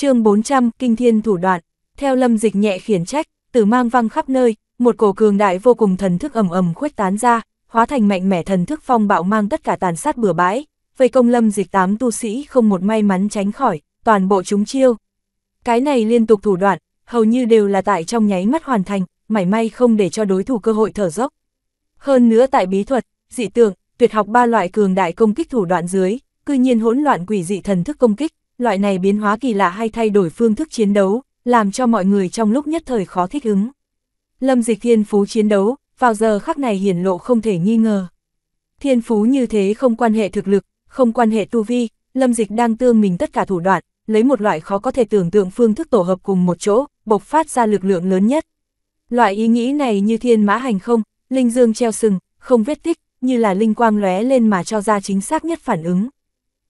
chương 400, kinh thiên thủ đoạn, theo lâm dịch nhẹ khiển trách, tử mang văng khắp nơi, một cổ cường đại vô cùng thần thức ầm ầm khuếch tán ra, hóa thành mạnh mẽ thần thức phong bạo mang tất cả tàn sát bừa bãi, vây công lâm dịch tám tu sĩ không một may mắn tránh khỏi, toàn bộ chúng chiêu. Cái này liên tục thủ đoạn, hầu như đều là tại trong nháy mắt hoàn thành, mảy may không để cho đối thủ cơ hội thở dốc. Hơn nữa tại bí thuật, dị tượng, tuyệt học ba loại cường đại công kích thủ đoạn dưới, cư nhiên hỗn loạn quỷ dị thần thức công kích, loại này biến hóa kỳ lạ hay thay đổi phương thức chiến đấu, làm cho mọi người trong lúc nhất thời khó thích ứng. Lâm Dịch Thiên Phú chiến đấu, vào giờ khắc này hiển lộ không thể nghi ngờ. Thiên Phú như thế không quan hệ thực lực, không quan hệ tu vi, Lâm Dịch đang tương mình tất cả thủ đoạn, lấy một loại khó có thể tưởng tượng phương thức tổ hợp cùng một chỗ, bộc phát ra lực lượng lớn nhất. Loại ý nghĩ này như thiên mã hành không, linh dương treo sừng, không vết tích, như là linh quang lóe lên mà cho ra chính xác nhất phản ứng.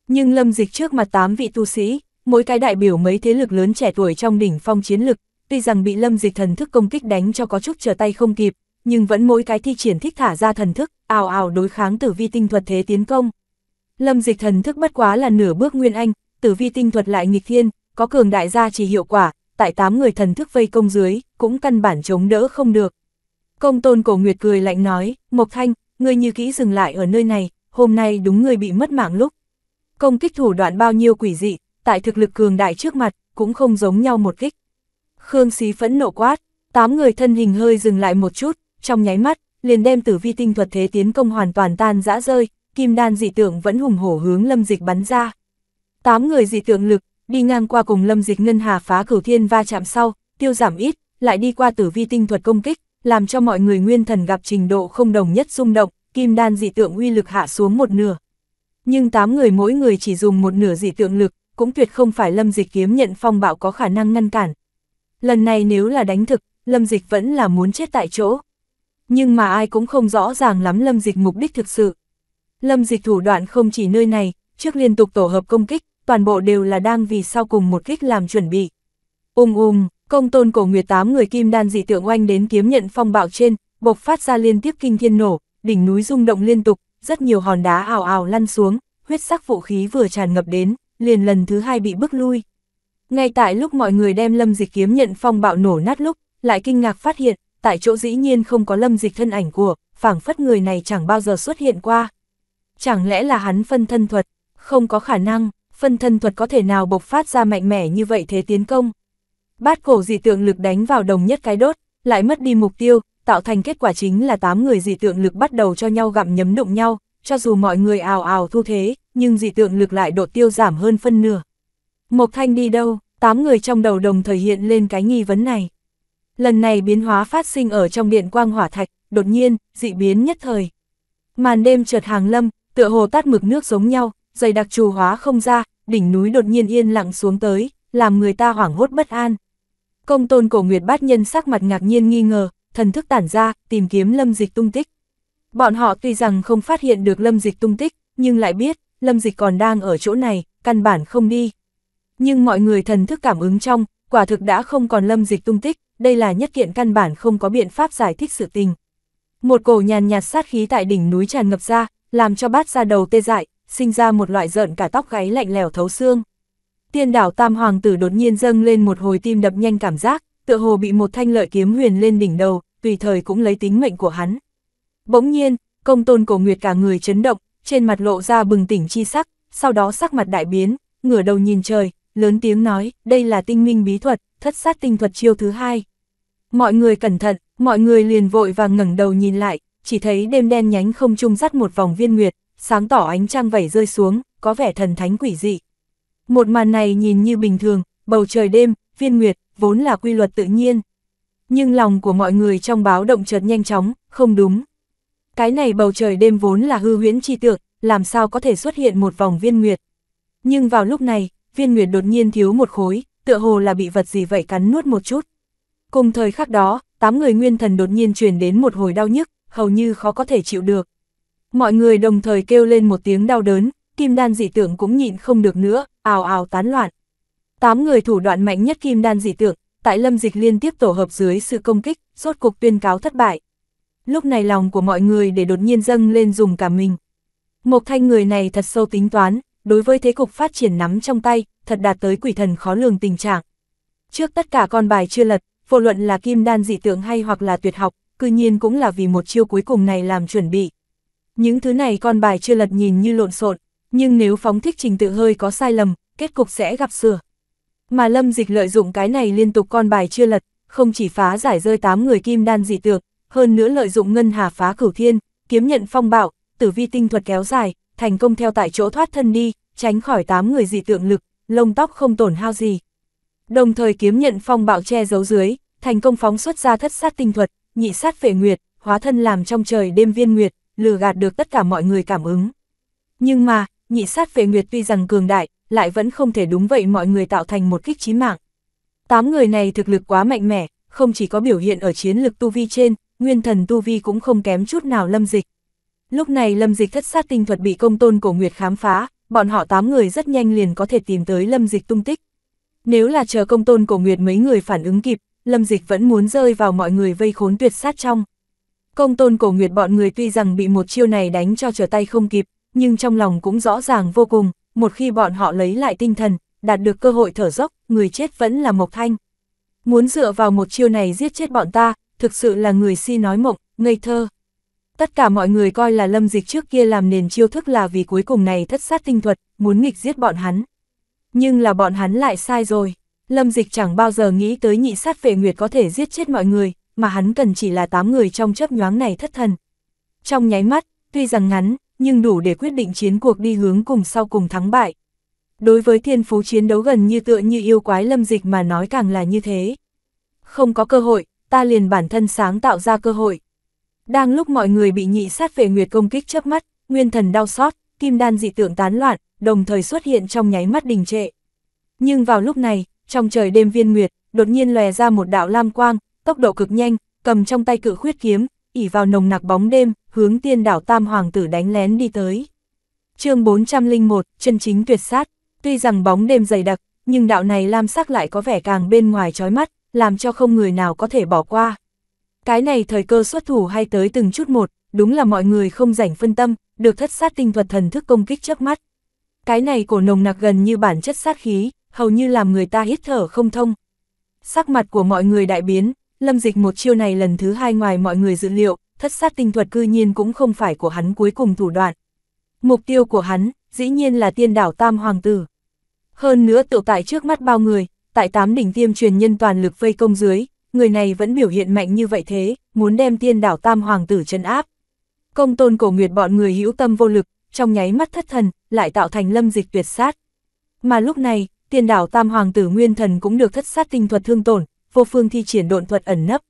Nhưng lâm dịch trước mặt tám vị tu sĩ, mỗi cái đại biểu mấy thế lực lớn trẻ tuổi trong đỉnh phong chiến lực, tuy rằng bị lâm dịch thần thức công kích đánh cho có chút trở tay không kịp, nhưng vẫn mỗi cái thi triển thích thả ra thần thức, ào ào đối kháng tử vi tinh thuật thế tiến công. Lâm dịch thần thức bất quá là nửa bước nguyên anh, tử vi tinh thuật lại nghịch thiên, có cường đại gia chỉ hiệu quả, tại tám người thần thức vây công dưới, cũng căn bản chống đỡ không được. Công tôn cổ nguyệt cười lạnh nói, Mộc Thanh, ngươi như kỹ dừng lại ở nơi này, hôm nay đúng người bị mất mạng lúc, công kích thủ đoạn bao nhiêu quỷ dị, tại thực lực cường đại trước mặt, cũng không giống nhau một kích. Khương Xí phẫn nộ quát, tám người thân hình hơi dừng lại một chút, trong nháy mắt, liền đem tử vi tinh thuật thế tiến công hoàn toàn tan rã rơi, kim đan dị tượng vẫn hùng hổ hướng lâm dịch bắn ra. Tám người dị tượng lực, đi ngang qua cùng lâm dịch ngân hà phá cửu thiên va chạm sau, tiêu giảm ít, lại đi qua tử vi tinh thuật công kích, làm cho mọi người nguyên thần gặp trình độ không đồng nhất rung động, kim đan dị tượng uy lực hạ xuống một nửa nhưng tám người mỗi người chỉ dùng một nửa dị tượng lực, cũng tuyệt không phải lâm dịch kiếm nhận phong bạo có khả năng ngăn cản. Lần này nếu là đánh thực, lâm dịch vẫn là muốn chết tại chỗ. Nhưng mà ai cũng không rõ ràng lắm lâm dịch mục đích thực sự. Lâm dịch thủ đoạn không chỉ nơi này, trước liên tục tổ hợp công kích, toàn bộ đều là đang vì sau cùng một kích làm chuẩn bị. Ùm um ùm, um, công tôn cổ nguyệt tám người kim đan dị tượng oanh đến kiếm nhận phong bạo trên, bộc phát ra liên tiếp kinh thiên nổ, đỉnh núi rung động liên tục, rất nhiều hòn đá ảo ảo lăn xuống, huyết sắc vũ khí vừa tràn ngập đến, liền lần thứ hai bị bức lui. Ngay tại lúc mọi người đem lâm dịch kiếm nhận phong bạo nổ nát lúc, lại kinh ngạc phát hiện, tại chỗ dĩ nhiên không có lâm dịch thân ảnh của, phảng phất người này chẳng bao giờ xuất hiện qua. Chẳng lẽ là hắn phân thân thuật, không có khả năng, phân thân thuật có thể nào bộc phát ra mạnh mẽ như vậy thế tiến công. Bát cổ dị tượng lực đánh vào đồng nhất cái đốt, lại mất đi mục tiêu, tạo thành kết quả chính là 8 người dị tượng lực bắt đầu cho nhau gặm nhấm đụng nhau, cho dù mọi người ào ào thu thế, nhưng dị tượng lực lại độ tiêu giảm hơn phân nửa. Mộc Thanh đi đâu, tám người trong đầu đồng thời hiện lên cái nghi vấn này. Lần này biến hóa phát sinh ở trong điện quang hỏa thạch, đột nhiên, dị biến nhất thời. Màn đêm trượt hàng lâm, tựa hồ tát mực nước giống nhau, dày đặc trù hóa không ra, đỉnh núi đột nhiên yên lặng xuống tới, làm người ta hoảng hốt bất an. Công tôn cổ nguyệt bát nhân sắc mặt ngạc nhiên nghi ngờ, thần thức tản ra, tìm kiếm lâm dịch tung tích. Bọn họ tuy rằng không phát hiện được lâm dịch tung tích, nhưng lại biết, lâm dịch còn đang ở chỗ này, căn bản không đi. Nhưng mọi người thần thức cảm ứng trong, quả thực đã không còn lâm dịch tung tích, đây là nhất kiện căn bản không có biện pháp giải thích sự tình. Một cổ nhàn nhạt sát khí tại đỉnh núi tràn ngập ra, làm cho bát ra đầu tê dại, sinh ra một loại giận cả tóc gáy lạnh lèo thấu xương. Tiên đảo Tam Hoàng tử đột nhiên dâng lên một hồi tim đập nhanh cảm giác, tựa hồ bị một thanh lợi kiếm huyền lên đỉnh đầu, tùy thời cũng lấy tính mệnh của hắn. Bỗng nhiên, công tôn cổ nguyệt cả người chấn động, trên mặt lộ ra bừng tỉnh chi sắc, sau đó sắc mặt đại biến, ngửa đầu nhìn trời, lớn tiếng nói, đây là tinh minh bí thuật, thất sát tinh thuật chiêu thứ hai. Mọi người cẩn thận, mọi người liền vội và ngẩng đầu nhìn lại, chỉ thấy đêm đen nhánh không trung dắt một vòng viên nguyệt, sáng tỏ ánh trăng vẩy rơi xuống, có vẻ thần thánh quỷ dị. Một màn này nhìn như bình thường, bầu trời đêm, viên nguyệt, vốn là quy luật tự nhiên. Nhưng lòng của mọi người trong báo động chợt nhanh chóng, không đúng, cái này bầu trời đêm vốn là hư huyễn chi tượng, làm sao có thể xuất hiện một vòng viên nguyệt. Nhưng vào lúc này, viên nguyệt đột nhiên thiếu một khối, tựa hồ là bị vật gì vậy cắn nuốt một chút. Cùng thời khắc đó, tám người nguyên thần đột nhiên truyền đến một hồi đau nhức, hầu như khó có thể chịu được. Mọi người đồng thời kêu lên một tiếng đau đớn, kim đan dị tượng cũng nhịn không được nữa, ào ào tán loạn. Tám người thủ đoạn mạnh nhất kim đan dị tượng, tại lâm dịch liên tiếp tổ hợp dưới sự công kích, rốt cục tuyên cáo thất bại lúc này lòng của mọi người để đột nhiên dâng lên dùng cả mình. Mộc thanh người này thật sâu tính toán, đối với thế cục phát triển nắm trong tay, thật đạt tới quỷ thần khó lường tình trạng. Trước tất cả con bài chưa lật, vô luận là kim đan dị tượng hay hoặc là tuyệt học, cư nhiên cũng là vì một chiêu cuối cùng này làm chuẩn bị. Những thứ này con bài chưa lật nhìn như lộn xộn, nhưng nếu phóng thích trình tự hơi có sai lầm, kết cục sẽ gặp sửa. Mà Lâm Dịch lợi dụng cái này liên tục con bài chưa lật, không chỉ phá giải rơi 8 người kim đan dị tượng, hơn nữa lợi dụng ngân hà phá cửu thiên, kiếm nhận phong bạo, tử vi tinh thuật kéo dài, thành công theo tại chỗ thoát thân đi, tránh khỏi tám người dị tượng lực, lông tóc không tổn hao gì. Đồng thời kiếm nhận phong bạo che giấu dưới, thành công phóng xuất ra thất sát tinh thuật, nhị sát phệ nguyệt, hóa thân làm trong trời đêm viên nguyệt, lừa gạt được tất cả mọi người cảm ứng. Nhưng mà, nhị sát phệ nguyệt tuy rằng cường đại, lại vẫn không thể đúng vậy mọi người tạo thành một kích chí mạng. Tám người này thực lực quá mạnh mẽ, không chỉ có biểu hiện ở chiến lực tu vi trên, nguyên thần tu vi cũng không kém chút nào lâm dịch. Lúc này lâm dịch thất sát tinh thuật bị công tôn cổ nguyệt khám phá, bọn họ 8 người rất nhanh liền có thể tìm tới lâm dịch tung tích. Nếu là chờ công tôn cổ nguyệt mấy người phản ứng kịp, lâm dịch vẫn muốn rơi vào mọi người vây khốn tuyệt sát trong. Công tôn cổ nguyệt bọn người tuy rằng bị một chiêu này đánh cho trở tay không kịp, nhưng trong lòng cũng rõ ràng vô cùng, một khi bọn họ lấy lại tinh thần, đạt được cơ hội thở dốc, người chết vẫn là Mộc Thanh. Muốn dựa vào một chiêu này giết chết bọn ta, thực sự là người si nói mộng, ngây thơ. Tất cả mọi người coi là lâm dịch trước kia làm nền chiêu thức là vì cuối cùng này thất sát tinh thuật, muốn nghịch giết bọn hắn. Nhưng là bọn hắn lại sai rồi. Lâm dịch chẳng bao giờ nghĩ tới nhị sát phệ nguyệt có thể giết chết mọi người, mà hắn cần chỉ là 8 người trong chấp nhoáng này thất thần. Trong nháy mắt, tuy rằng ngắn, nhưng đủ để quyết định chiến cuộc đi hướng cùng sau cùng thắng bại. Đối với thiên phú chiến đấu gần như tựa như yêu quái lâm dịch mà nói càng là như thế. Không có cơ hội, ta liền bản thân sáng tạo ra cơ hội. Đang lúc mọi người bị nhị sát về nguyệt công kích chớp mắt, nguyên thần đau xót, kim đan dị tượng tán loạn, đồng thời xuất hiện trong nháy mắt đình trệ. Nhưng vào lúc này, trong trời đêm viên nguyệt, đột nhiên lòe ra một đạo lam quang, tốc độ cực nhanh, cầm trong tay cự khuyết kiếm, ỉ vào nồng nặc bóng đêm, hướng tiên đảo Tam Hoàng tử đánh lén đi tới. chương 401, chân chính tuyệt sát, tuy rằng bóng đêm dày đặc, nhưng đạo này lam sắc lại có vẻ càng bên ngoài chói mắt, làm cho không người nào có thể bỏ qua. Cái này thời cơ xuất thủ hay tới từng chút một, đúng là mọi người không rảnh phân tâm, được thất sát tinh thuật thần thức công kích trước mắt. Cái này cổ nồng nặc gần như bản chất sát khí, hầu như làm người ta hít thở không thông. Sắc mặt của mọi người đại biến, lâm dịch một chiêu này lần thứ hai ngoài mọi người dự liệu, thất sát tinh thuật cư nhiên cũng không phải của hắn cuối cùng thủ đoạn. Mục tiêu của hắn, dĩ nhiên là tiên đảo Tam Hoàng Tử. Hơn nữa tự tại trước mắt bao người, tại tám đỉnh tiêm truyền nhân toàn lực vây công dưới, người này vẫn biểu hiện mạnh như vậy thế, muốn đem tiên đảo tam hoàng tử chân áp. Công tôn cổ nguyệt bọn người hữu tâm vô lực, trong nháy mắt thất thần, lại tạo thành lâm dịch tuyệt sát. Mà lúc này, tiên đảo tam hoàng tử nguyên thần cũng được thất sát tinh thuật thương tổn, vô phương thi triển độn thuật ẩn nấp.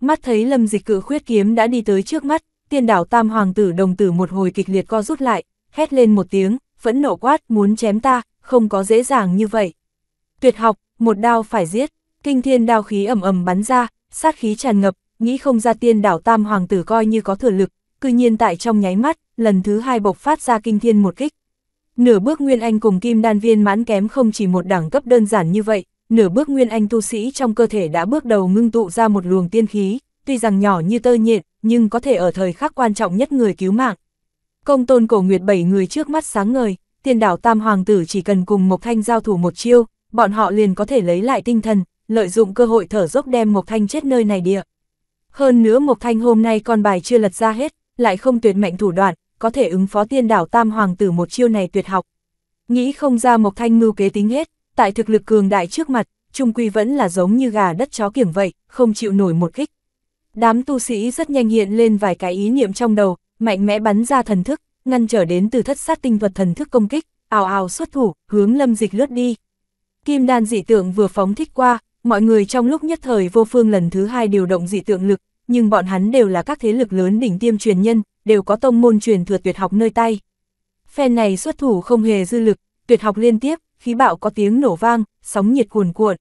Mắt thấy lâm dịch cự khuyết kiếm đã đi tới trước mắt, tiên đảo tam hoàng tử đồng tử một hồi kịch liệt co rút lại, hét lên một tiếng, phẫn nộ quát muốn chém ta, không có dễ dàng như vậy. Tuyệt học, một đao phải giết, kinh thiên đao khí ẩm ẩm bắn ra, sát khí tràn ngập, nghĩ không ra tiên đảo tam hoàng tử coi như có thừa lực, cư nhiên tại trong nháy mắt, lần thứ hai bộc phát ra kinh thiên một kích. Nửa bước Nguyên Anh cùng Kim Đan Viên mãn kém không chỉ một đẳng cấp đơn giản như vậy, nửa bước Nguyên Anh tu sĩ trong cơ thể đã bước đầu ngưng tụ ra một luồng tiên khí, tuy rằng nhỏ như tơ nhện, nhưng có thể ở thời khắc quan trọng nhất người cứu mạng. Công tôn cổ nguyệt bảy người trước mắt sáng ngời, tiên đảo tam hoàng tử chỉ cần cùng một Thanh giao thủ một chiêu, bọn họ liền có thể lấy lại tinh thần, lợi dụng cơ hội thở dốc đem Mộc Thanh chết nơi này địa. Hơn nữa Mộc Thanh hôm nay con bài chưa lật ra hết, lại không tuyệt mệnh thủ đoạn, có thể ứng phó tiên đảo Tam Hoàng tử một chiêu này tuyệt học. Nghĩ không ra Mộc Thanh mưu kế tính hết, tại thực lực cường đại trước mặt, trung quy vẫn là giống như gà đất chó kiểng vậy, không chịu nổi một kích. Đám tu sĩ rất nhanh hiện lên vài cái ý niệm trong đầu, mạnh mẽ bắn ra thần thức, ngăn trở đến từ thất sát tinh vật thần thức công kích, ào ào xuất thủ, hướng lâm dịch lướt đi. Kim đan dị tượng vừa phóng thích qua, mọi người trong lúc nhất thời vô phương lần thứ hai điều động dị tượng lực, nhưng bọn hắn đều là các thế lực lớn đỉnh tiêm truyền nhân, đều có tông môn truyền thừa tuyệt học nơi tay. Phen này xuất thủ không hề dư lực, tuyệt học liên tiếp, khí bạo có tiếng nổ vang, sóng nhiệt cuồn cuộn.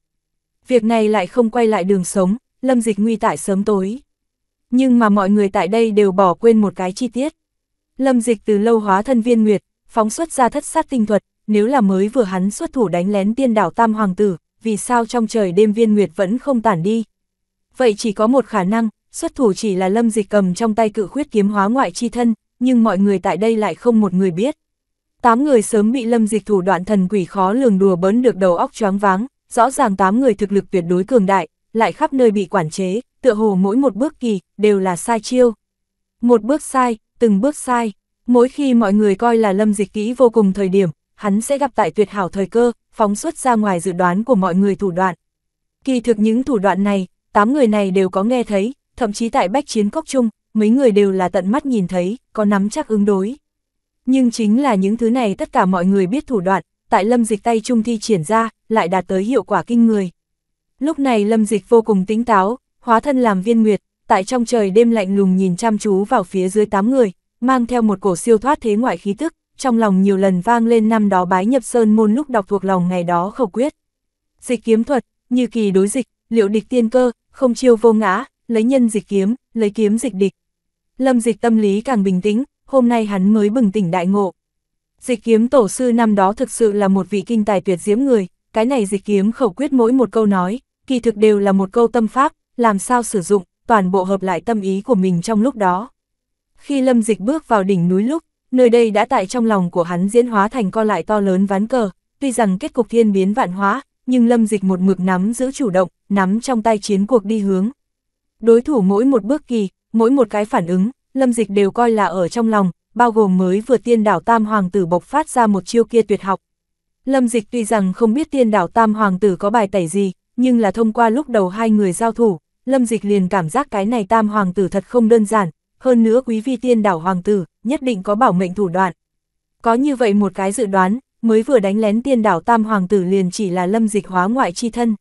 Việc này lại không quay lại đường sống, lâm dịch nguy tại sớm tối. Nhưng mà mọi người tại đây đều bỏ quên một cái chi tiết. Lâm dịch từ lâu hóa thân viên nguyệt, phóng xuất ra thất sát tinh thuật, nếu là mới vừa hắn xuất thủ đánh lén tiên đảo Tam Hoàng Tử, vì sao trong trời đêm viên nguyệt vẫn không tản đi? Vậy chỉ có một khả năng, xuất thủ chỉ là lâm dịch cầm trong tay cự khuyết kiếm hóa ngoại chi thân, nhưng mọi người tại đây lại không một người biết. Tám người sớm bị lâm dịch thủ đoạn thần quỷ khó lường đùa bỡn được đầu óc choáng váng, rõ ràng tám người thực lực tuyệt đối cường đại, lại khắp nơi bị quản chế, tựa hồ mỗi một bước kỳ, đều là sai chiêu. Một bước sai, từng bước sai, mỗi khi mọi người coi là lâm dịch kỹ vô cùng thời điểm, hắn sẽ gặp tại tuyệt hảo thời cơ, phóng xuất ra ngoài dự đoán của mọi người thủ đoạn. Kỳ thực những thủ đoạn này, tám người này đều có nghe thấy, thậm chí tại bách chiến cốc trung mấy người đều là tận mắt nhìn thấy, có nắm chắc ứng đối. Nhưng chính là những thứ này tất cả mọi người biết thủ đoạn, tại lâm dịch tay trung thi triển ra, lại đạt tới hiệu quả kinh người. Lúc này lâm dịch vô cùng tính táo, hóa thân làm viên nguyệt, tại trong trời đêm lạnh lùng nhìn chăm chú vào phía dưới tám người, mang theo một cổ siêu thoát thế ngoại khí tức, trong lòng nhiều lần vang lên năm đó bái nhập sơn môn lúc đọc thuộc lòng ngày đó khẩu quyết. Dịch kiếm thuật, như kỳ đối dịch, liệu địch tiên cơ, không chiêu vô ngã, lấy nhân dịch kiếm, lấy kiếm dịch địch. Lâm dịch tâm lý càng bình tĩnh, hôm nay hắn mới bừng tỉnh đại ngộ. Dịch kiếm tổ sư năm đó thực sự là một vị kinh tài tuyệt diễm người, cái này dịch kiếm khẩu quyết mỗi một câu nói, kỳ thực đều là một câu tâm pháp, làm sao sử dụng, toàn bộ hợp lại tâm ý của mình trong lúc đó. Khi lâm dịch bước vào đỉnh núi lúc, nơi đây đã tại trong lòng của hắn diễn hóa thành co lại to lớn ván cờ, tuy rằng kết cục thiên biến vạn hóa, nhưng lâm dịch một mực nắm giữ chủ động, nắm trong tay chiến cuộc đi hướng. Đối thủ mỗi một bước kỳ, mỗi một cái phản ứng, lâm dịch đều coi là ở trong lòng, bao gồm mới vừa tiên đảo tam hoàng tử bộc phát ra một chiêu kia tuyệt học. Lâm dịch tuy rằng không biết tiên đảo tam hoàng tử có bài tẩy gì, nhưng là thông qua lúc đầu hai người giao thủ, lâm dịch liền cảm giác cái này tam hoàng tử thật không đơn giản, hơn nữa quý vi tiên đảo hoàng tử, nhất định có bảo mệnh thủ đoạn. Có như vậy một cái dự đoán, mới vừa đánh lén tiên đảo tam hoàng tử liền chỉ là lâm dịch hóa ngoại chi thân.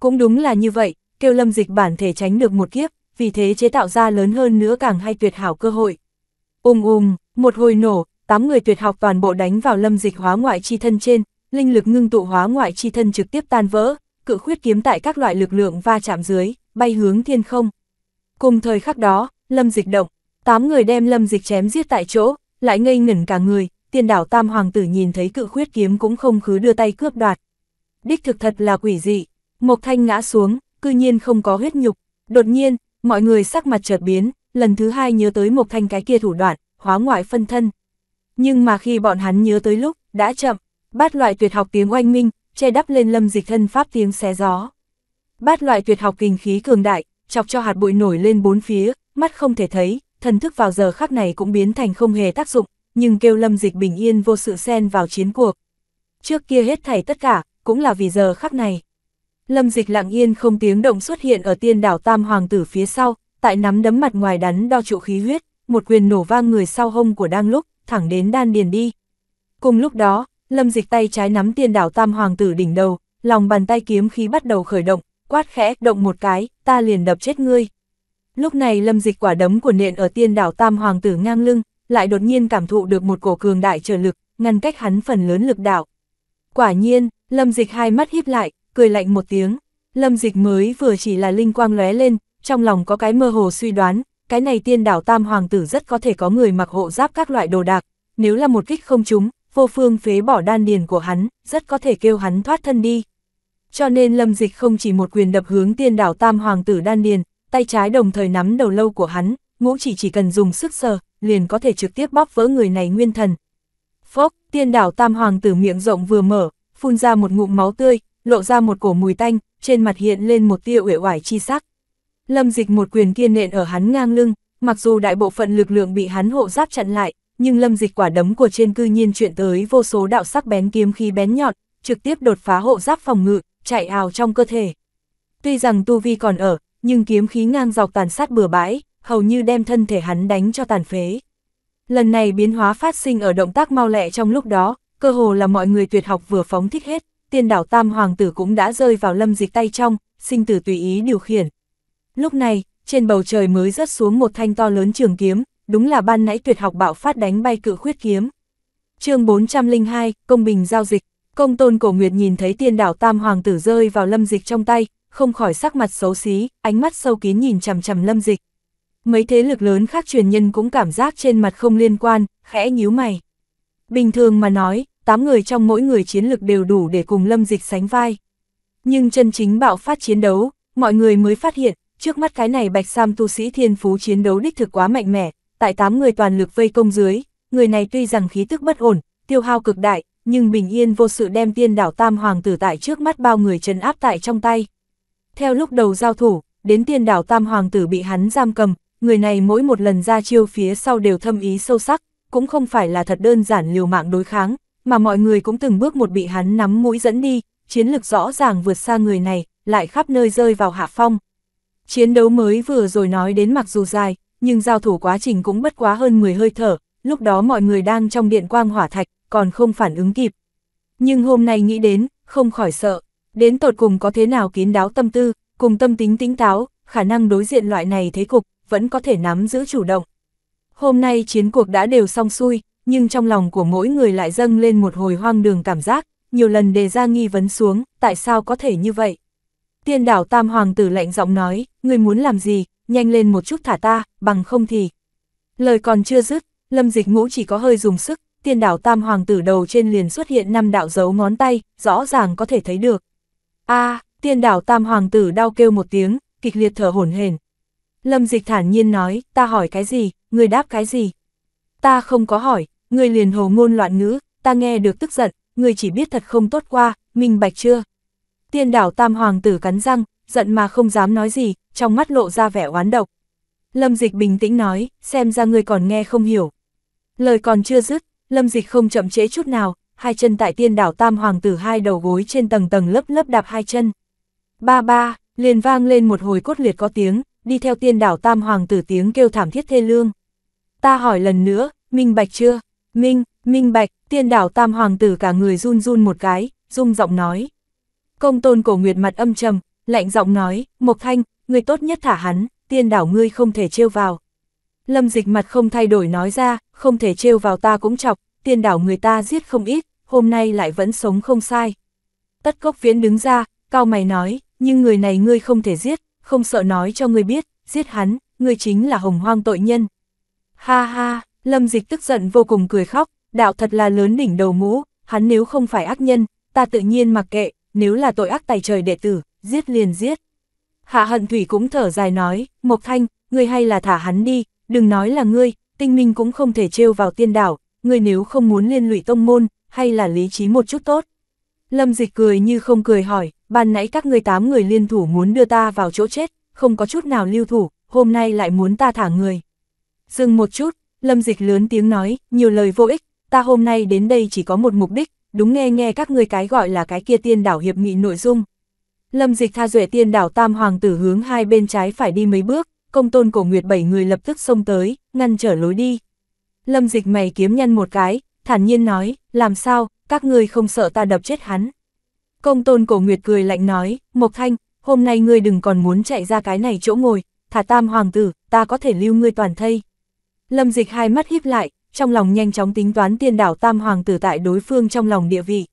Cũng đúng là như vậy, kêu lâm dịch bản thể tránh được một kiếp, vì thế chế tạo ra lớn hơn nữa càng hay tuyệt hảo cơ hội. Ùm um um, một hồi nổ, tám người tuyệt học toàn bộ đánh vào lâm dịch hóa ngoại chi thân trên, linh lực ngưng tụ hóa ngoại chi thân trực tiếp tan vỡ, cự khuyết kiếm tại các loại lực lượng va chạm dưới, bay hướng thiên không. Cùng thời khắc đó, lâm dịch động, tám người đem lâm dịch chém giết tại chỗ, lại ngây ngẩn cả người, tiền đảo tam hoàng tử nhìn thấy cự khuyết kiếm cũng không khứ đưa tay cướp đoạt. Đích thực thật là quỷ dị, một Thanh ngã xuống, cư nhiên không có huyết nhục, đột nhiên, mọi người sắc mặt chợt biến, lần thứ hai nhớ tới một Thanh cái kia thủ đoạn, hóa ngoại phân thân. Nhưng mà khi bọn hắn nhớ tới lúc, đã chậm, bát loại tuyệt học tiếng oanh minh, che đắp lên lâm dịch thân pháp tiếng xé gió. Bát loại tuyệt học kinh khí cường đại, chọc cho hạt bụi nổi lên bốn phía, mắt không thể thấy, thần thức vào giờ khắc này cũng biến thành không hề tác dụng, nhưng kêu lâm dịch bình yên vô sự xen vào chiến cuộc. Trước kia hết thảy tất cả, cũng là vì giờ khắc này. Lâm dịch lặng yên không tiếng động xuất hiện ở tiên đảo Tam Hoàng tử phía sau, tại nắm đấm mặt ngoài đắn đo trụ khí huyết, một quyền nổ vang người sau hông của đang lúc, thẳng đến đan điền đi. Cùng lúc đó, lâm dịch tay trái nắm tiên đảo Tam Hoàng tử đỉnh đầu, lòng bàn tay kiếm khí bắt đầu khởi động, quát khẽ động một cái, ta liền đập chết ngươi. Lúc này lâm dịch quả đấm của nện ở tiên đảo Tam Hoàng tử ngang lưng, lại đột nhiên cảm thụ được một cổ cường đại trở lực, ngăn cách hắn phần lớn lực đạo. Quả nhiên, lâm dịch hai mắt híp lại, cười lạnh một tiếng. Lâm dịch mới vừa chỉ là linh quang lóe lên, trong lòng có cái mơ hồ suy đoán, cái này tiên đảo Tam Hoàng tử rất có thể có người mặc hộ giáp các loại đồ đạc, nếu là một kích không trúng, vô phương phế bỏ đan điền của hắn, rất có thể kêu hắn thoát thân đi. Cho nên lâm dịch không chỉ một quyền đập hướng tiên đảo Tam Hoàng tử đan điền, tay trái đồng thời nắm đầu lâu của hắn, ngũ chỉ chỉ cần dùng sức sờ, liền có thể trực tiếp bóp vỡ người này nguyên thần. Phốc, tiên đảo tam hoàng tử miệng rộng vừa mở, phun ra một ngụm máu tươi, lộ ra một cổ mùi tanh, trên mặt hiện lên một tia uể oải chi sắc. Lâm dịch một quyền kia nện ở hắn ngang lưng, mặc dù đại bộ phận lực lượng bị hắn hộ giáp chặn lại, nhưng lâm dịch quả đấm của trên cư nhiên chuyện tới vô số đạo sắc bén kiếm khí bén nhọn, trực tiếp đột phá hộ giáp phòng ngự, chạy ào trong cơ thể. Tuy rằng tu vi còn ở, nhưng kiếm khí ngang dọc tàn sát bừa bãi, hầu như đem thân thể hắn đánh cho tàn phế. Lần này biến hóa phát sinh ở động tác mau lẹ trong lúc đó, cơ hồ là mọi người tuyệt học vừa phóng thích hết, tiên đảo tam hoàng tử cũng đã rơi vào lâm dịch tay trong, sinh tử tùy ý điều khiển. Lúc này, trên bầu trời mới rớt xuống một thanh to lớn trường kiếm, đúng là ban nãy tuyệt học bạo phát đánh bay cự khuyết kiếm. chương 402, Công Bình Giao Dịch, Công Tôn Cổ Nguyệt nhìn thấy tiên đảo tam hoàng tử rơi vào lâm dịch trong tay, không khỏi sắc mặt xấu xí, ánh mắt sâu kín nhìn chằm chằm lâm dịch. Mấy thế lực lớn khác truyền nhân cũng cảm giác trên mặt không liên quan, khẽ nhíu mày. Bình thường mà nói, 8 người trong mỗi người chiến lực đều đủ để cùng lâm dịch sánh vai. Nhưng chân chính bạo phát chiến đấu, mọi người mới phát hiện, trước mắt cái này bạch sam tu sĩ thiên phú chiến đấu đích thực quá mạnh mẽ, tại 8 người toàn lực vây công dưới, người này tuy rằng khí tức bất ổn, tiêu hao cực đại, nhưng bình yên vô sự đem tiên đảo tam hoàng tử tại trước mắt bao người chân áp tại trong tay. Theo lúc đầu giao thủ, đến tiên đảo Tam Hoàng tử bị hắn giam cầm, người này mỗi một lần ra chiêu phía sau đều thâm ý sâu sắc, cũng không phải là thật đơn giản liều mạng đối kháng, mà mọi người cũng từng bước một bị hắn nắm mũi dẫn đi, chiến lực rõ ràng vượt xa người này, lại khắp nơi rơi vào hạ phong. Chiến đấu mới vừa rồi nói đến mặc dù dài, nhưng giao thủ quá trình cũng bất quá hơn 10 hơi thở, lúc đó mọi người đang trong điện quang hỏa thạch, còn không phản ứng kịp. Nhưng hôm nay nghĩ đến, không khỏi sợ đến tột cùng có thế nào kín đáo tâm tư, cùng tâm tính tính táo, khả năng đối diện loại này thế cục, vẫn có thể nắm giữ chủ động. Hôm nay chiến cuộc đã đều xong xuôi, nhưng trong lòng của mỗi người lại dâng lên một hồi hoang đường cảm giác, nhiều lần đề ra nghi vấn xuống, tại sao có thể như vậy? Tiên đảo Tam Hoàng tử lạnh giọng nói, người muốn làm gì, nhanh lên một chút thả ta, bằng không thì. Lời còn chưa dứt, lâm dịch ngũ chỉ có hơi dùng sức, tiên đảo Tam Hoàng tử đầu trên liền xuất hiện năm đạo dấu ngón tay, rõ ràng có thể thấy được a à, tiên đảo tam hoàng tử đau kêu một tiếng, kịch liệt thở hổn hển. Lâm dịch thản nhiên nói, ta hỏi cái gì, người đáp cái gì? Ta không có hỏi, người liền hồ ngôn loạn ngữ, ta nghe được tức giận, người chỉ biết thật không tốt qua, minh bạch chưa? Tiên đảo tam hoàng tử cắn răng, giận mà không dám nói gì, trong mắt lộ ra vẻ oán độc. Lâm dịch bình tĩnh nói, xem ra người còn nghe không hiểu. Lời còn chưa dứt, lâm dịch không chậm trễ chút nào, hai chân tại tiên đảo tam hoàng tử hai đầu gối trên tầng tầng lớp lớp đạp hai chân. Ba ba, liền vang lên một hồi cốt liệt có tiếng, đi theo tiên đảo tam hoàng tử tiếng kêu thảm thiết thê lương. Ta hỏi lần nữa, minh bạch chưa? Minh, minh bạch, tiên đảo tam hoàng tử cả người run run một cái, rung giọng nói. Công tôn cổ nguyệt mặt âm trầm, lạnh giọng nói, Mộc Thanh, người tốt nhất thả hắn, tiên đảo ngươi không thể trêu vào. Lâm dịch mặt không thay đổi nói ra, không thể trêu vào ta cũng chọc, Tiên đảo người ta giết không ít, hôm nay lại vẫn sống không sai. Tất cốc viễn đứng ra, cao mày nói, nhưng người này ngươi không thể giết, không sợ nói cho ngươi biết, giết hắn, ngươi chính là hồng hoang tội nhân. Ha ha, lâm dịch tức giận vô cùng cười khóc, đạo thật là lớn đỉnh đầu mũ, hắn nếu không phải ác nhân, ta tự nhiên mặc kệ, nếu là tội ác tài trời đệ tử, giết liền giết. Hạ hận thủy cũng thở dài nói, Mộc Thanh, ngươi hay là thả hắn đi, đừng nói là ngươi, tinh minh cũng không thể trêu vào tiên đảo, ngươi nếu không muốn liên lụy tông môn, hay là lý trí một chút tốt. Lâm dịch cười như không cười hỏi, ban nãy các ngươi tám người liên thủ muốn đưa ta vào chỗ chết, không có chút nào lưu thủ, hôm nay lại muốn ta thả người. Dừng một chút, lâm dịch lớn tiếng nói, nhiều lời vô ích, ta hôm nay đến đây chỉ có một mục đích, đúng nghe nghe các ngươi cái gọi là cái kia tiên đảo hiệp nghị nội dung. Lâm dịch tha duệ tiên đảo tam hoàng tử hướng hai bên trái phải đi mấy bước, công tôn cổ nguyệt bảy người lập tức xông tới, ngăn trở lối đi. Lâm dịch mày kiếm nhân một cái, thản nhiên nói, làm sao, các ngươi không sợ ta đập chết hắn. Công tôn cổ nguyệt cười lạnh nói, Mộc Thanh, hôm nay ngươi đừng còn muốn chạy ra cái này chỗ ngồi, thả tam hoàng tử, ta có thể lưu ngươi toàn thây. Lâm dịch hai mắt híp lại, trong lòng nhanh chóng tính toán tiên đảo tam hoàng tử tại đối phương trong lòng địa vị.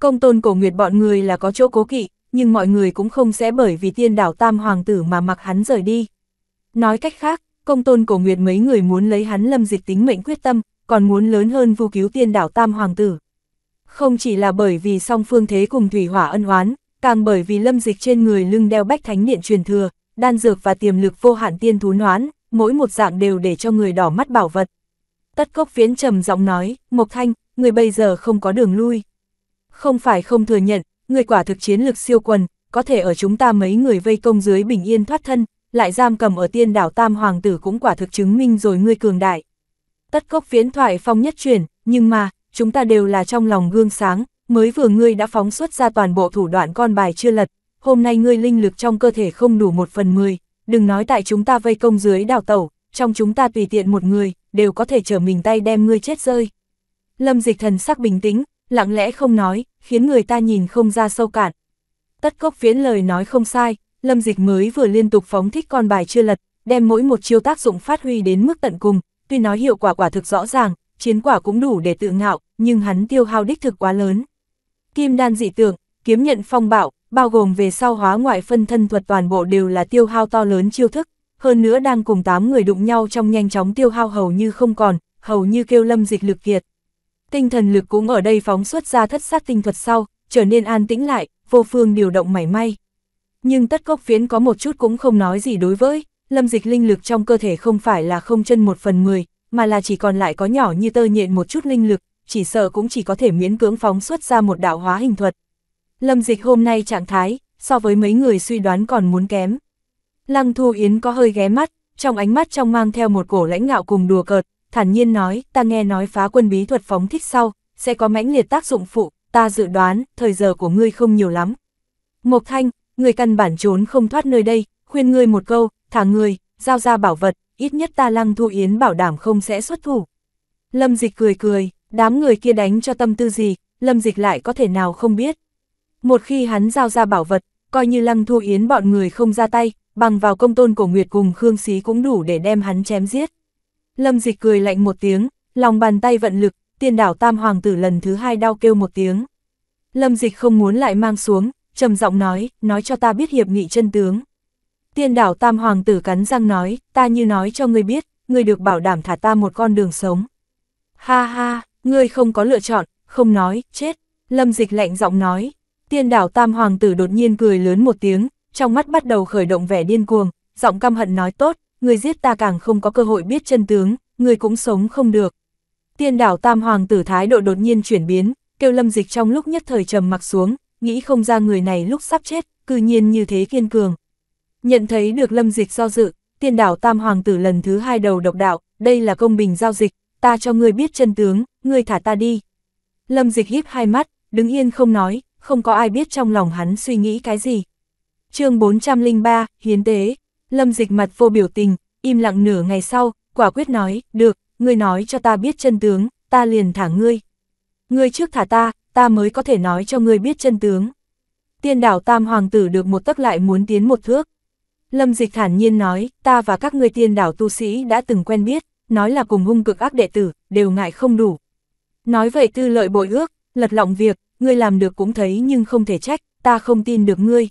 Công tôn cổ nguyệt bọn người là có chỗ cố kỵ, nhưng mọi người cũng không sẽ bởi vì tiên đảo tam hoàng tử mà mặc hắn rời đi. Nói cách khác, công tôn cổ nguyệt mấy người muốn lấy hắn lâm dịch tính mệnh quyết tâm, còn muốn lớn hơn vu cứu tiên đảo Tam Hoàng Tử. Không chỉ là bởi vì song phương thế cùng thủy hỏa ân oán, càng bởi vì lâm dịch trên người lưng đeo bách thánh điện truyền thừa, đan dược và tiềm lực vô hạn tiên thú noán, mỗi một dạng đều để cho người đỏ mắt bảo vật. Tất cốc phiến trầm giọng nói, Mộc Thanh, người bây giờ không có đường lui. Không phải không thừa nhận, người quả thực chiến lực siêu quần, có thể ở chúng ta mấy người vây công dưới bình yên thoát thân, lại giam cầm ở tiên đảo Tam Hoàng tử cũng quả thực chứng minh rồi ngươi cường đại. Tất cốc phiến thoại phong nhất truyền, nhưng mà, chúng ta đều là trong lòng gương sáng, mới vừa ngươi đã phóng xuất ra toàn bộ thủ đoạn con bài chưa lật, hôm nay ngươi linh lực trong cơ thể không đủ một phần mười, đừng nói tại chúng ta vây công dưới đảo tẩu, trong chúng ta tùy tiện một người, đều có thể trở mình tay đem ngươi chết rơi. Lâm dịch thần sắc bình tĩnh, lặng lẽ không nói, khiến người ta nhìn không ra sâu cạn. Tất cốc phiến lời nói không sai, Lâm Dịch mới vừa liên tục phóng thích con bài chưa lật, đem mỗi một chiêu tác dụng phát huy đến mức tận cùng, tuy nói hiệu quả quả thực rõ ràng, chiến quả cũng đủ để tự ngạo, nhưng hắn tiêu hao đích thực quá lớn. Kim đan dị tưởng, kiếm nhận phong bạo, bao gồm về sau hóa ngoại phân thân thuật toàn bộ đều là tiêu hao to lớn chiêu thức, hơn nữa đang cùng 8 người đụng nhau trong nhanh chóng tiêu hao hầu như không còn, hầu như kêu lâm dịch lực kiệt. Tinh thần lực cũng ở đây phóng xuất ra thất sát tinh thuật sau, trở nên an tĩnh lại, vô phương điều động mảy may. Nhưng tất cốc phiến có một chút cũng không nói gì đối với, lâm dịch linh lực trong cơ thể không phải là không chân một phần mười, mà là chỉ còn lại có nhỏ như tơ nhện một chút linh lực, chỉ sợ cũng chỉ có thể miễn cưỡng phóng xuất ra một đạo hóa hình thuật. Lâm dịch hôm nay trạng thái, so với mấy người suy đoán còn muốn kém. Lăng Thu Yến có hơi ghé mắt, trong ánh mắt trong mang theo một cổ lãnh ngạo cùng đùa cợt, thản nhiên nói, ta nghe nói phá quân bí thuật phóng thích sau, sẽ có mãnh liệt tác dụng phụ, ta dự đoán, thời giờ của ngươi không nhiều lắm. Mộc Thanh, người căn bản trốn không thoát nơi đây, khuyên ngươi một câu, thả người, giao ra bảo vật, ít nhất ta lăng thu yến bảo đảm không sẽ xuất thủ. Lâm dịch cười cười, đám người kia đánh cho tâm tư gì, lâm dịch lại có thể nào không biết. Một khi hắn giao ra bảo vật, coi như lăng thu yến bọn người không ra tay, bằng vào công tôn cổ nguyệt cùng Khương Xí cũng đủ để đem hắn chém giết. Lâm dịch cười lạnh một tiếng, lòng bàn tay vận lực, tiên đảo tam hoàng tử lần thứ hai đau kêu một tiếng. Lâm dịch không muốn lại mang xuống, trầm giọng nói, nói cho ta biết hiệp nghị chân tướng. Tiên đảo tam hoàng tử cắn răng nói, ta như nói cho ngươi biết, ngươi được bảo đảm thả ta một con đường sống. Ha ha, ngươi không có lựa chọn, không nói, chết. Lâm dịch lạnh giọng nói, tiên đảo tam hoàng tử đột nhiên cười lớn một tiếng, trong mắt bắt đầu khởi động vẻ điên cuồng, giọng căm hận nói tốt, ngươi giết ta càng không có cơ hội biết chân tướng, ngươi cũng sống không được. Tiên đảo tam hoàng tử thái độ đột nhiên chuyển biến, kêu lâm dịch trong lúc nhất thời trầm mặc xuống, nghĩ không ra người này lúc sắp chết, cư nhiên như thế kiên cường. Nhận thấy được lâm dịch do dự, tiên đảo tam hoàng tử lần thứ hai đầu độc đạo, đây là công bình giao dịch, ta cho ngươi biết chân tướng, ngươi thả ta đi. Lâm dịch híp hai mắt, đứng yên không nói, không có ai biết trong lòng hắn suy nghĩ cái gì. chương 403, Hiến Tế, Lâm dịch mặt vô biểu tình, im lặng nửa ngày sau, quả quyết nói, được, ngươi nói cho ta biết chân tướng, ta liền thả ngươi. Ngươi trước thả ta, ta mới có thể nói cho ngươi biết chân tướng. Tiên đảo tam hoàng tử được một tấc lại muốn tiến một thước. Lâm dịch thản nhiên nói, ta và các ngươi tiên đảo tu sĩ đã từng quen biết, nói là cùng hung cực ác đệ tử, đều ngại không đủ. Nói vậy tư lợi bội ước, lật lọng việc, ngươi làm được cũng thấy nhưng không thể trách, ta không tin được ngươi.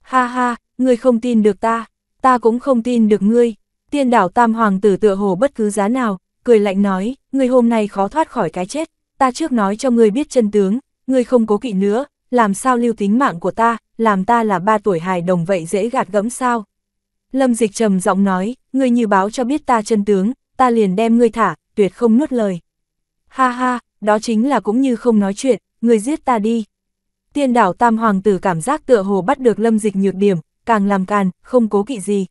Ha ha, ngươi không tin được ta, ta cũng không tin được ngươi. Tiên đảo tam hoàng tử tựa hồ bất cứ giá nào, cười lạnh nói, ngươi hôm nay khó thoát khỏi cái chết, ta trước nói cho ngươi biết chân tướng, ngươi không cố kỵ nữa, làm sao lưu tính mạng của ta, làm ta là ba tuổi hài đồng vậy dễ gạt gẫm sao. Lâm dịch trầm giọng nói, ngươi như báo cho biết ta chân tướng, ta liền đem ngươi thả, tuyệt không nuốt lời. Ha ha, đó chính là cũng như không nói chuyện, ngươi giết ta đi. Tiên đảo tam hoàng tử cảm giác tựa hồ bắt được lâm dịch nhược điểm, càng làm càn, không cố kỵ gì.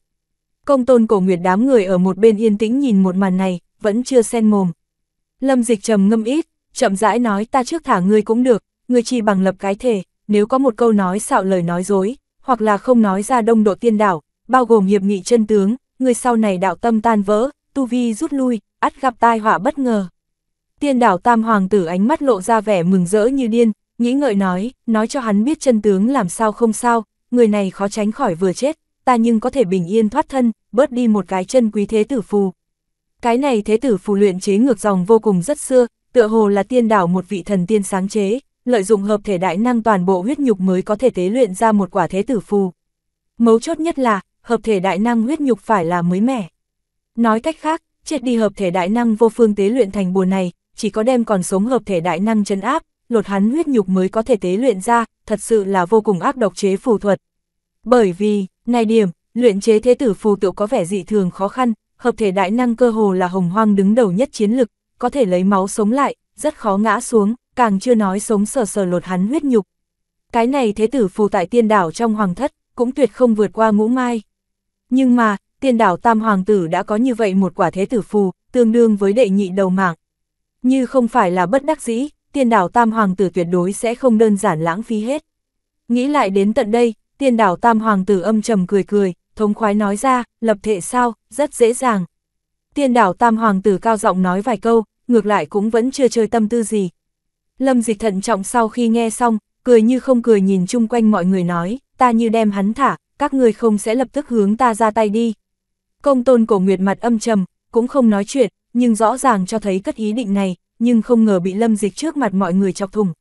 Công tôn cổ nguyệt đám người ở một bên yên tĩnh nhìn một màn này, vẫn chưa sen mồm. Lâm dịch trầm ngâm ít, chậm rãi nói ta trước thả ngươi cũng được, ngươi chỉ bằng lập cái thể, nếu có một câu nói xạo lời nói dối, hoặc là không nói ra đông độ tiên đảo, bao gồm hiệp nghị chân tướng, ngươi sau này đạo tâm tan vỡ, tu vi rút lui, ắt gặp tai họa bất ngờ. Tiên đảo tam hoàng tử ánh mắt lộ ra vẻ mừng rỡ như điên, nghĩ ngợi nói, nói cho hắn biết chân tướng làm sao không sao, người này khó tránh khỏi vừa chết, ta nhưng có thể bình yên thoát thân, bớt đi một cái chân quý thế tử phù. Cái này thế tử phù luyện chế ngược dòng vô cùng rất xưa, tựa hồ là tiên đảo một vị thần tiên sáng chế, lợi dụng hợp thể đại năng toàn bộ huyết nhục mới có thể tế luyện ra một quả thế tử phù. Mấu chốt nhất là, hợp thể đại năng huyết nhục phải là mới mẻ. Nói cách khác, chết đi hợp thể đại năng vô phương tế luyện thành bùa này, chỉ có đem còn sống hợp thể đại năng chấn áp, lột hắn huyết nhục mới có thể tế luyện ra, thật sự là vô cùng ác độc chế phù thuật. Bởi vì, này điểm, luyện chế thế tử phù tự có vẻ dị thường khó khăn, hợp thể đại năng cơ hồ là hồng hoang đứng đầu nhất chiến lực, có thể lấy máu sống lại, rất khó ngã xuống, càng chưa nói sống sờ sờ lột hắn huyết nhục. Cái này thế tử phù tại tiên đảo trong hoàng thất, cũng tuyệt không vượt qua ngũ mai. Nhưng mà, tiên đảo tam hoàng tử đã có như vậy một quả thế tử phù, tương đương với đệ nhị đầu mạng. Như không phải là bất đắc dĩ, tiên đảo tam hoàng tử tuyệt đối sẽ không đơn giản lãng phí hết. Nghĩ lại đến tận đây, tiên đảo tam hoàng tử âm trầm cười cười, thống khoái nói ra, lập thể sao, rất dễ dàng, Tiên đảo tam hoàng tử cao giọng nói vài câu, ngược lại cũng vẫn chưa chơi tâm tư gì. Lâm dịch thận trọng sau khi nghe xong, cười như không cười nhìn chung quanh mọi người nói, ta như đem hắn thả, các người không sẽ lập tức hướng ta ra tay đi. Công tôn cổ nguyệt mặt âm trầm, cũng không nói chuyện, nhưng rõ ràng cho thấy cất ý định này, nhưng không ngờ bị lâm dịch trước mặt mọi người chọc thùng.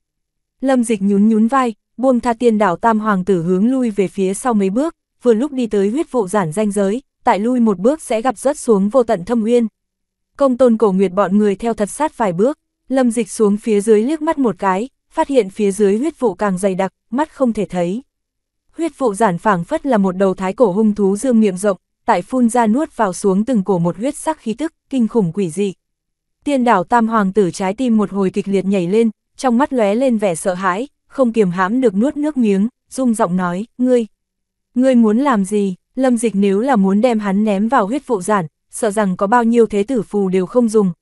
Lâm dịch nhún nhún vai, buông tha tiên đảo tam hoàng tử hướng lui về phía sau mấy bước, vừa lúc đi tới huyết vụ giản danh giới, tại lui một bước sẽ gặp rớt xuống vô tận thâm uyên. Công tôn cổ nguyệt bọn người theo thật sát vài bước, lâm dịch xuống phía dưới liếc mắt một cái, phát hiện phía dưới huyết vụ càng dày đặc, mắt không thể thấy. Huyết vụ giản phảng phất là một đầu thái cổ hung thú dương miệng rộng, tại phun ra nuốt vào xuống từng cổ một huyết sắc khí tức, kinh khủng quỷ dị. Tiên đảo tam hoàng tử trái tim một hồi kịch liệt nhảy lên, trong mắt lóe lên vẻ sợ hãi, không kiềm hãm được nuốt nước miếng, rung giọng nói, ngươi, ngươi muốn làm gì? Lâm Dịch nếu là muốn đem hắn ném vào huyết vụ giản, sợ rằng có bao nhiêu thế tử phù đều không dùng.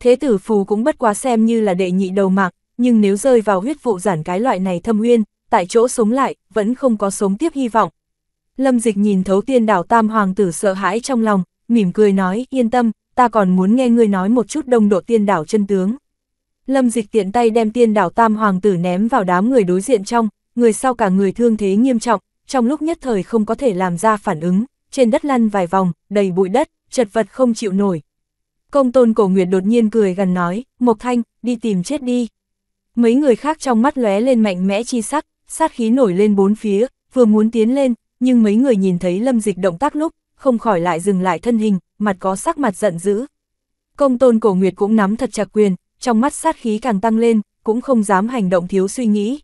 Thế tử phù cũng bất quá xem như là đệ nhị đầu mạc, nhưng nếu rơi vào huyết vụ giản cái loại này thâm uyên, tại chỗ sống lại, vẫn không có sống tiếp hy vọng. Lâm Dịch nhìn thấu tiên đảo tam hoàng tử sợ hãi trong lòng, mỉm cười nói, yên tâm, ta còn muốn nghe ngươi nói một chút đông độ tiên đảo chân tướng. Lâm Dịch tiện tay đem tiên đảo tam hoàng tử ném vào đám người đối diện trong, người sau cả người thương thế nghiêm trọng, trong lúc nhất thời không có thể làm ra phản ứng, trên đất lăn vài vòng, đầy bụi đất, chật vật không chịu nổi. Công tôn cổ nguyệt đột nhiên cười gần nói, Mộc Thanh, đi tìm chết đi. Mấy người khác trong mắt lóe lên mạnh mẽ chi sắc, sát khí nổi lên bốn phía, vừa muốn tiến lên, nhưng mấy người nhìn thấy lâm dịch động tác lúc, không khỏi lại dừng lại thân hình, mặt có sắc mặt giận dữ. Công tôn cổ nguyệt cũng nắm thật chặt quyền, trong mắt sát khí càng tăng lên, cũng không dám hành động thiếu suy nghĩ.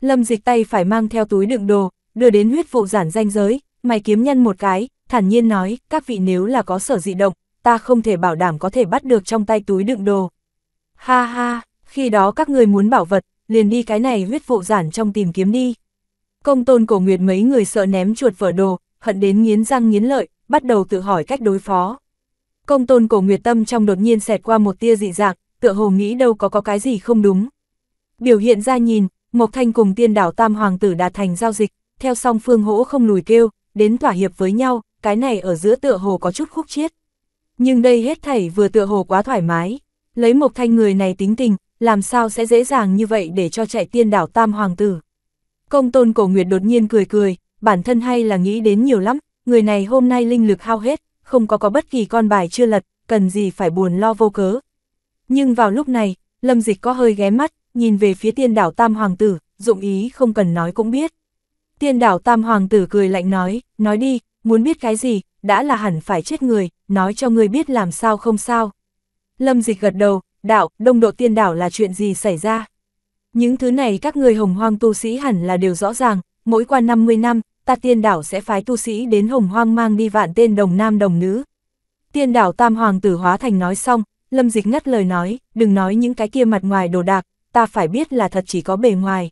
Lâm dịch tay phải mang theo túi đựng đồ, đưa đến huyết vụ giản danh giới, mày kiếm nhân một cái, thản nhiên nói, các vị nếu là có sở dị động, ta không thể bảo đảm có thể bắt được trong tay túi đựng đồ. Ha ha, khi đó các người muốn bảo vật, liền đi cái này huyết vụ giản trong tìm kiếm đi. Công tôn cổ nguyệt mấy người sợ ném chuột vỡ đồ, hận đến nghiến răng nghiến lợi, bắt đầu tự hỏi cách đối phó. Công tôn cổ nguyệt tâm trong đột nhiên xẹt qua một tia dị dạng, tựa hồ nghĩ đâu có có cái gì không đúng. Biểu hiện ra nhìn, Mộc Thanh cùng tiên đảo Tam Hoàng tử đạt thành giao dịch, theo song phương hỗ không lùi kêu, đến thỏa hiệp với nhau, cái này ở giữa tựa hồ có chút khúc chiết. Nhưng đây hết thảy vừa tựa hồ quá thoải mái, lấy một thanh người này tính tình, làm sao sẽ dễ dàng như vậy để cho chạy tiên đảo tam hoàng tử. Công tôn cổ nguyệt đột nhiên cười cười, bản thân hay là nghĩ đến nhiều lắm, người này hôm nay linh lực hao hết, không có có bất kỳ con bài chưa lật, cần gì phải buồn lo vô cớ. Nhưng vào lúc này, lâm dịch có hơi ghé mắt, nhìn về phía tiên đảo tam hoàng tử, dụng ý không cần nói cũng biết. Tiên đảo tam hoàng tử cười lạnh nói, nói đi, muốn biết cái gì, đã là hẳn phải chết người, nói cho người biết làm sao không sao. Lâm dịch gật đầu, đạo, đông độ tiên đảo là chuyện gì xảy ra. Những thứ này các người hồng hoang tu sĩ hẳn là đều rõ ràng, mỗi qua 50 năm, ta tiên đảo sẽ phái tu sĩ đến hồng hoang mang đi vạn tên đồng nam đồng nữ. Tiên đảo tam hoàng tử hóa thành nói xong, lâm dịch ngắt lời nói, đừng nói những cái kia mặt ngoài đồ đạc, ta phải biết là thật chỉ có bề ngoài.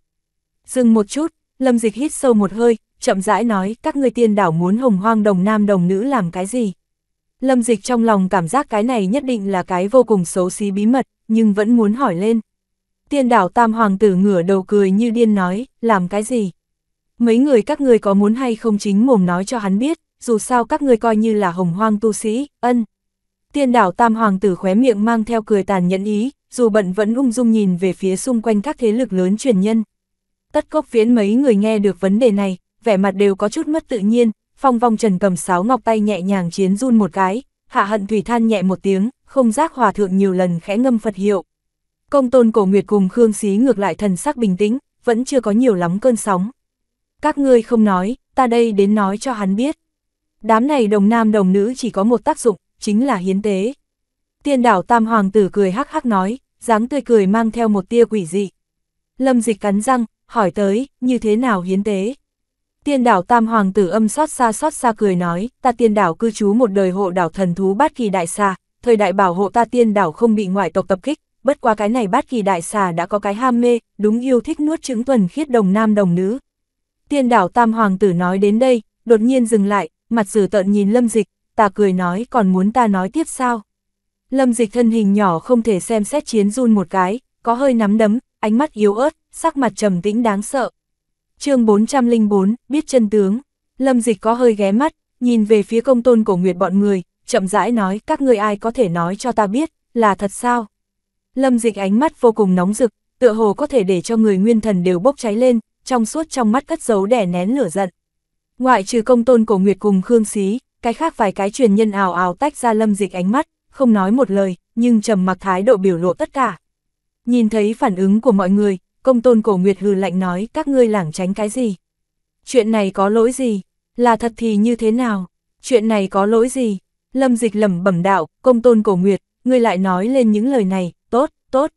Dừng một chút, Lâm Dịch hít sâu một hơi, chậm rãi nói, các ngươi tiên đảo muốn hồng hoang đồng nam đồng nữ làm cái gì? Lâm Dịch trong lòng cảm giác cái này nhất định là cái vô cùng xấu xí bí mật, nhưng vẫn muốn hỏi lên. Tiên đảo tam hoàng tử ngửa đầu cười như điên nói, làm cái gì? Mấy người các ngươi có muốn hay không chính mồm nói cho hắn biết, dù sao các ngươi coi như là hồng hoang tu sĩ, ân. Tiên đảo tam hoàng tử khóe miệng mang theo cười tàn nhẫn ý, dù bận vẫn ung dung nhìn về phía xung quanh các thế lực lớn truyền nhân. Tất cốc phiến mấy người nghe được vấn đề này, vẻ mặt đều có chút mất tự nhiên, phong vong trần cầm sáo ngọc tay nhẹ nhàng chiến run một cái, hạ hận thủy than nhẹ một tiếng, không giác hòa thượng nhiều lần khẽ ngâm Phật hiệu. Công tôn cổ nguyệt cùng Khương Xí ngược lại thần sắc bình tĩnh, vẫn chưa có nhiều lắm cơn sóng. Các ngươi không nói, ta đây đến nói cho hắn biết. Đám này đồng nam đồng nữ chỉ có một tác dụng, chính là hiến tế. Tiên đảo tam hoàng tử cười hắc hắc nói, dáng tươi cười mang theo một tia quỷ dị. Lâm dịch cắn răng, hỏi tới, như thế nào hiến tế? Tiên đảo tam hoàng tử âm xót xa xót xa cười nói, ta tiên đảo cư trú một đời hộ đảo thần thú bát kỳ đại xa thời đại bảo hộ ta tiên đảo không bị ngoại tộc tập kích, bất qua cái này bát kỳ đại xà đã có cái ham mê, đúng yêu thích nuốt trứng tuần khiết đồng nam đồng nữ. Tiên đảo tam hoàng tử nói đến đây, đột nhiên dừng lại, mặt sử tợn nhìn lâm dịch, ta cười nói còn muốn ta nói tiếp sao? Lâm dịch thân hình nhỏ không thể xem xét chiến run một cái, có hơi nắm đấm, ánh mắt yếu ớt, sắc mặt trầm tĩnh đáng sợ. chương 404, biết chân tướng, Lâm Dịch có hơi ghé mắt, nhìn về phía công tôn cổ nguyệt bọn người, chậm rãi nói các ngươi ai có thể nói cho ta biết, là thật sao? Lâm Dịch ánh mắt vô cùng nóng rực, tựa hồ có thể để cho người nguyên thần đều bốc cháy lên, trong suốt trong mắt cất giấu đẻ nén lửa giận. Ngoại trừ công tôn cổ nguyệt cùng Khương Xí, cái khác vài cái truyền nhân ào ào tách ra Lâm Dịch ánh mắt, không nói một lời, nhưng trầm mặc thái độ biểu lộ tất cả. Nhìn thấy phản ứng của mọi người, công tôn cổ nguyệt hừ lạnh nói các ngươi lảng tránh cái gì. Chuyện này có lỗi gì, là thật thì như thế nào, chuyện này có lỗi gì. Lâm dịch lầm bẩm đạo, công tôn cổ nguyệt, ngươi lại nói lên những lời này, tốt, tốt.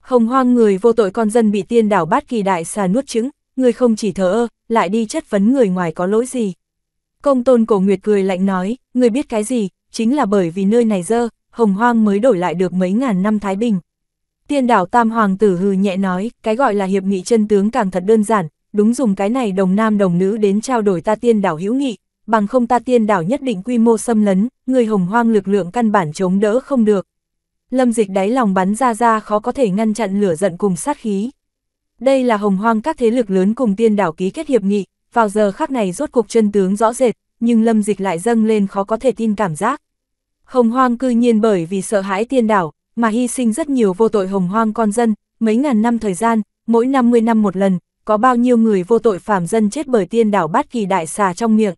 hồng hoang người vô tội con dân bị tiên đảo bát kỳ đại xà nuốt trứng, ngươi không chỉ thở ơ, lại đi chất vấn người ngoài có lỗi gì. Công tôn cổ nguyệt cười lạnh nói, ngươi biết cái gì, chính là bởi vì nơi này dơ, hồng hoang mới đổi lại được mấy ngàn năm Thái Bình, Tiên đảo Tam Hoàng tử hừ nhẹ nói, cái gọi là hiệp nghị chân tướng càng thật đơn giản, đúng dùng cái này đồng nam đồng nữ đến trao đổi ta tiên đảo hữu nghị, bằng không ta tiên đảo nhất định quy mô xâm lấn, người hồng hoang lực lượng căn bản chống đỡ không được. Lâm dịch đáy lòng bắn ra ra khó có thể ngăn chặn lửa giận cùng sát khí. Đây là hồng hoang các thế lực lớn cùng tiên đảo ký kết hiệp nghị, vào giờ khắc này rốt cuộc chân tướng rõ rệt, nhưng lâm dịch lại dâng lên khó có thể tin cảm giác. Hồng hoang cư nhiên bởi vì sợ hãi tiên đảo, mà hy sinh rất nhiều vô tội hồng hoang con dân, mấy ngàn năm thời gian, mỗi 50 năm một lần, có bao nhiêu người vô tội phạm dân chết bởi tiên đảo bát kỳ đại xà trong miệng.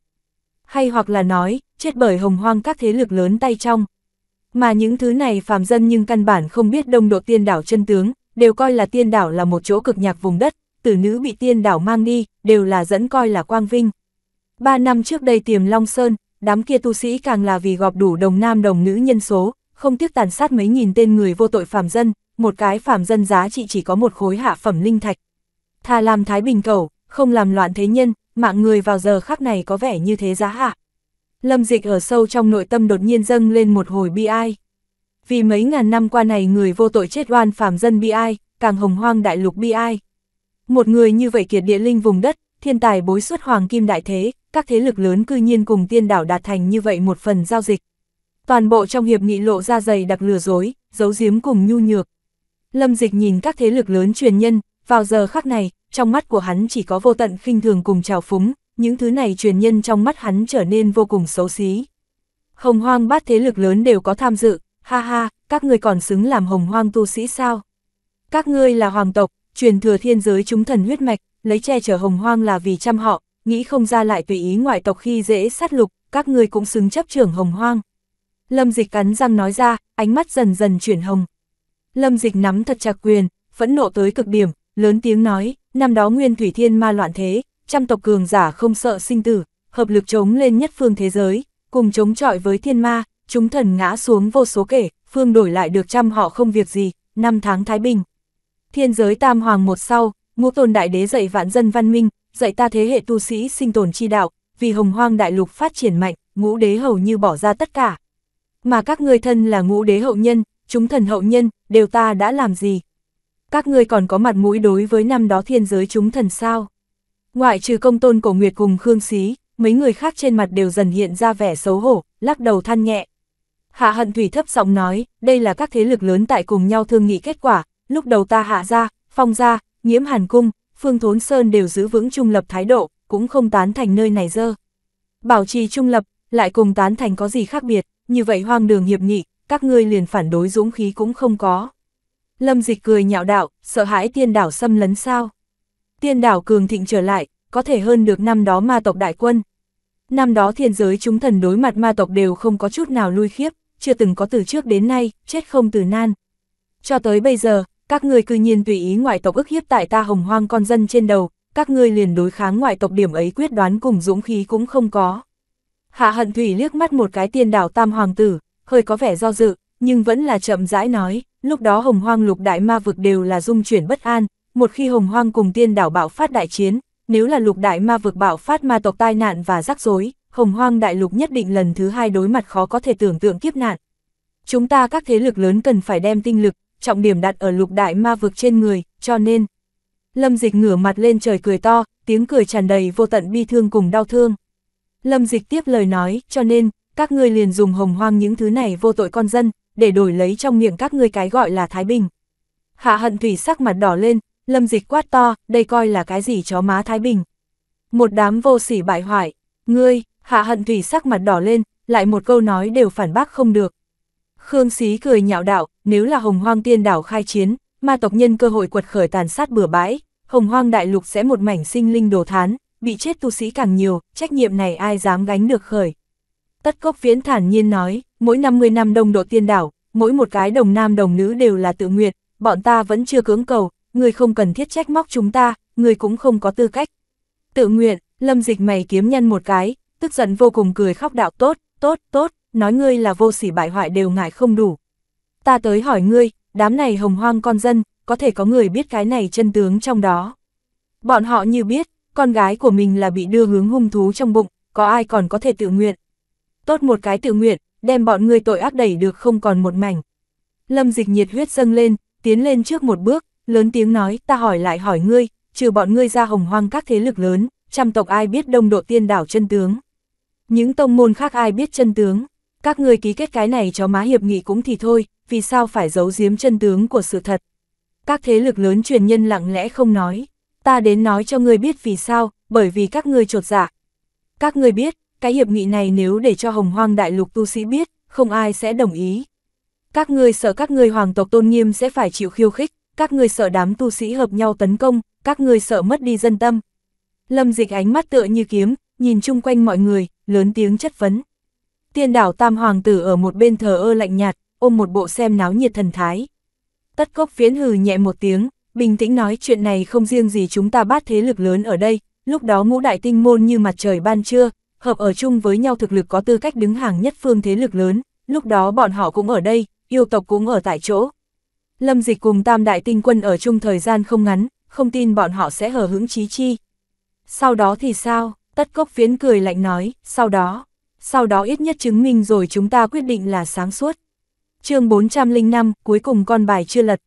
Hay hoặc là nói, chết bởi hồng hoang các thế lực lớn tay trong. Mà những thứ này phạm dân nhưng căn bản không biết đông độ tiên đảo chân tướng, đều coi là tiên đảo là một chỗ cực nhạc vùng đất, tử nữ bị tiên đảo mang đi, đều là dẫn coi là quang vinh. Ba năm trước đây tiềm Long Sơn, đám kia tu sĩ càng là vì gọp đủ đồng nam đồng nữ nhân số, không tiếc tàn sát mấy nghìn tên người vô tội phàm dân, một cái phàm dân giá trị chỉ có một khối hạ phẩm linh thạch. Thà làm thái bình cầu, không làm loạn thế nhân, mạng người vào giờ khắc này có vẻ như thế giá hạ. Lâm dịch ở sâu trong nội tâm đột nhiên dâng lên một hồi bi ai. Vì mấy ngàn năm qua này người vô tội chết oan phàm dân bi ai, càng hồng hoang đại lục bi ai. Một người như vậy kiệt địa linh vùng đất, thiên tài bối xuất hoàng kim đại thế, các thế lực lớn cư nhiên cùng tiên đảo đạt thành như vậy một phần giao dịch toàn bộ trong hiệp nghị lộ ra dày đặc lừa dối, giấu giếm cùng nhu nhược. Lâm Dịch nhìn các thế lực lớn truyền nhân, vào giờ khắc này, trong mắt của hắn chỉ có vô tận khinh thường cùng trào phúng, những thứ này truyền nhân trong mắt hắn trở nên vô cùng xấu xí. Hồng hoang bát thế lực lớn đều có tham dự, ha ha, các ngươi còn xứng làm hồng hoang tu sĩ sao? Các ngươi là hoàng tộc, truyền thừa thiên giới chúng thần huyết mạch, lấy che chở hồng hoang là vì chăm họ, nghĩ không ra lại tùy ý ngoại tộc khi dễ sát lục, các ngươi cũng xứng chấp trưởng hồng hoang. Lâm Dịch cắn răng nói ra, ánh mắt dần dần chuyển hồng. Lâm Dịch nắm thật chặt quyền, phẫn nộ tới cực điểm, lớn tiếng nói, năm đó nguyên thủy thiên ma loạn thế, trăm tộc cường giả không sợ sinh tử, hợp lực chống lên nhất phương thế giới, cùng chống chọi với thiên ma, chúng thần ngã xuống vô số kể, phương đổi lại được trăm họ không việc gì, năm tháng thái bình. Thiên giới tam hoàng một sau, ngũ tồn đại đế dạy vạn dân văn minh, dạy ta thế hệ tu sĩ sinh tồn chi đạo, vì hồng hoang đại lục phát triển mạnh, ngũ đế hầu như bỏ ra tất cả, mà các ngươi thân là ngũ đế hậu nhân, chúng thần hậu nhân, đều ta đã làm gì? Các ngươi còn có mặt mũi đối với năm đó thiên giới chúng thần sao? Ngoại trừ công tôn cổ nguyệt cùng Khương Xí, mấy người khác trên mặt đều dần hiện ra vẻ xấu hổ, lắc đầu than nhẹ. Hạ hận thủy thấp giọng nói, đây là các thế lực lớn tại cùng nhau thương nghị kết quả, lúc đầu ta hạ ra, phong ra, nhiễm hàn cung, phương thốn sơn đều giữ vững trung lập thái độ, cũng không tán thành nơi này dơ. Bảo trì trung lập, lại cùng tán thành có gì khác biệt như vậy hoang đường hiệp nghị, các ngươi liền phản đối dũng khí cũng không có. Lâm dịch cười nhạo đạo, sợ hãi tiên đảo xâm lấn sao. Tiên đảo cường thịnh trở lại, có thể hơn được năm đó ma tộc đại quân. Năm đó thiên giới chúng thần đối mặt ma tộc đều không có chút nào lui khiếp, chưa từng có từ trước đến nay, chết không từ nan. Cho tới bây giờ, các ngươi cư nhiên tùy ý ngoại tộc ức hiếp tại ta hồng hoang con dân trên đầu, các ngươi liền đối kháng ngoại tộc điểm ấy quyết đoán cùng dũng khí cũng không có. Hạ Hận Thủy liếc mắt một cái tiên đảo tam hoàng tử, hơi có vẻ do dự, nhưng vẫn là chậm rãi nói, lúc đó hồng hoang lục đại ma vực đều là dung chuyển bất an, một khi hồng hoang cùng tiên đảo bạo phát đại chiến, nếu là lục đại ma vực bạo phát ma tộc tai nạn và rắc rối, hồng hoang đại lục nhất định lần thứ hai đối mặt khó có thể tưởng tượng kiếp nạn. Chúng ta các thế lực lớn cần phải đem tinh lực, trọng điểm đặt ở lục đại ma vực trên người, cho nên... Lâm dịch ngửa mặt lên trời cười to, tiếng cười tràn đầy vô tận bi thương cùng đau thương. Lâm Dịch tiếp lời nói, cho nên, các ngươi liền dùng hồng hoang những thứ này vô tội con dân, để đổi lấy trong miệng các ngươi cái gọi là Thái Bình. Hạ hận thủy sắc mặt đỏ lên, Lâm Dịch quát to, đây coi là cái gì chó má Thái Bình. Một đám vô sỉ bại hoại, ngươi, hạ hận thủy sắc mặt đỏ lên, lại một câu nói đều phản bác không được. Khương Xí cười nhạo đạo, nếu là hồng hoang tiên đảo khai chiến, ma tộc nhân cơ hội quật khởi tàn sát bừa bãi, hồng hoang đại lục sẽ một mảnh sinh linh đồ thán, bị chết tu sĩ càng nhiều, trách nhiệm này ai dám gánh được khởi. Tất Cốc Viễn thản nhiên nói, mỗi 50 năm đông độ tiên đảo, mỗi một cái đồng nam đồng nữ đều là tự nguyện, bọn ta vẫn chưa cưỡng cầu, người không cần thiết trách móc chúng ta, người cũng không có tư cách. Tự nguyện, lâm dịch mày kiếm nhân một cái, tức giận vô cùng cười khóc đạo tốt, tốt, tốt, nói ngươi là vô sỉ bại hoại đều ngại không đủ. Ta tới hỏi ngươi, đám này hồng hoang con dân, có thể có người biết cái này chân tướng trong đó. Bọn họ như biết, con gái của mình là bị đưa hướng hung thú trong bụng, có ai còn có thể tự nguyện. Tốt một cái tự nguyện, đem bọn người tội ác đẩy được không còn một mảnh. Lâm dịch nhiệt huyết dâng lên, tiến lên trước một bước, lớn tiếng nói, ta hỏi lại hỏi ngươi, trừ bọn ngươi ra hồng hoang các thế lực lớn, trăm tộc ai biết đông độ tiên đảo chân tướng. Những tông môn khác ai biết chân tướng, các ngươi ký kết cái này cho má hiệp nghị cũng thì thôi, vì sao phải giấu giếm chân tướng của sự thật. Các thế lực lớn truyền nhân lặng lẽ không nói, ta đến nói cho ngươi biết vì sao, bởi vì các ngươi trột dạ. Các ngươi biết, cái hiệp nghị này nếu để cho hồng hoang đại lục tu sĩ biết, không ai sẽ đồng ý. Các ngươi sợ các ngươi hoàng tộc tôn nghiêm sẽ phải chịu khiêu khích, các ngươi sợ đám tu sĩ hợp nhau tấn công, các ngươi sợ mất đi dân tâm. Lâm dịch ánh mắt tựa như kiếm, nhìn chung quanh mọi người, lớn tiếng chất vấn. Tiên đảo tam hoàng tử ở một bên thờ ơ lạnh nhạt, ôm một bộ xem náo nhiệt thần thái. Tất cốc phiến hừ nhẹ một tiếng, bình tĩnh nói chuyện này không riêng gì chúng ta bát thế lực lớn ở đây, lúc đó ngũ đại tinh môn như mặt trời ban trưa, hợp ở chung với nhau thực lực có tư cách đứng hàng nhất phương thế lực lớn, lúc đó bọn họ cũng ở đây, yêu tộc cũng ở tại chỗ. Lâm Dịch cùng tam đại tinh quân ở chung thời gian không ngắn, không tin bọn họ sẽ hờ hững chí chi. Sau đó thì sao? Tất cốc phiến cười lạnh nói, sau đó, sau đó ít nhất chứng minh rồi chúng ta quyết định là sáng suốt. chương 405, cuối cùng con bài chưa lật,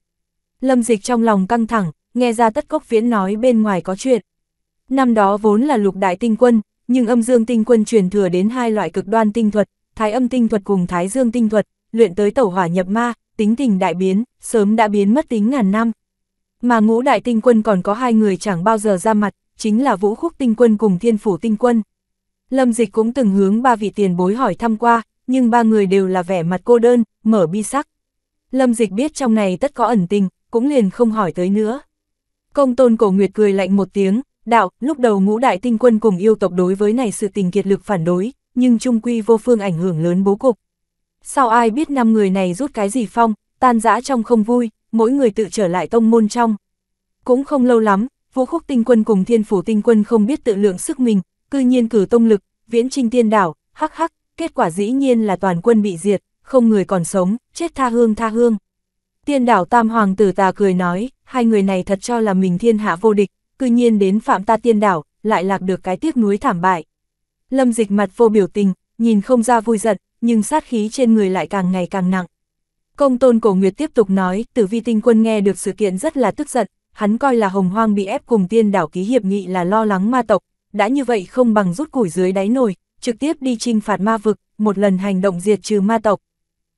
Lâm Dịch trong lòng căng thẳng, nghe ra tất cốc viễn nói bên ngoài có chuyện. Năm đó vốn là lục đại tinh quân, nhưng âm dương tinh quân truyền thừa đến hai loại cực đoan tinh thuật, thái âm tinh thuật cùng thái dương tinh thuật, luyện tới tẩu hỏa nhập ma, tính tình đại biến, sớm đã biến mất tính ngàn năm. Mà ngũ đại tinh quân còn có hai người chẳng bao giờ ra mặt, chính là vũ khúc tinh quân cùng thiên phủ tinh quân. Lâm dịch cũng từng hướng ba vị tiền bối hỏi thăm qua, nhưng ba người đều là vẻ mặt cô đơn, mở bi sắc. Lâm dịch biết trong này tất có ẩn tình, cũng liền không hỏi tới nữa. Công tôn cổ nguyệt cười lạnh một tiếng, đạo, lúc đầu ngũ đại tinh quân cùng yêu tộc đối với này sự tình kiệt lực phản đối, nhưng trung quy vô phương ảnh hưởng lớn bố cục. Sao ai biết năm người này rút cái gì phong, tan rã trong không vui, mỗi người tự trở lại tông môn trong. Cũng không lâu lắm, vũ khúc tinh quân cùng thiên phủ tinh quân không biết tự lượng sức mình, cư nhiên cử tông lực, viễn trinh tiên đảo, hắc hắc, kết quả dĩ nhiên là toàn quân bị diệt, không người còn sống, chết tha hương tha hương. Tiên đảo tam hoàng tử ta cười nói, hai người này thật cho là mình thiên hạ vô địch, cư nhiên đến phạm ta tiên đảo, lại lạc được cái tiếc núi thảm bại. Lâm dịch mặt vô biểu tình, nhìn không ra vui giận, nhưng sát khí trên người lại càng ngày càng nặng. Công tôn cổ nguyệt tiếp tục nói, tử vi tinh quân nghe được sự kiện rất là tức giận, hắn coi là hồng hoang bị ép cùng tiên đảo ký hiệp nghị là lo lắng ma tộc, đã như vậy không bằng rút củi dưới đáy nồi, trực tiếp đi trinh phạt ma vực, một lần hành động diệt trừ ma tộc.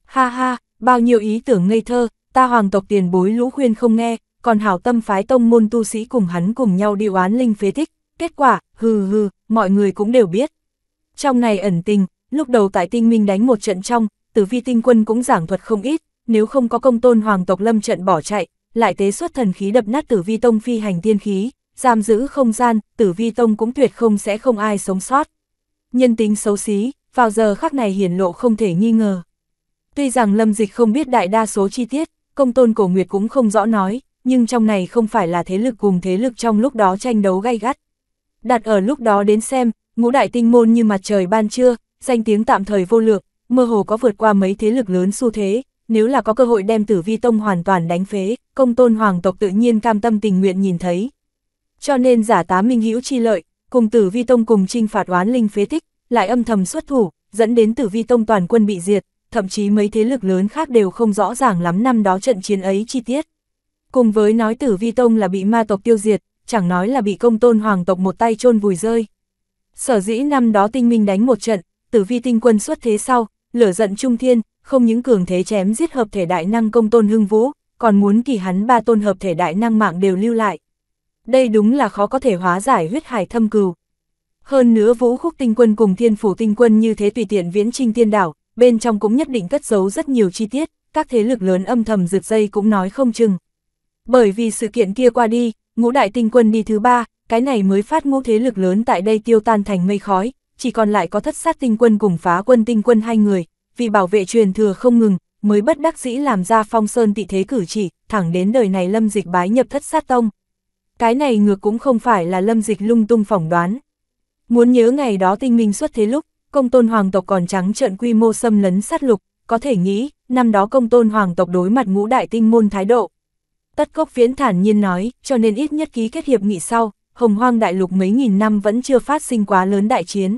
Ha ha, bao nhiêu ý tưởng ngây thơ, ta hoàng tộc tiền bối lũ khuyên không nghe, còn hảo tâm phái tông môn tu sĩ cùng hắn cùng nhau đi oán linh phế tích, kết quả, hừ hừ, mọi người cũng đều biết. Trong này ẩn tình, lúc đầu tại tinh minh đánh một trận trong, tử vi tinh quân cũng giảng thuật không ít, nếu không có công tôn hoàng tộc lâm trận bỏ chạy, lại tế xuất thần khí đập nát tử vi tông phi hành tiên khí, giam giữ không gian, tử vi tông cũng tuyệt không sẽ không ai sống sót. Nhân tính xấu xí, vào giờ khắc này hiển lộ không thể nghi ngờ. Tuy rằng lâm dịch không biết đại đa số chi tiết, công tôn cổ nguyệt cũng không rõ nói, nhưng trong này không phải là thế lực cùng thế lực trong lúc đó tranh đấu gay gắt. Đặt ở lúc đó đến xem, ngũ đại tinh môn như mặt trời ban trưa, danh tiếng tạm thời vô lược, mơ hồ có vượt qua mấy thế lực lớn xu thế, nếu là có cơ hội đem tử vi tông hoàn toàn đánh phế, công tôn hoàng tộc tự nhiên cam tâm tình nguyện nhìn thấy. Cho nên giả tá minh hữu chi lợi, cùng tử vi tông cùng trinh phạt oán linh phế tích, lại âm thầm xuất thủ, dẫn đến tử vi tông toàn quân bị diệt, thậm chí mấy thế lực lớn khác đều không rõ ràng lắm năm đó trận chiến ấy chi tiết. Cùng với nói tử vi tông là bị ma tộc tiêu diệt, chẳng nói là bị công tôn hoàng tộc một tay chôn vùi rơi. Sở dĩ năm đó tinh minh đánh một trận, tử vi tinh quân xuất thế sau, lửa giận trung thiên, không những cường thế chém giết hợp thể đại năng công tôn hưng vũ, còn muốn kỳ hắn ba tôn hợp thể đại năng mạng đều lưu lại. Đây đúng là khó có thể hóa giải huyết hải thâm cừu. Hơn nữa vũ khúc tinh quân cùng thiên phủ tinh quân như thế tùy tiện viễn trinh tiên đảo, bên trong cũng nhất định cất giấu rất nhiều chi tiết, các thế lực lớn âm thầm rượt dây cũng nói không chừng. Bởi vì sự kiện kia qua đi, ngũ đại tinh quân đi thứ ba, cái này mới phát ngũ thế lực lớn tại đây tiêu tan thành mây khói, chỉ còn lại có thất sát tinh quân cùng phá quân tinh quân hai người, vì bảo vệ truyền thừa không ngừng, mới bất đắc dĩ làm ra phong sơn tị thế cử chỉ, thẳng đến đời này lâm dịch bái nhập thất sát tông. Cái này ngược cũng không phải là lâm dịch lung tung phỏng đoán. Muốn nhớ ngày đó tinh minh xuất thế lúc, công tôn hoàng tộc còn trắng trợn quy mô xâm lấn sát lục, có thể nghĩ, năm đó công tôn hoàng tộc đối mặt ngũ đại tinh môn thái độ. Tất cốc viễn thản nhiên nói, cho nên ít nhất ký kết hiệp nghị sau, hồng hoang đại lục mấy nghìn năm vẫn chưa phát sinh quá lớn đại chiến.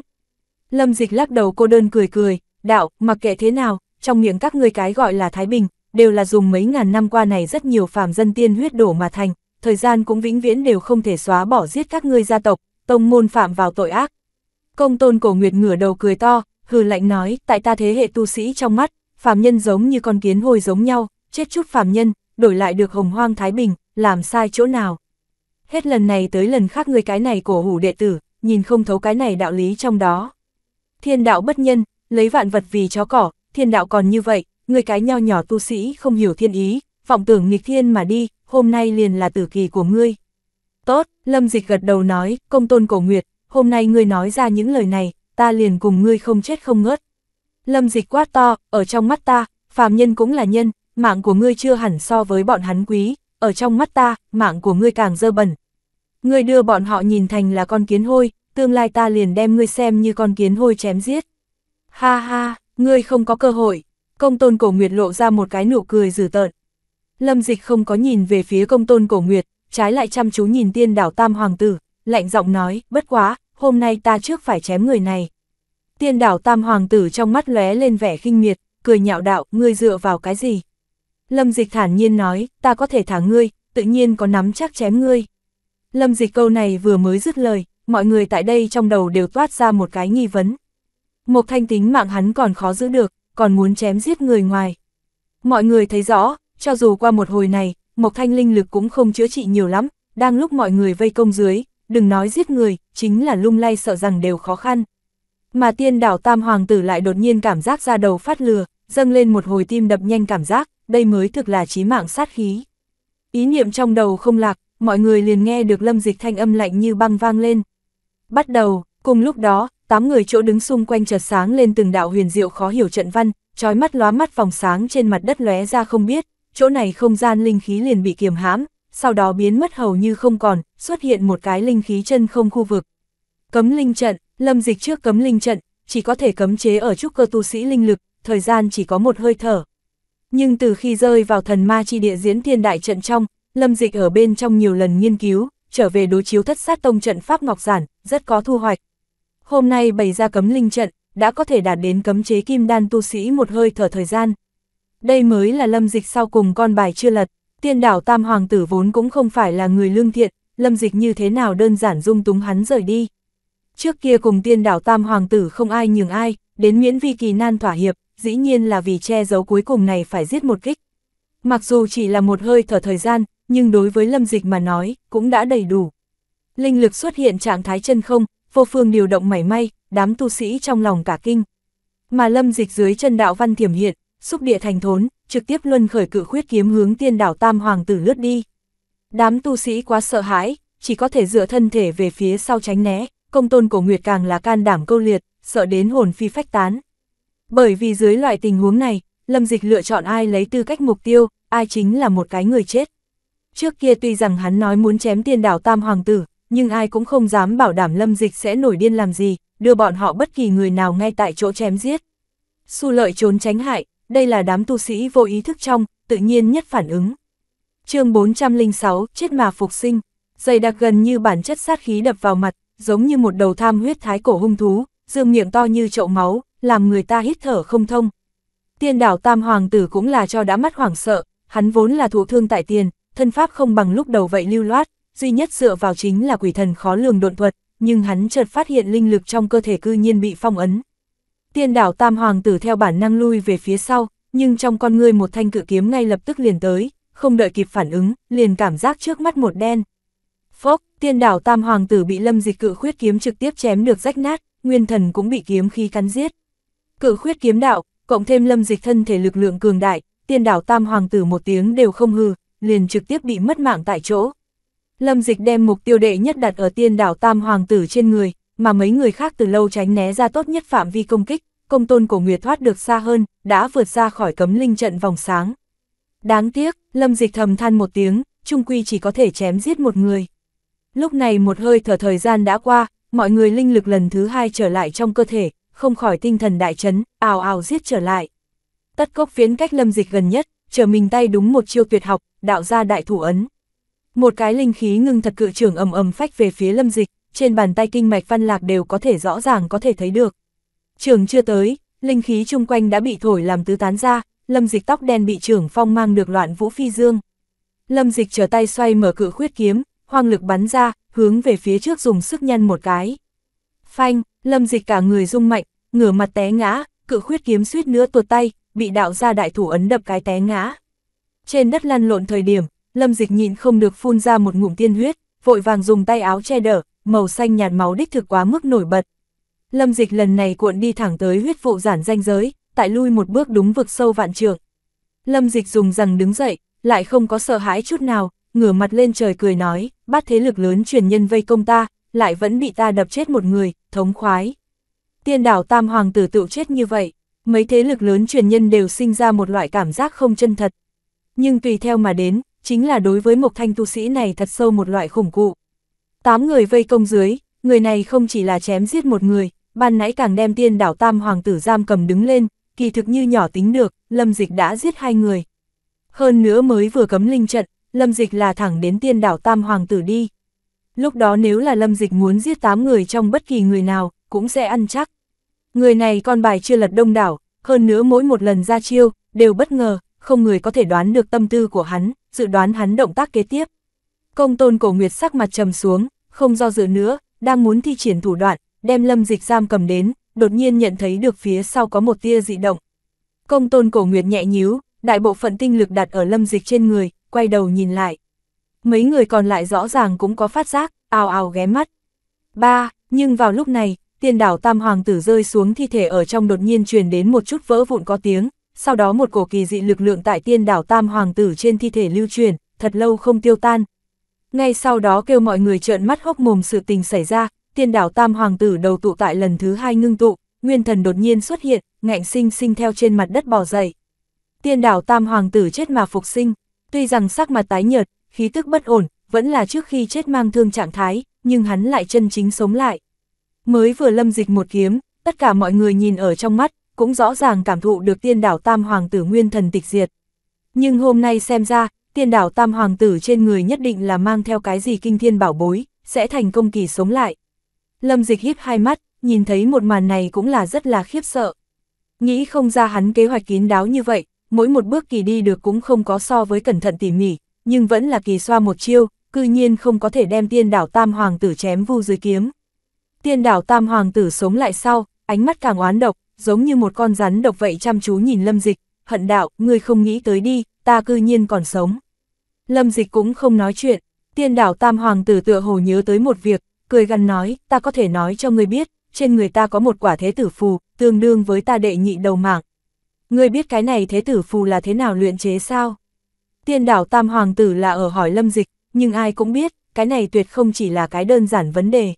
Lâm dịch lắc đầu cô đơn cười cười, đạo, mặc kệ thế nào, trong miệng các ngươi cái gọi là Thái Bình, đều là dùng mấy ngàn năm qua này rất nhiều phàm dân tiên huyết đổ mà thành, thời gian cũng vĩnh viễn đều không thể xóa bỏ giết các ngươi gia tộc, tông môn phạm vào tội ác, Công tôn cổ nguyệt ngửa đầu cười to, hừ lạnh nói, tại ta thế hệ tu sĩ trong mắt, phàm nhân giống như con kiến hồi giống nhau, chết chút phàm nhân, đổi lại được hồng hoang Thái Bình, làm sai chỗ nào. Hết lần này tới lần khác người cái này cổ hủ đệ tử, nhìn không thấu cái này đạo lý trong đó. Thiên đạo bất nhân, lấy vạn vật vì chó cỏ, thiên đạo còn như vậy, người cái nho nhỏ tu sĩ không hiểu thiên ý, vọng tưởng nghịch thiên mà đi, hôm nay liền là tử kỳ của ngươi. Tốt, Lâm Dịch gật đầu nói, công tôn cổ nguyệt, hôm nay ngươi nói ra những lời này, ta liền cùng ngươi không chết không ngớt. Lâm dịch quá to, ở trong mắt ta, phàm nhân cũng là nhân, mạng của ngươi chưa hẳn so với bọn hắn quý, ở trong mắt ta, mạng của ngươi càng dơ bẩn. Ngươi đưa bọn họ nhìn thành là con kiến hôi, tương lai ta liền đem ngươi xem như con kiến hôi chém giết. Ha ha, ngươi không có cơ hội. Công tôn cổ nguyệt lộ ra một cái nụ cười dữ tợn. Lâm dịch không có nhìn về phía công tôn cổ nguyệt, trái lại chăm chú nhìn tiên đảo tam hoàng tử, lạnh giọng nói, bất quá, hôm nay ta trước phải chém người này. Tiên đảo tam hoàng tử trong mắt lóe lên vẻ khinh miệt, cười nhạo đạo, ngươi dựa vào cái gì? Lâm dịch thản nhiên nói, ta có thể thả ngươi, tự nhiên có nắm chắc chém ngươi. Lâm dịch câu này vừa mới dứt lời, mọi người tại đây trong đầu đều toát ra một cái nghi vấn. Một thanh tính mạng hắn còn khó giữ được, còn muốn chém giết người ngoài. Mọi người thấy rõ, cho dù qua một hồi này, một thanh linh lực cũng không chữa trị nhiều lắm, đang lúc mọi người vây công dưới, đừng nói giết người, chính là lung lay sợ rằng đều khó khăn. Mà tiên đảo tam hoàng tử lại đột nhiên cảm giác ra đầu phát lừa, dâng lên một hồi tim đập nhanh cảm giác, đây mới thực là chí mạng sát khí. Ý niệm trong đầu không lạc, mọi người liền nghe được lâm dịch thanh âm lạnh như băng vang lên. Bắt đầu, cùng lúc đó, tám người chỗ đứng xung quanh chợt sáng lên từng đạo huyền diệu khó hiểu trận văn, trói mắt lóa mắt vòng sáng trên mặt đất lóe ra không biết, chỗ này không gian linh khí liền bị kiềm hãm, sau đó biến mất hầu như không còn, xuất hiện một cái linh khí chân không khu vực. Cấm linh trận, lâm dịch trước cấm linh trận, chỉ có thể cấm chế ở trúc cơ tu sĩ linh lực, thời gian chỉ có một hơi thở. Nhưng từ khi rơi vào thần ma chi địa diễn thiên đại trận trong, lâm dịch ở bên trong nhiều lần nghiên cứu, trở về đối chiếu thất sát tông trận Pháp Ngọc Giản, rất có thu hoạch. Hôm nay bày ra cấm linh trận, đã có thể đạt đến cấm chế kim đan tu sĩ một hơi thở thời gian. Đây mới là lâm dịch sau cùng con bài chưa lật. Tiên đảo Tam Hoàng tử vốn cũng không phải là người lương thiện, lâm dịch như thế nào đơn giản dung túng hắn rời đi. Trước kia cùng tiên đảo Tam Hoàng tử không ai nhường ai, đến miễn vi kỳ nan thỏa hiệp, dĩ nhiên là vì che giấu cuối cùng này phải giết một kích. Mặc dù chỉ là một hơi thở thời gian, nhưng đối với lâm dịch mà nói, cũng đã đầy đủ. Linh lực xuất hiện trạng thái chân không, vô phương điều động mảy may, đám tu sĩ trong lòng cả kinh. Mà lâm dịch dưới chân đạo văn thiểm hiện, xúc địa thành thốn, trực tiếp luân khởi cự khuyết kiếm hướng tiên đảo Tam Hoàng tử lướt đi. Đám tu sĩ quá sợ hãi, chỉ có thể dựa thân thể về phía sau tránh né, công tôn cổ Nguyệt càng là can đảm câu liệt, sợ đến hồn phi phách tán. Bởi vì dưới loại tình huống này, Lâm Dịch lựa chọn ai lấy tư cách mục tiêu, ai chính là một cái người chết. Trước kia tuy rằng hắn nói muốn chém tiên đảo Tam Hoàng tử, nhưng ai cũng không dám bảo đảm Lâm Dịch sẽ nổi điên làm gì, đưa bọn họ bất kỳ người nào ngay tại chỗ chém giết. Su lợi trốn tránh hại, đây là đám tu sĩ vô ý thức trong, tự nhiên nhất phản ứng. chương 406, chết mà phục sinh, dày đặc gần như bản chất sát khí đập vào mặt, giống như một đầu tham huyết thái cổ hung thú, dương miệng to như chậu máu, làm người ta hít thở không thông. Tiên đảo Tam Hoàng tử cũng là cho đã mắt hoảng sợ, hắn vốn là thụ thương tại tiền, thân pháp không bằng lúc đầu vậy lưu loát, duy nhất dựa vào chính là quỷ thần khó lường độn thuật, nhưng hắn chợt phát hiện linh lực trong cơ thể cư nhiên bị phong ấn, Tiên đảo tam hoàng tử theo bản năng lui về phía sau, nhưng trong con người một thanh cự kiếm ngay lập tức liền tới, không đợi kịp phản ứng, liền cảm giác trước mắt một đen. Phốc, tiên đảo tam hoàng tử bị lâm dịch cự khuyết kiếm trực tiếp chém được rách nát, nguyên thần cũng bị kiếm khi cắn giết. Cự khuyết kiếm đạo, cộng thêm lâm dịch thân thể lực lượng cường đại, tiên đảo tam hoàng tử một tiếng đều không hư, liền trực tiếp bị mất mạng tại chỗ. Lâm dịch đem mục tiêu đệ nhất đặt ở tiên đảo tam hoàng tử trên người, mà mấy người khác từ lâu tránh né ra tốt nhất phạm vi công kích, công tôn cổ nguyệt thoát được xa hơn, đã vượt ra khỏi cấm linh trận vòng sáng. Đáng tiếc, lâm dịch thầm than một tiếng, trung quy chỉ có thể chém giết một người. Lúc này một hơi thở thời gian đã qua, mọi người linh lực lần thứ hai trở lại trong cơ thể, không khỏi tinh thần đại chấn, ào ào giết trở lại. Tất cốc phiến cách lâm dịch gần nhất, chờ mình tay đúng một chiêu tuyệt học, đạo ra đại thủ ấn. Một cái linh khí ngưng thật cự trưởng ầm ầm phách về phía lâm dịch, trên bàn tay kinh mạch văn lạc đều có thể rõ ràng có thể thấy được. Trường chưa tới, linh khí chung quanh đã bị thổi làm tứ tán ra, lâm dịch tóc đen bị trưởng phong mang được loạn vũ phi dương. Lâm dịch trở tay xoay mở cự khuyết kiếm, hoang lực bắn ra, hướng về phía trước dùng sức nhân một cái. Phanh, lâm dịch cả người rung mạnh, ngửa mặt té ngã, cự khuyết kiếm suýt nữa tuột tay, bị đạo ra đại thủ ấn đập cái té ngã. Trên đất lăn lộn thời điểm, lâm dịch nhịn không được phun ra một ngụm tiên huyết, vội vàng dùng tay áo che đỡ, màu xanh nhạt máu đích thực quá mức nổi bật. Lâm dịch lần này cuộn đi thẳng tới huyết vụ giản danh giới, tại lui một bước đúng vực sâu vạn trượng. Lâm dịch dùng rằng đứng dậy, lại không có sợ hãi chút nào, ngửa mặt lên trời cười nói, bắt thế lực lớn truyền nhân vây công ta, lại vẫn bị ta đập chết một người, thống khoái. Tiên đảo Tam Hoàng tử tự chết như vậy, mấy thế lực lớn truyền nhân đều sinh ra một loại cảm giác không chân thật. Nhưng tùy theo mà đến, chính là đối với một thanh tu sĩ này thật sâu một loại khủng cụ. Tám người vây công dưới, người này không chỉ là chém giết một người, ban nãy càng đem tiên đảo tam hoàng tử giam cầm đứng lên, kỳ thực như nhỏ tính được, lâm dịch đã giết hai người. Hơn nữa mới vừa cấm linh trận, lâm dịch là thẳng đến tiên đảo tam hoàng tử đi. Lúc đó nếu là lâm dịch muốn giết tám người trong bất kỳ người nào, cũng sẽ ăn chắc. Người này con bài chưa lật đông đảo, hơn nữa mỗi một lần ra chiêu, đều bất ngờ, không người có thể đoán được tâm tư của hắn, dự đoán hắn động tác kế tiếp. Công tôn cổ nguyệt sắc mặt trầm xuống, không do dự nữa, đang muốn thi triển thủ đoạn, đem lâm dịch giam cầm đến, đột nhiên nhận thấy được phía sau có một tia dị động. Công tôn cổ nguyệt nhẹ nhíu, đại bộ phận tinh lực đặt ở lâm dịch trên người, quay đầu nhìn lại. Mấy người còn lại rõ ràng cũng có phát giác, ào ào ghé mắt. Ba, nhưng vào lúc này, tiên đảo tam hoàng tử rơi xuống thi thể ở trong đột nhiên truyền đến một chút vỡ vụn có tiếng, sau đó một cổ kỳ dị lực lượng tại tiên đảo tam hoàng tử trên thi thể lưu truyền, thật lâu không tiêu tan, ngay sau đó kêu mọi người trợn mắt hốc mồm sự tình xảy ra, tiên đảo tam hoàng tử đầu tụ tại lần thứ hai ngưng tụ, nguyên thần đột nhiên xuất hiện, ngạnh sinh sinh theo trên mặt đất bò dậy. Tiên đảo tam hoàng tử chết mà phục sinh, tuy rằng sắc mặt tái nhợt, khí tức bất ổn, vẫn là trước khi chết mang thương trạng thái, nhưng hắn lại chân chính sống lại. Mới vừa lâm dịch một kiếm, tất cả mọi người nhìn ở trong mắt, cũng rõ ràng cảm thụ được tiên đảo tam hoàng tử nguyên thần tịch diệt. Nhưng hôm nay xem ra, tiên đảo tam hoàng tử trên người nhất định là mang theo cái gì kinh thiên bảo bối, sẽ thành công kỳ sống lại. Lâm dịch híp hai mắt, nhìn thấy một màn này cũng là rất là khiếp sợ. Nghĩ không ra hắn kế hoạch kín đáo như vậy, mỗi một bước kỳ đi được cũng không có so với cẩn thận tỉ mỉ, nhưng vẫn là kỳ xoa một chiêu, cư nhiên không có thể đem tiên đảo tam hoàng tử chém vu dưới kiếm. Tiên đảo tam hoàng tử sống lại sau, ánh mắt càng oán độc, giống như một con rắn độc vậy chăm chú nhìn lâm dịch, hận đạo, ngươi không nghĩ tới đi, ta cư nhiên còn sống. Lâm Dịch cũng không nói chuyện, tiên đảo Tam Hoàng tử tựa hồ nhớ tới một việc, cười gằn nói, ta có thể nói cho ngươi biết, trên người ta có một quả thế tử phù, tương đương với ta đệ nhị đầu mạng. Ngươi biết cái này thế tử phù là thế nào luyện chế sao? Tiên đảo Tam Hoàng tử là ở hỏi Lâm Dịch, nhưng ai cũng biết, cái này tuyệt không chỉ là cái đơn giản vấn đề.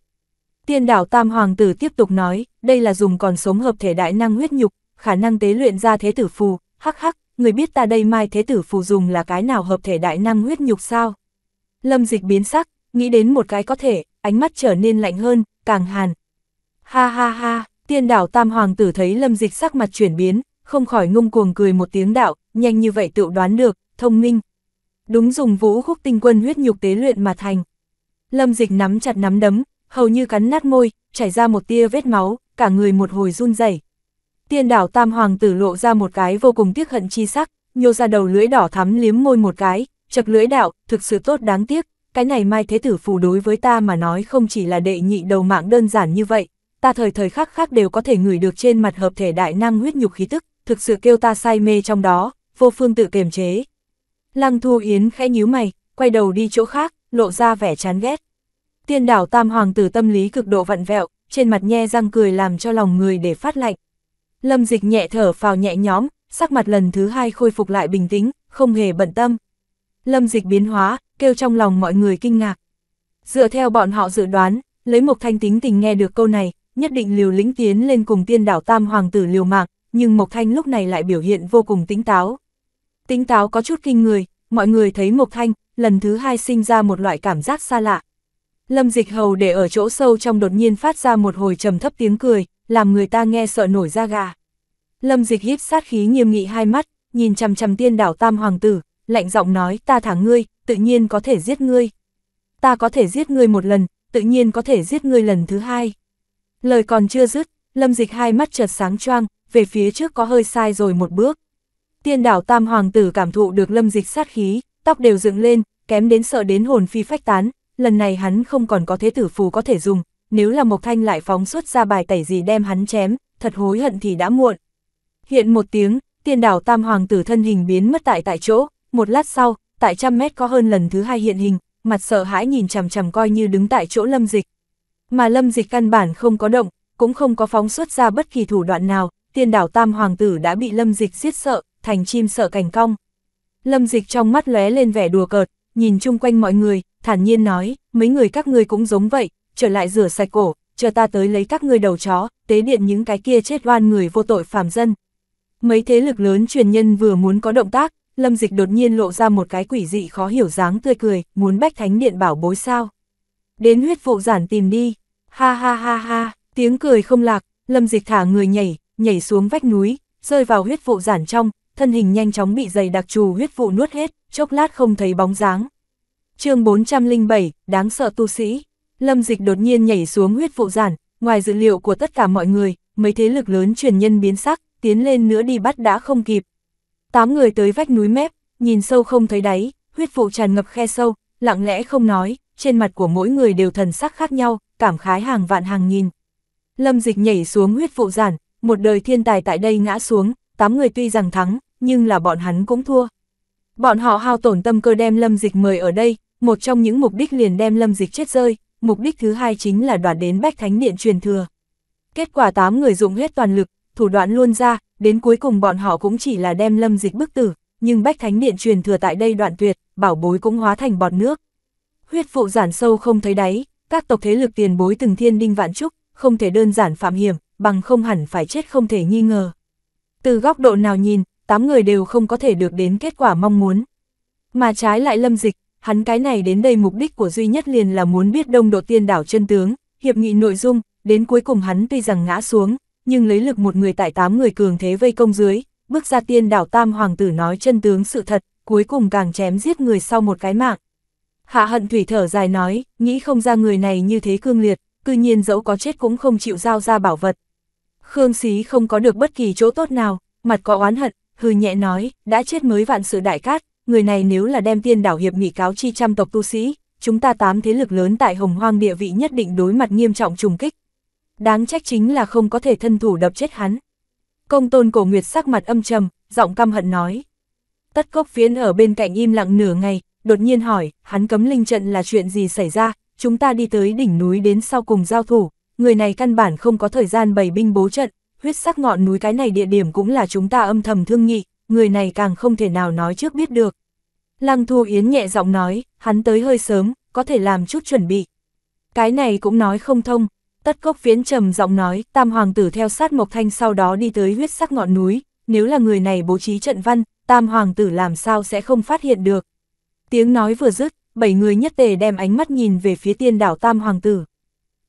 Tiên đảo Tam Hoàng tử tiếp tục nói, đây là dùng còn sống hợp thể đại năng huyết nhục, khả năng tế luyện ra thế tử phù, hắc hắc, người biết ta đây mai thế tử phù dùng là cái nào hợp thể đại năng huyết nhục sao? Lâm dịch biến sắc, nghĩ đến một cái có thể, ánh mắt trở nên lạnh hơn, càng hàn. Ha ha ha, tiên đảo tam hoàng tử thấy lâm dịch sắc mặt chuyển biến, không khỏi ngung cuồng cười một tiếng đạo, nhanh như vậy tự đoán được, thông minh. Đúng dùng vũ khúc tinh quân huyết nhục tế luyện mà thành. Lâm dịch nắm chặt nắm đấm, hầu như cắn nát môi, chảy ra một tia vết máu, cả người một hồi run rẩy Tiên đảo tam hoàng tử lộ ra một cái vô cùng tiếc hận chi sắc, nhô ra đầu lưỡi đỏ thắm liếm môi một cái, chập lưỡi đạo, thực sự tốt đáng tiếc, cái này mai thế tử phù đối với ta mà nói không chỉ là đệ nhị đầu mạng đơn giản như vậy, ta thời thời khắc khác đều có thể ngửi được trên mặt hợp thể đại năng huyết nhục khí tức, thực sự kêu ta say mê trong đó, vô phương tự kiềm chế. Lăng Thu Yến khẽ nhíu mày, quay đầu đi chỗ khác, lộ ra vẻ chán ghét. Tiên đảo tam hoàng tử tâm lý cực độ vặn vẹo, trên mặt nhe răng cười làm cho lòng người để phát lạnh. Lâm Dịch nhẹ thở phào nhẹ nhóm, sắc mặt lần thứ hai khôi phục lại bình tĩnh, không hề bận tâm. Lâm Dịch biến hóa, kêu trong lòng mọi người kinh ngạc. Dựa theo bọn họ dự đoán, lấy Mộc thanh tính tình nghe được câu này, nhất định liều lĩnh tiến lên cùng tiên đảo tam hoàng tử liều mạng, nhưng Mộc Thanh lúc này lại biểu hiện vô cùng tính táo. Tính táo có chút kinh người, mọi người thấy Mộc Thanh, lần thứ hai sinh ra một loại cảm giác xa lạ. Lâm Dịch Hầu để ở chỗ sâu trong đột nhiên phát ra một hồi trầm thấp tiếng cười, làm người ta nghe sợ nổi da gà. Lâm dịch híp sát khí nghiêm nghị hai mắt, nhìn chằm chằm tiên đảo tam hoàng tử, lạnh giọng nói ta thả ngươi, tự nhiên có thể giết ngươi. Ta có thể giết ngươi một lần, tự nhiên có thể giết ngươi lần thứ hai. Lời còn chưa dứt, lâm dịch hai mắt chợt sáng choang, về phía trước có hơi sai rồi một bước. Tiên đảo tam hoàng tử cảm thụ được lâm dịch sát khí, tóc đều dựng lên, kém đến sợ đến hồn phi phách tán, lần này hắn không còn có thế tử phù có thể dùng, nếu là Mộc Thanh lại phóng xuất ra bài tẩy gì đem hắn chém, thật hối hận thì đã muộn. Hiện một tiếng, tiền đảo tam hoàng tử thân hình biến mất tại tại chỗ, một lát sau, tại trăm mét có hơn lần thứ hai hiện hình, mặt sợ hãi nhìn chằm chằm coi như đứng tại chỗ lâm dịch. Mà lâm dịch căn bản không có động, cũng không có phóng xuất ra bất kỳ thủ đoạn nào, tiền đảo tam hoàng tử đã bị lâm dịch giết sợ, thành chim sợ cành cong. Lâm dịch trong mắt lóe lên vẻ đùa cợt, nhìn chung quanh mọi người, thản nhiên nói, mấy người các ngươi cũng giống vậy, trở lại rửa sạch cổ, chờ ta tới lấy các ngươi đầu chó, tế điện những cái kia chết oan người vô tội phàm dân. Mấy thế lực lớn truyền nhân vừa muốn có động tác, Lâm Dịch đột nhiên lộ ra một cái quỷ dị khó hiểu dáng tươi cười, muốn bách thánh điện bảo bối sao. Đến huyết vụ giản tìm đi, ha ha ha ha, tiếng cười không lạc, Lâm Dịch thả người nhảy, nhảy xuống vách núi, rơi vào huyết vụ giản trong, thân hình nhanh chóng bị dày đặc trù huyết vụ nuốt hết, chốc lát không thấy bóng dáng. chương 407, đáng sợ tu sĩ. Lâm Dịch đột nhiên nhảy xuống huyết vụ giản, ngoài dự liệu của tất cả mọi người, mấy thế lực lớn truyền nhân biến sắc, tiến lên nữa đi bắt đã không kịp. Tám người tới vách núi mép, nhìn sâu không thấy đáy, huyết vụ tràn ngập khe sâu, lặng lẽ không nói, trên mặt của mỗi người đều thần sắc khác nhau, cảm khái hàng vạn hàng nghìn. Lâm Dịch nhảy xuống huyết vụ giản, một đời thiên tài tại đây ngã xuống, tám người tuy rằng thắng, nhưng là bọn hắn cũng thua. Bọn họ hao tổn tâm cơ đem Lâm Dịch mời ở đây, một trong những mục đích liền đem Lâm Dịch chết rơi, mục đích thứ hai chính là đoạt đến bách thánh điện truyền thừa. Kết quả 8 người dụng hết toàn lực, thủ đoạn luôn ra, đến cuối cùng bọn họ cũng chỉ là đem lâm dịch bức tử, nhưng bách thánh điện truyền thừa tại đây đoạn tuyệt, bảo bối cũng hóa thành bọt nước. Huyết vụ giản sâu không thấy đáy, các tộc thế lực tiền bối từng thiên đinh vạn trúc, không thể đơn giản phạm hiểm, bằng không hẳn phải chết không thể nghi ngờ. Từ góc độ nào nhìn, 8 người đều không có thể được đến kết quả mong muốn. Mà trái lại lâm dịch, hắn cái này đến đây mục đích của duy nhất liền là muốn biết đông độ tiên đảo chân tướng, hiệp nghị nội dung, đến cuối cùng hắn tuy rằng ngã xuống, nhưng lấy lực một người tại tám người cường thế vây công dưới, bước ra tiên đảo tam hoàng tử nói chân tướng sự thật, cuối cùng càng chém giết người sau một cái mạng. Hạ hận thủy thở dài nói, nghĩ không ra người này như thế cương liệt, cư nhiên dẫu có chết cũng không chịu giao ra bảo vật. Khương xí không có được bất kỳ chỗ tốt nào, mặt có oán hận, hư nhẹ nói, đã chết mới vạn sự đại cát, người này nếu là đem tiên đảo hiệp nghị cáo chi trăm tộc tu sĩ, chúng ta tám thế lực lớn tại hồng hoang địa vị nhất định đối mặt nghiêm trọng trùng kích. Đáng trách chính là không có thể thân thủ đập chết hắn. Công tôn cổ nguyệt sắc mặt âm trầm, giọng căm hận nói. Tất cốc phiến ở bên cạnh im lặng nửa ngày, đột nhiên hỏi, hắn cấm linh trận là chuyện gì xảy ra, chúng ta đi tới đỉnh núi đến sau cùng giao thủ, người này căn bản không có thời gian bày binh bố trận, huyết sắc ngọn núi cái này địa điểm cũng là chúng ta âm thầm thương nghị, người này càng không thể nào nói trước biết được. Lăng Thu Yến nhẹ giọng nói, hắn tới hơi sớm, có thể làm chút chuẩn bị. Cái này cũng nói không thông, tất cốc phiến trầm giọng nói, tam hoàng tử theo sát Mộc Thanh sau đó đi tới huyết sắc ngọn núi, nếu là người này bố trí trận văn, tam hoàng tử làm sao sẽ không phát hiện được. Tiếng nói vừa dứt, bảy người nhất tề đem ánh mắt nhìn về phía tiên đảo tam hoàng tử.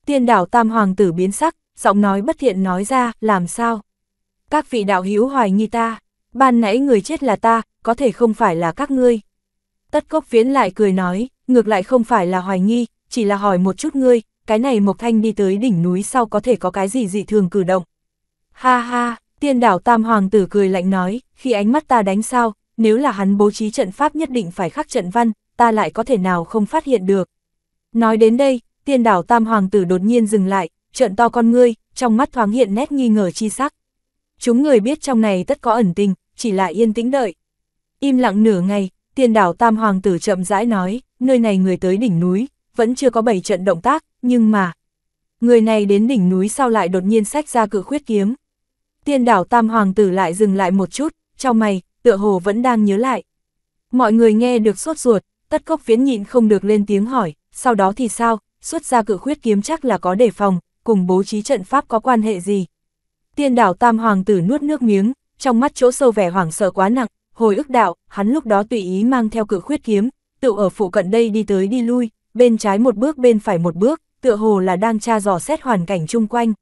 Tiên đảo tam hoàng tử biến sắc, giọng nói bất thiện nói ra, làm sao? Các vị đạo hữu hoài nghi ta, ban nãy người chết là ta, có thể không phải là các ngươi. Tất cốc phiến lại cười nói, ngược lại không phải là hoài nghi, chỉ là hỏi một chút ngươi, cái này Mộc Thanh đi tới đỉnh núi sau có thể có cái gì dị thường cử động. Ha ha, tiên đảo Tam Hoàng tử cười lạnh nói, khi ánh mắt ta đánh sao, nếu là hắn bố trí trận pháp nhất định phải khắc trận văn, ta lại có thể nào không phát hiện được. Nói đến đây, tiên đảo Tam Hoàng tử đột nhiên dừng lại, trận to con ngươi, trong mắt thoáng hiện nét nghi ngờ chi sắc. Chúng người biết trong này tất có ẩn tình, chỉ lại yên tĩnh đợi. Im lặng nửa ngày, tiền đảo tam hoàng tử chậm rãi nói, nơi này người tới đỉnh núi, vẫn chưa có bảy trận động tác, nhưng mà... Người này đến đỉnh núi sau lại đột nhiên sách ra cự khuyết kiếm. Tiên đảo tam hoàng tử lại dừng lại một chút, trong mày, tựa hồ vẫn đang nhớ lại. Mọi người nghe được sốt ruột, tất cốc phiến nhịn không được lên tiếng hỏi, sau đó thì sao, xuất ra cự khuyết kiếm chắc là có đề phòng, cùng bố trí trận pháp có quan hệ gì. Tiên đảo tam hoàng tử nuốt nước miếng, trong mắt chỗ sâu vẻ hoảng sợ quá nặng, hồi ức đạo, hắn lúc đó tùy ý mang theo cự khuyết kiếm, tự ở phụ cận đây đi tới đi lui, bên trái một bước bên phải một bước, tựa hồ là đang tra dò xét hoàn cảnh chung quanh.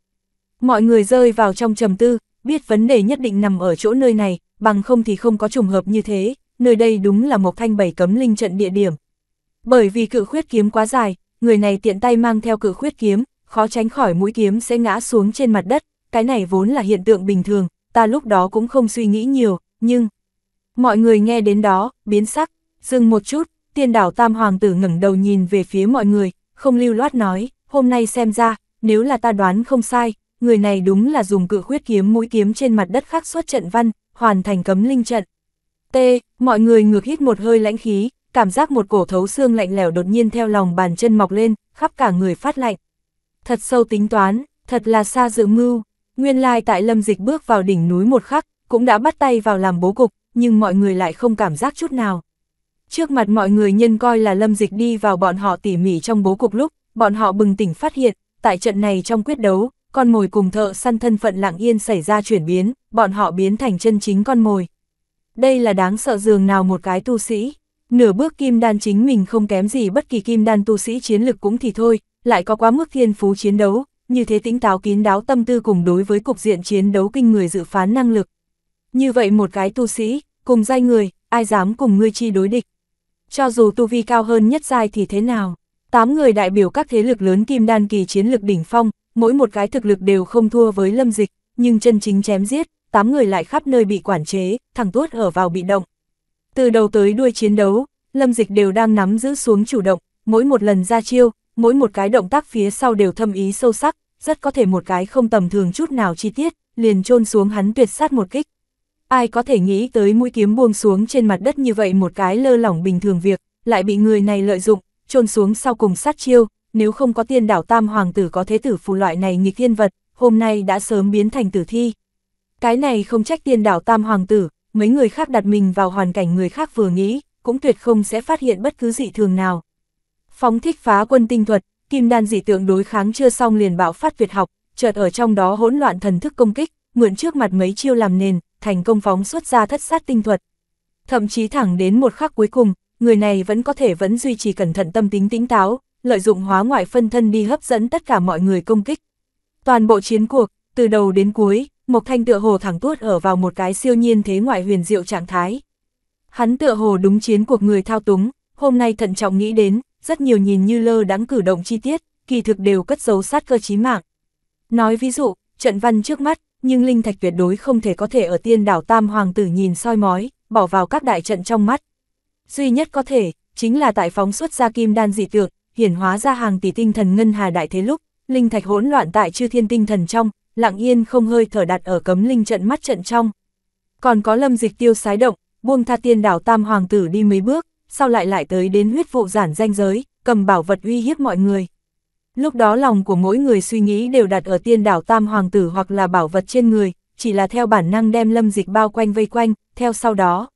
Mọi người rơi vào trong trầm tư, biết vấn đề nhất định nằm ở chỗ nơi này, bằng không thì không có trùng hợp như thế, nơi đây đúng là một thanh bảy cấm linh trận địa điểm. Bởi vì cự khuyết kiếm quá dài, người này tiện tay mang theo cự khuyết kiếm, khó tránh khỏi mũi kiếm sẽ ngã xuống trên mặt đất, cái này vốn là hiện tượng bình thường, ta lúc đó cũng không suy nghĩ nhiều, nhưng... Mọi người nghe đến đó, biến sắc, dừng một chút, tiên đảo tam hoàng tử ngẩng đầu nhìn về phía mọi người, không lưu loát nói, hôm nay xem ra, nếu là ta đoán không sai, người này đúng là dùng cự khuyết kiếm mũi kiếm trên mặt đất khắc xuất trận văn, hoàn thành cấm linh trận. T, mọi người ngược hít một hơi lãnh khí, cảm giác một cổ thấu xương lạnh lẽo đột nhiên theo lòng bàn chân mọc lên, khắp cả người phát lạnh. Thật sâu tính toán, thật là xa dự mưu, Nguyên lai like tại lâm dịch bước vào đỉnh núi một khắc, cũng đã bắt tay vào làm bố cục, nhưng mọi người lại không cảm giác chút nào. Trước mặt mọi người nhân coi là lâm dịch đi vào bọn họ tỉ mỉ trong bố cục lúc, bọn họ bừng tỉnh phát hiện, tại trận này trong quyết đấu, con mồi cùng thợ săn thân phận lặng yên xảy ra chuyển biến, bọn họ biến thành chân chính con mồi. Đây là đáng sợ dường nào một cái tu sĩ. Nửa bước kim đan chính mình không kém gì bất kỳ kim đan tu sĩ chiến lực cũng thì thôi, lại có quá mức thiên phú chiến đấu, như thế tĩnh táo kín đáo tâm tư cùng đối với cục diện chiến đấu kinh người dự phán năng lực. Như vậy một cái tu sĩ, cùng giai người, ai dám cùng ngươi chi đối địch. Cho dù tu vi cao hơn nhất giai thì thế nào, tám người đại biểu các thế lực lớn kim đan kỳ chiến lực đỉnh phong, mỗi một cái thực lực đều không thua với lâm dịch, nhưng chân chính chém giết, tám người lại khắp nơi bị quản chế, thẳng tuốt ở vào bị động. Từ đầu tới đuôi chiến đấu, lâm dịch đều đang nắm giữ xuống chủ động, mỗi một lần ra chiêu, mỗi một cái động tác phía sau đều thâm ý sâu sắc, rất có thể một cái không tầm thường chút nào chi tiết, liền chôn xuống hắn tuyệt sát một kích. Ai có thể nghĩ tới mũi kiếm buông xuống trên mặt đất như vậy một cái lơ lỏng bình thường việc, lại bị người này lợi dụng, chôn xuống sau cùng sát chiêu, nếu không có tiên đảo tam hoàng tử có thế tử phù loại này nghịch thiên vật, hôm nay đã sớm biến thành tử thi. Cái này không trách tiên đảo tam hoàng tử, mấy người khác đặt mình vào hoàn cảnh người khác vừa nghĩ, cũng tuyệt không sẽ phát hiện bất cứ dị thường nào. Phóng thích phá quân tinh thuật, kim đan dị tượng đối kháng chưa xong liền bạo phát Việt học, chợt ở trong đó hỗn loạn thần thức công kích, mượn trước mặt mấy chiêu làm nền, thành công phóng xuất ra thất sát tinh thuật. Thậm chí thẳng đến một khắc cuối cùng, người này vẫn có thể vẫn duy trì cẩn thận tâm tính tính táo, lợi dụng hóa ngoại phân thân đi hấp dẫn tất cả mọi người công kích. Toàn bộ chiến cuộc, từ đầu đến cuối, Mộc Thanh tựa hồ thẳng tuốt ở vào một cái siêu nhiên thế ngoại huyền diệu trạng thái. Hắn tựa hồ đúng chiến cuộc người thao túng, hôm nay thận trọng nghĩ đến, rất nhiều nhìn như lơ đắng cử động chi tiết, kỳ thực đều cất giấu sát cơ chí mạng. Nói ví dụ, trận văn trước mắt, nhưng linh thạch tuyệt đối không thể có thể ở tiên đảo Tam Hoàng tử nhìn soi mói, bỏ vào các đại trận trong mắt. Duy nhất có thể, chính là tại phóng xuất ra kim đan dị tượng, hiển hóa ra hàng tỷ tinh thần ngân hà đại thế lúc, linh thạch hỗn loạn tại chư thiên tinh thần trong, lặng yên không hơi thở đặt ở cấm linh trận mắt trận trong. Còn có lâm dịch tiêu sái động, buông tha tiên đảo tam hoàng tử đi mấy bước, sau lại lại tới đến huyết vụ giản danh giới, cầm bảo vật uy hiếp mọi người. Lúc đó lòng của mỗi người suy nghĩ đều đặt ở tiên đảo tam hoàng tử hoặc là bảo vật trên người, chỉ là theo bản năng đem lâm dịch bao quanh vây quanh, theo sau đó.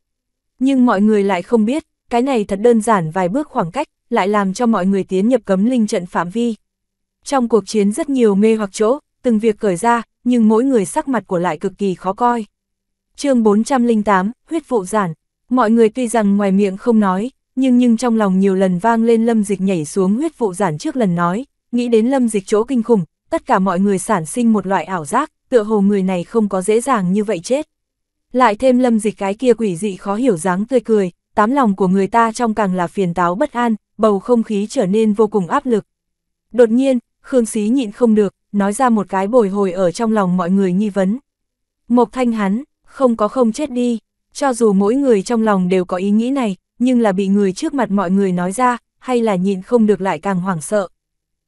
Nhưng mọi người lại không biết, cái này thật đơn giản vài bước khoảng cách, lại làm cho mọi người tiến nhập cấm linh trận phạm vi. Trong cuộc chiến rất nhiều mê hoặc chỗ, từng việc cởi ra, nhưng mỗi người sắc mặt của lại cực kỳ khó coi. chương 408, huyết vụ giản. Mọi người tuy rằng ngoài miệng không nói, nhưng nhưng trong lòng nhiều lần vang lên lâm dịch nhảy xuống huyết vụ giản trước lần nói, nghĩ đến lâm dịch chỗ kinh khủng, tất cả mọi người sản sinh một loại ảo giác, tựa hồ người này không có dễ dàng như vậy chết. Lại thêm lâm dịch cái kia quỷ dị khó hiểu dáng tươi cười, tám lòng của người ta trong càng là phiền táo bất an, bầu không khí trở nên vô cùng áp lực. Đột nhiên, Khương Xí nhịn không được, nói ra một cái bồi hồi ở trong lòng mọi người nghi vấn. Mộc thanh hắn, không có không chết đi. Cho dù mỗi người trong lòng đều có ý nghĩ này, nhưng là bị người trước mặt mọi người nói ra, hay là nhịn không được lại càng hoảng sợ.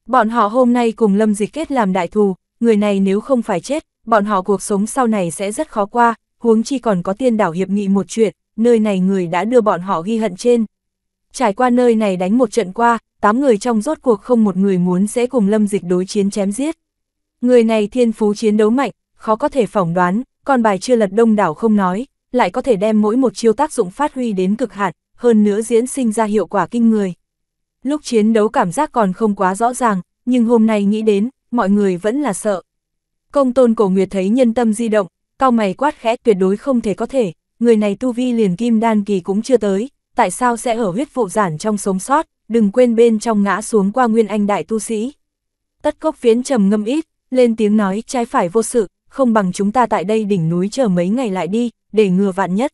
Bọn họ hôm nay cùng Lâm Dịch kết làm đại thù, người này nếu không phải chết, bọn họ cuộc sống sau này sẽ rất khó qua, huống chi còn có tiên đảo hiệp nghị một chuyện, nơi này người đã đưa bọn họ ghi hận trên. Trải qua nơi này đánh một trận qua, tám người trong rốt cuộc không một người muốn sẽ cùng Lâm Dịch đối chiến chém giết. Người này thiên phú chiến đấu mạnh, khó có thể phỏng đoán, còn bài chưa lật đông đảo không nói, lại có thể đem mỗi một chiêu tác dụng phát huy đến cực hạn, hơn nữa diễn sinh ra hiệu quả kinh người. Lúc chiến đấu cảm giác còn không quá rõ ràng, nhưng hôm nay nghĩ đến, mọi người vẫn là sợ. Công tôn cổ nguyệt thấy nhân tâm di động, cao mày quát khẽ tuyệt đối không thể có thể, người này tu vi liền kim đan kỳ cũng chưa tới, tại sao sẽ ở huyết vụ giản trong sống sót, đừng quên bên trong ngã xuống qua nguyên anh đại tu sĩ. Tất cốc phiến trầm ngâm ít, lên tiếng nói trái phải vô sự, không bằng chúng ta tại đây đỉnh núi chờ mấy ngày lại đi, để ngừa vạn nhất.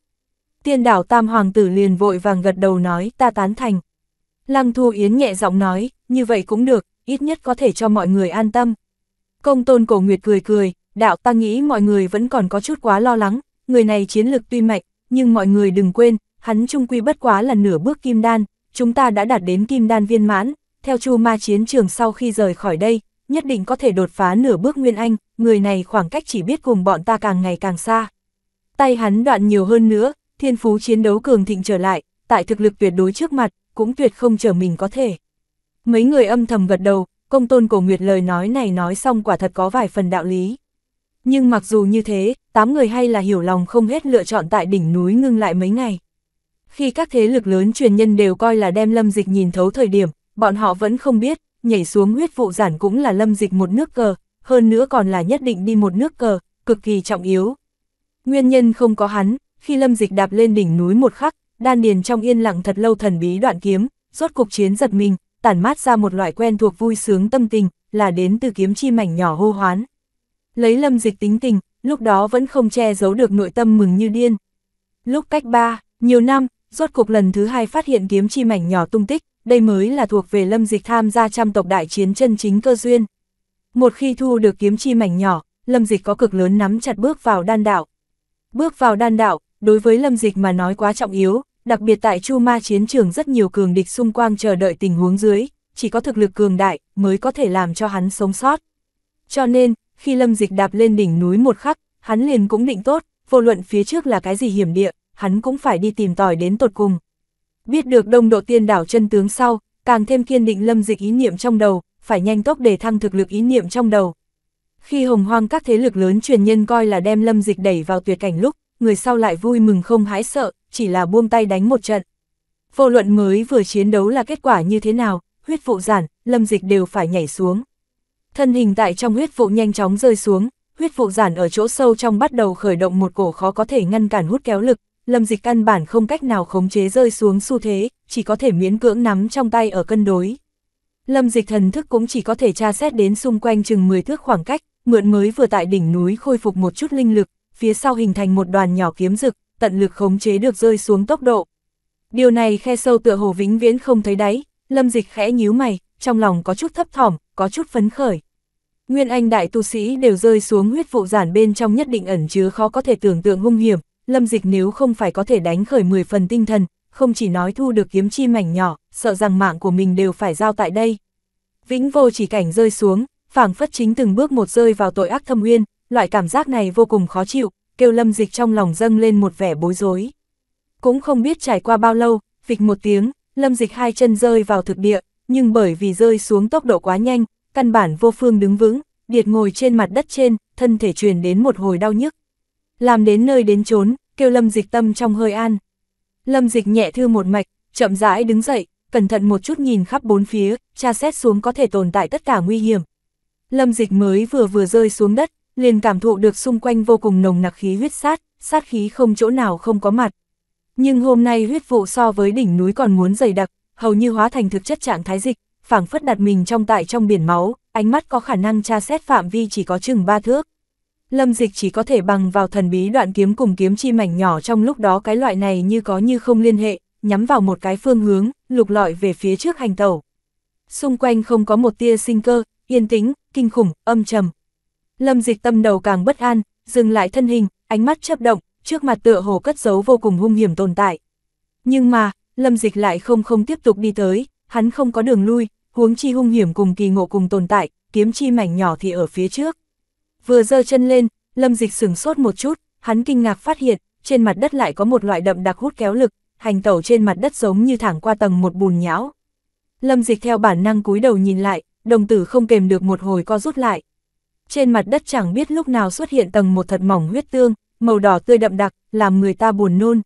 Tiên đảo tam hoàng tử liền vội vàng gật đầu nói ta tán thành. Lăng Thu Yến nhẹ giọng nói, như vậy cũng được, ít nhất có thể cho mọi người an tâm. Công tôn cổ nguyệt cười cười, đạo ta nghĩ mọi người vẫn còn có chút quá lo lắng, người này chiến lực tuy mạnh, nhưng mọi người đừng quên, hắn trung quy bất quá là nửa bước kim đan, chúng ta đã đạt đến kim đan viên mãn, theo chu ma chiến trường sau khi rời khỏi đây, nhất định có thể đột phá nửa bước Nguyên Anh, người này khoảng cách chỉ biết cùng bọn ta càng ngày càng xa. Tay hắn đoạn nhiều hơn nữa, thiên phú chiến đấu cường thịnh trở lại, tại thực lực tuyệt đối trước mặt, cũng tuyệt không chờ mình có thể. Mấy người âm thầm gật đầu, công tôn cổ nguyệt lời nói này nói xong quả thật có vài phần đạo lý. Nhưng mặc dù như thế, tám người hay là hiểu lòng không hết lựa chọn tại đỉnh núi ngưng lại mấy ngày. Khi các thế lực lớn truyền nhân đều coi là đem lâm dịch nhìn thấu thời điểm, bọn họ vẫn không biết, nhảy xuống huyết vụ giản cũng là lâm dịch một nước cờ, hơn nữa còn là nhất định đi một nước cờ, cực kỳ trọng yếu. Nguyên nhân không có hắn, khi lâm dịch đạp lên đỉnh núi một khắc, đan điền trong yên lặng thật lâu thần bí đoạn kiếm, rốt cục chiến giật mình, tản mát ra một loại quen thuộc vui sướng tâm tình, là đến từ kiếm chi mảnh nhỏ hô hoán. Lấy lâm dịch tính tình, lúc đó vẫn không che giấu được nội tâm mừng như điên. Lúc cách ba, nhiều năm, rốt cục lần thứ hai phát hiện kiếm chi mảnh nhỏ tung tích, đây mới là thuộc về lâm dịch tham gia trăm tộc đại chiến chân chính cơ duyên. Một khi thu được kiếm chi mảnh nhỏ, lâm dịch có cực lớn nắm chặt bước vào đan đạo. Bước vào đan đạo, đối với lâm dịch mà nói quá trọng yếu, đặc biệt tại Chu Ma chiến trường rất nhiều cường địch xung quanh chờ đợi tình huống dưới, chỉ có thực lực cường đại mới có thể làm cho hắn sống sót. Cho nên, khi lâm dịch đạp lên đỉnh núi một khắc, hắn liền cũng định tốt, vô luận phía trước là cái gì hiểm địa, hắn cũng phải đi tìm tòi đến tột cùng. Biết được đông độ tiên đảo chân tướng sau, càng thêm kiên định lâm dịch ý niệm trong đầu, phải nhanh tốc để thăng thực lực ý niệm trong đầu. Khi hồng hoang các thế lực lớn truyền nhân coi là đem lâm dịch đẩy vào tuyệt cảnh lúc, người sau lại vui mừng không hái sợ, chỉ là buông tay đánh một trận. Vô luận mới vừa chiến đấu là kết quả như thế nào, huyết vụ giản, lâm dịch đều phải nhảy xuống. Thân hình tại trong huyết vụ nhanh chóng rơi xuống, huyết vụ giản ở chỗ sâu trong bắt đầu khởi động một cổ khó có thể ngăn cản hút kéo lực, Lâm Dịch căn bản không cách nào khống chế rơi xuống xu thế, chỉ có thể miễn cưỡng nắm trong tay ở cân đối. Lâm Dịch thần thức cũng chỉ có thể tra xét đến xung quanh chừng 10 thước khoảng cách, mượn mới vừa tại đỉnh núi khôi phục một chút linh lực, phía sau hình thành một đoàn nhỏ kiếm rực, tận lực khống chế được rơi xuống tốc độ. Điều này khe sâu tựa hồ vĩnh viễn không thấy đáy, Lâm Dịch khẽ nhíu mày, trong lòng có chút thấp thỏm, có chút phấn khởi. Nguyên anh đại tu sĩ đều rơi xuống huyết vụ giản bên trong nhất định ẩn chứa khó có thể tưởng tượng hung hiểm, Lâm Dịch nếu không phải có thể đánh khởi 10 phần tinh thần, không chỉ nói thu được kiếm chi mảnh nhỏ, sợ rằng mạng của mình đều phải giao tại đây. Vĩnh vô chỉ cảnh rơi xuống, phảng phất chính từng bước một rơi vào tội ác thâm uyên, loại cảm giác này vô cùng khó chịu, kêu Lâm Dịch trong lòng dâng lên một vẻ bối rối. Cũng không biết trải qua bao lâu, vịch một tiếng, Lâm Dịch hai chân rơi vào thực địa, nhưng bởi vì rơi xuống tốc độ quá nhanh, căn bản vô phương đứng vững, điệt ngồi trên mặt đất trên, thân thể truyền đến một hồi đau nhức, làm đến nơi đến chốn, kêu lâm dịch tâm trong hơi an. Lâm dịch nhẹ thư một mạch, chậm rãi đứng dậy, cẩn thận một chút nhìn khắp bốn phía, tra xét xuống có thể tồn tại tất cả nguy hiểm. Lâm dịch mới vừa vừa rơi xuống đất, liền cảm thụ được xung quanh vô cùng nồng nặc khí huyết sát, sát khí không chỗ nào không có mặt. Nhưng hôm nay huyết vụ so với đỉnh núi còn muốn dày đặc, hầu như hóa thành thực chất trạng thái dịch, phảng phất đặt mình trong tại trong biển máu, ánh mắt có khả năng tra xét phạm vi chỉ có chừng ba thước. Lâm Dịch chỉ có thể bằng vào thần bí đoạn kiếm cùng kiếm chi mảnh nhỏ trong lúc đó cái loại này như có như không liên hệ, nhắm vào một cái phương hướng, lục lọi về phía trước hành tẩu. Xung quanh không có một tia sinh cơ, yên tĩnh, kinh khủng, âm trầm. Lâm Dịch tâm đầu càng bất an, dừng lại thân hình, ánh mắt chớp động, trước mặt tựa hồ cất giấu vô cùng hung hiểm tồn tại. Nhưng mà, Lâm Dịch lại không không tiếp tục đi tới, hắn không có đường lui, huống chi hung hiểm cùng kỳ ngộ cùng tồn tại, kiếm chi mảnh nhỏ thì ở phía trước. Vừa dơ chân lên, Lâm Dịch sửng sốt một chút, hắn kinh ngạc phát hiện, trên mặt đất lại có một loại đậm đặc hút kéo lực, hành tẩu trên mặt đất giống như thẳng qua tầng một bùn nhão. Lâm Dịch theo bản năng cúi đầu nhìn lại, đồng tử không kềm được một hồi co rút lại. Trên mặt đất chẳng biết lúc nào xuất hiện tầng một thật mỏng huyết tương, màu đỏ tươi đậm đặc, làm người ta buồn nôn.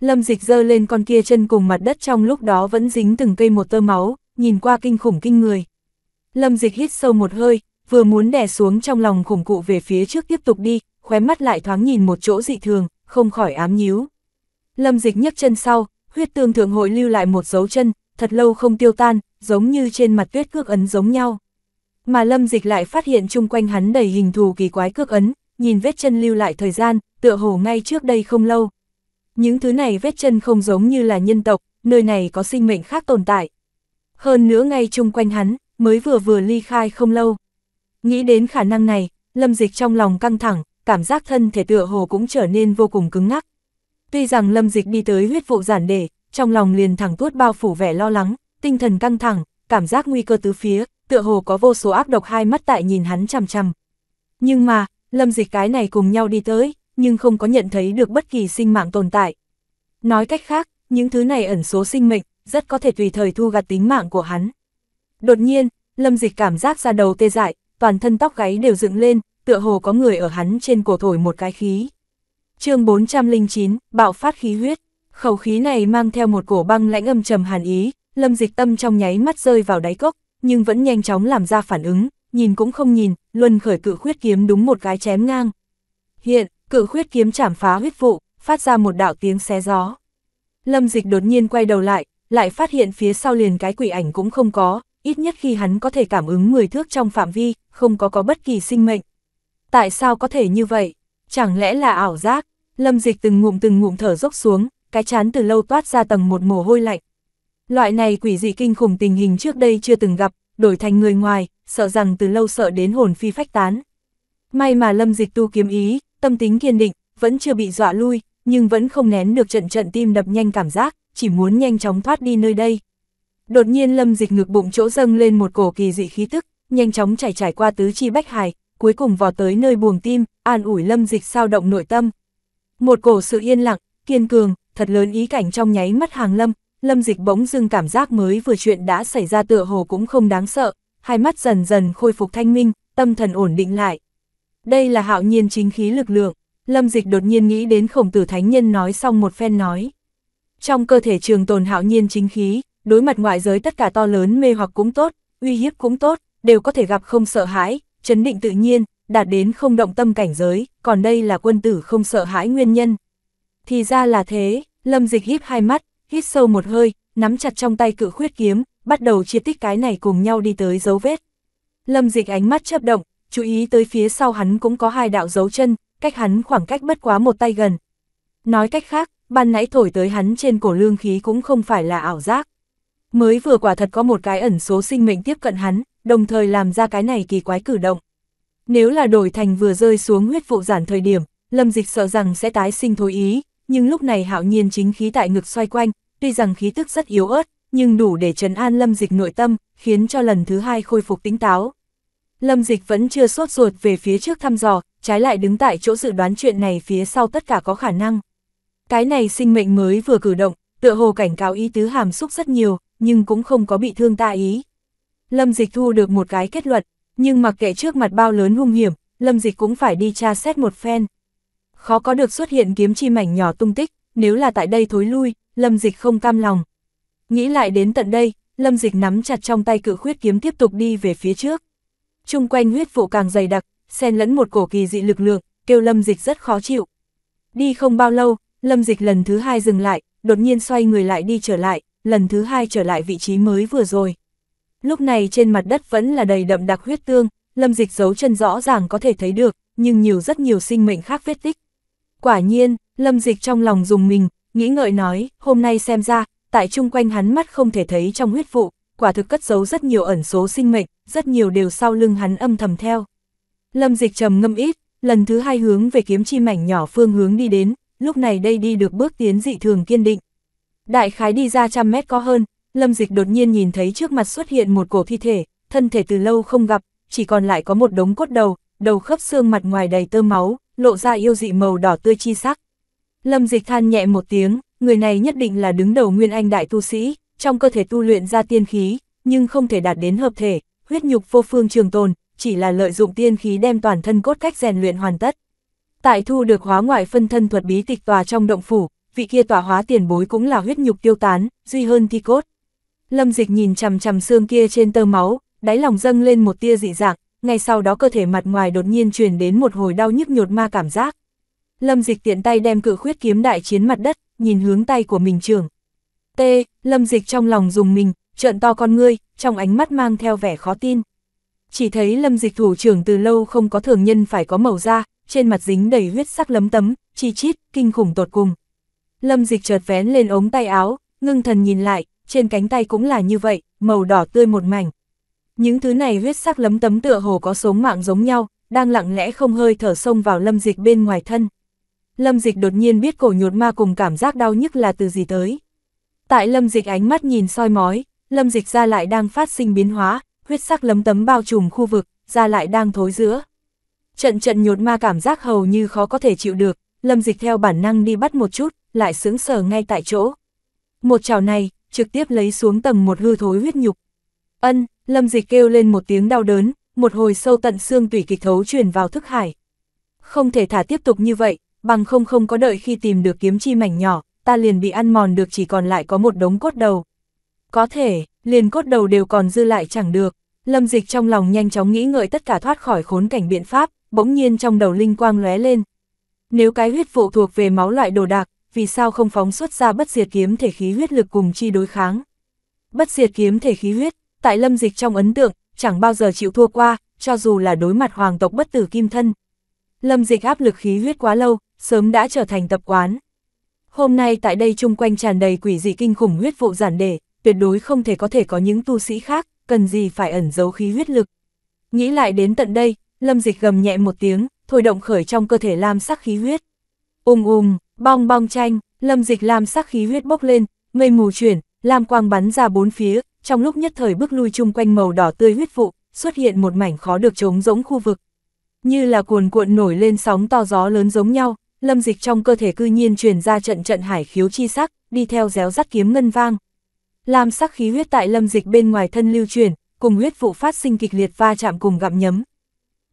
Lâm Dịch dơ lên con kia chân cùng mặt đất trong lúc đó vẫn dính từng cây một tơ máu, nhìn qua kinh khủng kinh người. Lâm Dịch hít sâu một hơi, vừa muốn đè xuống trong lòng khủng cụ về phía trước tiếp tục đi, khóe mắt lại thoáng nhìn một chỗ dị thường, không khỏi ám nhíu. Lâm dịch nhấc chân sau, huyết tương thượng hội lưu lại một dấu chân, thật lâu không tiêu tan, giống như trên mặt tuyết cước ấn giống nhau. Mà lâm dịch lại phát hiện chung quanh hắn đầy hình thù kỳ quái cước ấn, nhìn vết chân lưu lại thời gian, tựa hồ ngay trước đây không lâu. Những thứ này vết chân không giống như là nhân tộc, nơi này có sinh mệnh khác tồn tại. Hơn nữa ngay chung quanh hắn, mới vừa vừa ly khai không lâu. Nghĩ đến khả năng này, lâm dịch trong lòng căng thẳng, cảm giác thân thể tựa hồ cũng trở nên vô cùng cứng ngắc. Tuy rằng lâm dịch đi tới huyết vụ giản để, trong lòng liền thẳng tuốt bao phủ vẻ lo lắng, tinh thần căng thẳng, cảm giác nguy cơ tứ phía, tựa hồ có vô số áp độc hai mắt tại nhìn hắn chằm chằm. Nhưng mà, lâm dịch cái này cùng nhau đi tới, nhưng không có nhận thấy được bất kỳ sinh mạng tồn tại. Nói cách khác, những thứ này ẩn số sinh mệnh, rất có thể tùy thời thu gặt tính mạng của hắn. Đột nhiên, lâm dịch cảm giác ra đầu tê dại, toàn thân tóc gáy đều dựng lên, tựa hồ có người ở hắn trên cổ thổi một cái khí. chương 409, bạo phát khí huyết, khẩu khí này mang theo một cổ băng lãnh âm trầm hàn ý, lâm dịch tâm trong nháy mắt rơi vào đáy cốc, nhưng vẫn nhanh chóng làm ra phản ứng, nhìn cũng không nhìn, luân khởi cự khuyết kiếm đúng một cái chém ngang. Hiện, cự khuyết kiếm chảm phá huyết vụ, phát ra một đạo tiếng xé gió. Lâm dịch đột nhiên quay đầu lại, lại phát hiện phía sau liền cái quỷ ảnh cũng không có, ít nhất khi hắn có thể cảm ứng 10 thước trong phạm vi, không có có bất kỳ sinh mệnh. Tại sao có thể như vậy? Chẳng lẽ là ảo giác? Lâm dịch từng ngụm từng ngụm thở dốc xuống, cái chán từ lâu toát ra tầng một mồ hôi lạnh. Loại này quỷ dị kinh khủng tình hình trước đây chưa từng gặp, đổi thành người ngoài, sợ rằng từ lâu sợ đến hồn phi phách tán. May mà lâm dịch tu kiếm ý, tâm tính kiên định, vẫn chưa bị dọa lui, nhưng vẫn không nén được trận trận tim đập nhanh cảm giác, chỉ muốn nhanh chóng thoát đi nơi đây. Đột nhiên lâm dịch ngực bụng chỗ dâng lên một cổ kỳ dị khí tức, nhanh chóng chảy trải qua tứ chi bách hải, cuối cùng vò tới nơi buồng tim, an ủi lâm dịch sao động nội tâm. Một cổ sự yên lặng, kiên cường, thật lớn ý cảnh trong nháy mắt hàng lâm, lâm dịch bỗng dưng cảm giác mới vừa chuyện đã xảy ra tựa hồ cũng không đáng sợ, hai mắt dần dần khôi phục thanh minh, tâm thần ổn định lại. Đây là hạo nhiên chính khí lực lượng, lâm dịch đột nhiên nghĩ đến khổng tử thánh nhân nói xong một phen nói. Trong cơ thể trường tồn hạo nhiên chính khí, đối mặt ngoại giới tất cả to lớn mê hoặc cũng tốt, uy hiếp cũng tốt, đều có thể gặp không sợ hãi, chấn định tự nhiên, đạt đến không động tâm cảnh giới, còn đây là quân tử không sợ hãi nguyên nhân. Thì ra là thế, lâm dịch híp hai mắt, hít sâu một hơi, nắm chặt trong tay cự khuyết kiếm, bắt đầu chia tích cái này cùng nhau đi tới dấu vết. Lâm dịch ánh mắt chớp động, chú ý tới phía sau hắn cũng có hai đạo dấu chân, cách hắn khoảng cách bất quá một tay gần. Nói cách khác, ban nãy thổi tới hắn trên cổ lương khí cũng không phải là ảo giác. Mới vừa quả thật có một cái ẩn số sinh mệnh tiếp cận hắn, đồng thời làm ra cái này kỳ quái cử động. Nếu là đổi thành vừa rơi xuống huyết vụ giản thời điểm, lâm dịch sợ rằng sẽ tái sinh thối ý, nhưng lúc này hạo nhiên chính khí tại ngực xoay quanh, tuy rằng khí tức rất yếu ớt, nhưng đủ để trấn an lâm dịch nội tâm, khiến cho lần thứ hai khôi phục tính táo. Lâm dịch vẫn chưa sốt ruột về phía trước thăm dò, trái lại đứng tại chỗ dự đoán chuyện này phía sau tất cả có khả năng. Cái này sinh mệnh mới vừa cử động, tựa hồ cảnh cáo ý tứ hàm xúc rất nhiều, nhưng cũng không có bị thương ta ý. Lâm Dịch thu được một cái kết luận, nhưng mặc kệ trước mặt bao lớn hung hiểm, Lâm Dịch cũng phải đi tra xét một phen. Khó có được xuất hiện kiếm chi mảnh nhỏ tung tích, nếu là tại đây thối lui, Lâm Dịch không cam lòng. Nghĩ lại đến tận đây, Lâm Dịch nắm chặt trong tay cự khuyết kiếm tiếp tục đi về phía trước. Trung quanh huyết vụ càng dày đặc, xen lẫn một cổ kỳ dị lực lượng, kêu Lâm Dịch rất khó chịu. Đi không bao lâu, Lâm Dịch lần thứ hai dừng lại, đột nhiên xoay người lại đi trở lại, lần thứ hai trở lại vị trí mới vừa rồi. Lúc này trên mặt đất vẫn là đầy đậm đặc huyết tương, lâm dịch dấu chân rõ ràng có thể thấy được, nhưng nhiều rất nhiều sinh mệnh khác vết tích. Quả nhiên, lâm dịch trong lòng dùng mình, nghĩ ngợi nói, hôm nay xem ra, tại chung quanh hắn mắt không thể thấy trong huyết vụ, quả thực cất giấu rất nhiều ẩn số sinh mệnh, rất nhiều đều sau lưng hắn âm thầm theo. Lâm dịch trầm ngâm ít, lần thứ hai hướng về kiếm chi mảnh nhỏ phương hướng đi đến, lúc này đây đi được bước tiến dị thường kiên định. Đại khái đi ra trăm mét có hơn, Lâm Dịch đột nhiên nhìn thấy trước mặt xuất hiện một cổ thi thể, thân thể từ lâu không gặp, chỉ còn lại có một đống cốt đầu, đầu khớp xương mặt ngoài đầy tơ máu, lộ ra yêu dị màu đỏ tươi chi sắc. Lâm Dịch than nhẹ một tiếng, người này nhất định là đứng đầu Nguyên Anh đại tu sĩ, trong cơ thể tu luyện ra tiên khí, nhưng không thể đạt đến hợp thể, huyết nhục vô phương trường tồn, chỉ là lợi dụng tiên khí đem toàn thân cốt cách rèn luyện hoàn tất. Tại thu được hóa ngoại phân thân thuật bí tịch tòa trong động phủ, vị kia tỏa hóa tiền bối cũng là huyết nhục tiêu tán, duy hơn thi cốt. Lâm Dịch nhìn chằm chằm xương kia trên tơ máu, đáy lòng dâng lên một tia dị dạng, ngay sau đó cơ thể mặt ngoài đột nhiên truyền đến một hồi đau nhức nhột ma cảm giác. Lâm Dịch tiện tay đem cự khuyết kiếm đại chiến mặt đất, nhìn hướng tay của mình trường. T, Lâm Dịch trong lòng dùng mình, trợn to con ngươi, trong ánh mắt mang theo vẻ khó tin. Chỉ thấy Lâm Dịch thủ trưởng từ lâu không có thường nhân phải có màu da, trên mặt dính đầy huyết sắc lấm tấm, chi chít, kinh khủng tột cùng. Lâm Dịch chợt vén lên ống tay áo, ngưng thần nhìn lại, trên cánh tay cũng là như vậy, màu đỏ tươi một mảnh. Những thứ này huyết sắc lấm tấm tựa hồ có sống mạng giống nhau, đang lặng lẽ không hơi thở sông vào lâm dịch bên ngoài thân. Lâm dịch đột nhiên biết cổ nhột ma cùng cảm giác đau nhức là từ gì tới. Tại lâm dịch ánh mắt nhìn soi mói, lâm dịch ra lại đang phát sinh biến hóa, huyết sắc lấm tấm bao trùm khu vực, ra lại đang thối giữa. Trận trận nhột ma cảm giác hầu như khó có thể chịu được, lâm dịch theo bản năng đi bắt một chút, lại sướng sở ngay tại chỗ. Một chảo này, trực tiếp lấy xuống tầng một hư thối huyết nhục. Ân, lâm dịch kêu lên một tiếng đau đớn, một hồi sâu tận xương tủy kịch thấu truyền vào thức hải. Không thể thả tiếp tục như vậy, bằng không không có đợi khi tìm được kiếm chi mảnh nhỏ, ta liền bị ăn mòn được chỉ còn lại có một đống cốt đầu. Có thể, liền cốt đầu đều còn dư lại chẳng được. Lâm dịch trong lòng nhanh chóng nghĩ ngợi tất cả thoát khỏi khốn cảnh biện pháp, bỗng nhiên trong đầu linh quang lóe lên. Nếu cái huyết vụ thuộc về máu loại đồ đạc, vì sao không phóng xuất ra bất diệt kiếm thể khí huyết lực cùng chi đối kháng. Bất diệt kiếm thể khí huyết, tại lâm dịch trong ấn tượng, chẳng bao giờ chịu thua qua, cho dù là đối mặt hoàng tộc bất tử kim thân. Lâm dịch áp lực khí huyết quá lâu, sớm đã trở thành tập quán. Hôm nay tại đây chung quanh tràn đầy quỷ dị kinh khủng huyết vụ giản đề, tuyệt đối không thể có thể có những tu sĩ khác, cần gì phải ẩn giấu khí huyết lực. Nghĩ lại đến tận đây, lâm dịch gầm nhẹ một tiếng, thôi động khởi trong cơ thể lam sắc khí huyết. Ung um, um, Bong bong chanh lâm dịch làm sắc khí huyết bốc lên, mây mù chuyển, làm quang bắn ra bốn phía, trong lúc nhất thời bước lui chung quanh màu đỏ tươi huyết vụ, xuất hiện một mảnh khó được trống rỗng khu vực. Như là cuồn cuộn nổi lên sóng to gió lớn giống nhau, lâm dịch trong cơ thể cư nhiên truyền ra trận trận hải khiếu chi sắc, đi theo réo rắt kiếm ngân vang. làm sắc khí huyết tại lâm dịch bên ngoài thân lưu truyền, cùng huyết vụ phát sinh kịch liệt va chạm cùng gặm nhấm.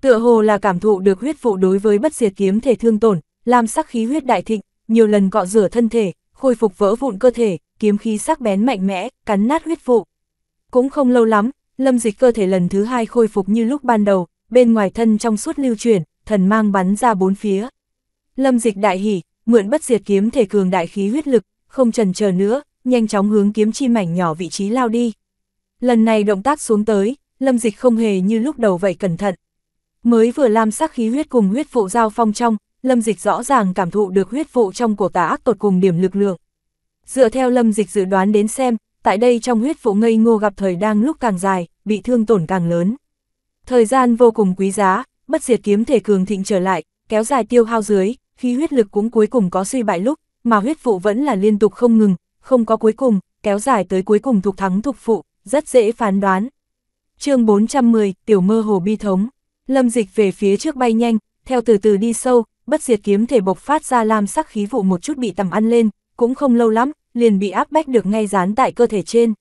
Tựa hồ là cảm thụ được huyết vụ đối với bất diệt kiếm thể thương tổn, làm sắc khí huyết đại thịnh, nhiều lần cọ rửa thân thể, khôi phục vỡ vụn cơ thể, kiếm khí sắc bén mạnh mẽ, cắn nát huyết vụ. Cũng không lâu lắm, lâm dịch cơ thể lần thứ hai khôi phục như lúc ban đầu, bên ngoài thân trong suốt lưu chuyển, thần mang bắn ra bốn phía. Lâm dịch đại hỉ, mượn bất diệt kiếm thể cường đại khí huyết lực, không trần chờ nữa, nhanh chóng hướng kiếm chi mảnh nhỏ vị trí lao đi. Lần này động tác xuống tới, lâm dịch không hề như lúc đầu vậy cẩn thận. Mới vừa làm sắc khí huyết cùng huyết vụ giao phong trong, Lâm Dịch rõ ràng cảm thụ được huyết vụ trong cổ tà ác tột cùng điểm lực lượng. Dựa theo Lâm Dịch dự đoán đến xem, tại đây trong huyết vụ ngây ngô gặp thời đang lúc càng dài, bị thương tổn càng lớn. Thời gian vô cùng quý giá, bất diệt kiếm thể cường thịnh trở lại, kéo dài tiêu hao dưới, khi huyết lực cũng cuối cùng có suy bại lúc, mà huyết vụ vẫn là liên tục không ngừng, không có cuối cùng, kéo dài tới cuối cùng thuộc thắng thuộc phụ, rất dễ phán đoán. chương 410, tiểu mơ hồ bi thống, lâm dịch về phía trước bay nhanh, theo từ từ đi sâu, bất diệt kiếm thể bộc phát ra lam sắc khí vụ một chút bị tầm ăn lên, cũng không lâu lắm, liền bị áp bách được ngay dán tại cơ thể trên.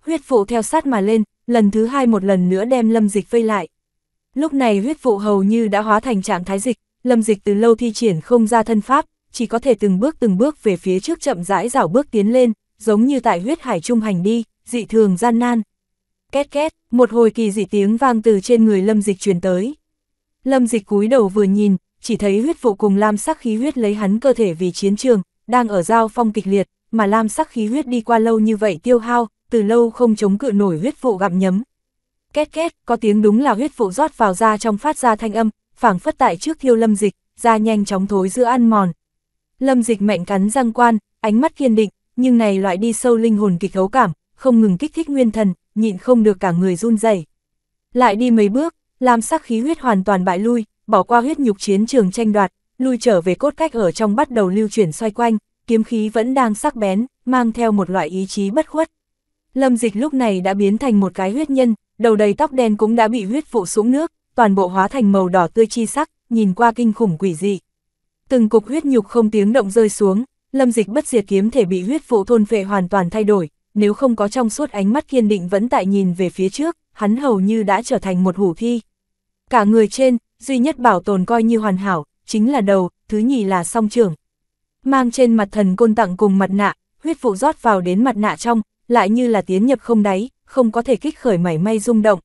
Huyết vụ theo sát mà lên, lần thứ hai một lần nữa đem lâm dịch vây lại. Lúc này huyết vụ hầu như đã hóa thành trạng thái dịch, lâm dịch từ lâu thi triển không ra thân pháp, chỉ có thể từng bước từng bước về phía trước chậm rãi rảo bước tiến lên, giống như tại huyết hải trung hành đi, dị thường gian nan. Két két, một hồi kỳ dị tiếng vang từ trên người lâm dịch truyền tới. Lâm dịch cúi đầu vừa nhìn, chỉ thấy huyết vụ cùng lam sắc khí huyết lấy hắn cơ thể vì chiến trường, đang ở giao phong kịch liệt, mà lam sắc khí huyết đi qua lâu như vậy tiêu hao, từ lâu không chống cự nổi huyết vụ gặm nhấm. Két két, có tiếng đúng là huyết vụ rót vào da trong phát ra thanh âm, phảng phất tại trước thiêu lâm dịch, da nhanh chóng thối giữa ăn mòn. Lâm dịch mạnh cắn răng quan, ánh mắt kiên định, nhưng này loại đi sâu linh hồn kịch thấu cảm, không ngừng kích thích nguyên thần, nhịn không được cả người run rẩy. Lại đi mấy bước, lam sắc khí huyết hoàn toàn bại lui, bỏ qua huyết nhục chiến trường tranh đoạt, lui trở về cốt cách ở trong bắt đầu lưu chuyển xoay quanh, kiếm khí vẫn đang sắc bén, mang theo một loại ý chí bất khuất. Lâm dịch lúc này đã biến thành một cái huyết nhân, đầu đầy tóc đen cũng đã bị huyết vụ xuống nước, toàn bộ hóa thành màu đỏ tươi chi sắc, nhìn qua kinh khủng quỷ dị. Từng cục huyết nhục không tiếng động rơi xuống, lâm dịch bất diệt kiếm thể bị huyết vụ thôn phệ hoàn toàn thay đổi, nếu không có trong suốt ánh mắt kiên định vẫn tại nhìn về phía trước, hắn hầu như đã trở thành một hủ thi. Cả người trên, duy nhất bảo tồn coi như hoàn hảo, chính là đầu, thứ nhì là song trưởng. Mang trên mặt thần côn tặng cùng mặt nạ, huyết vụ rót vào đến mặt nạ trong, lại như là tiến nhập không đáy, không có thể kích khởi mảy may rung động.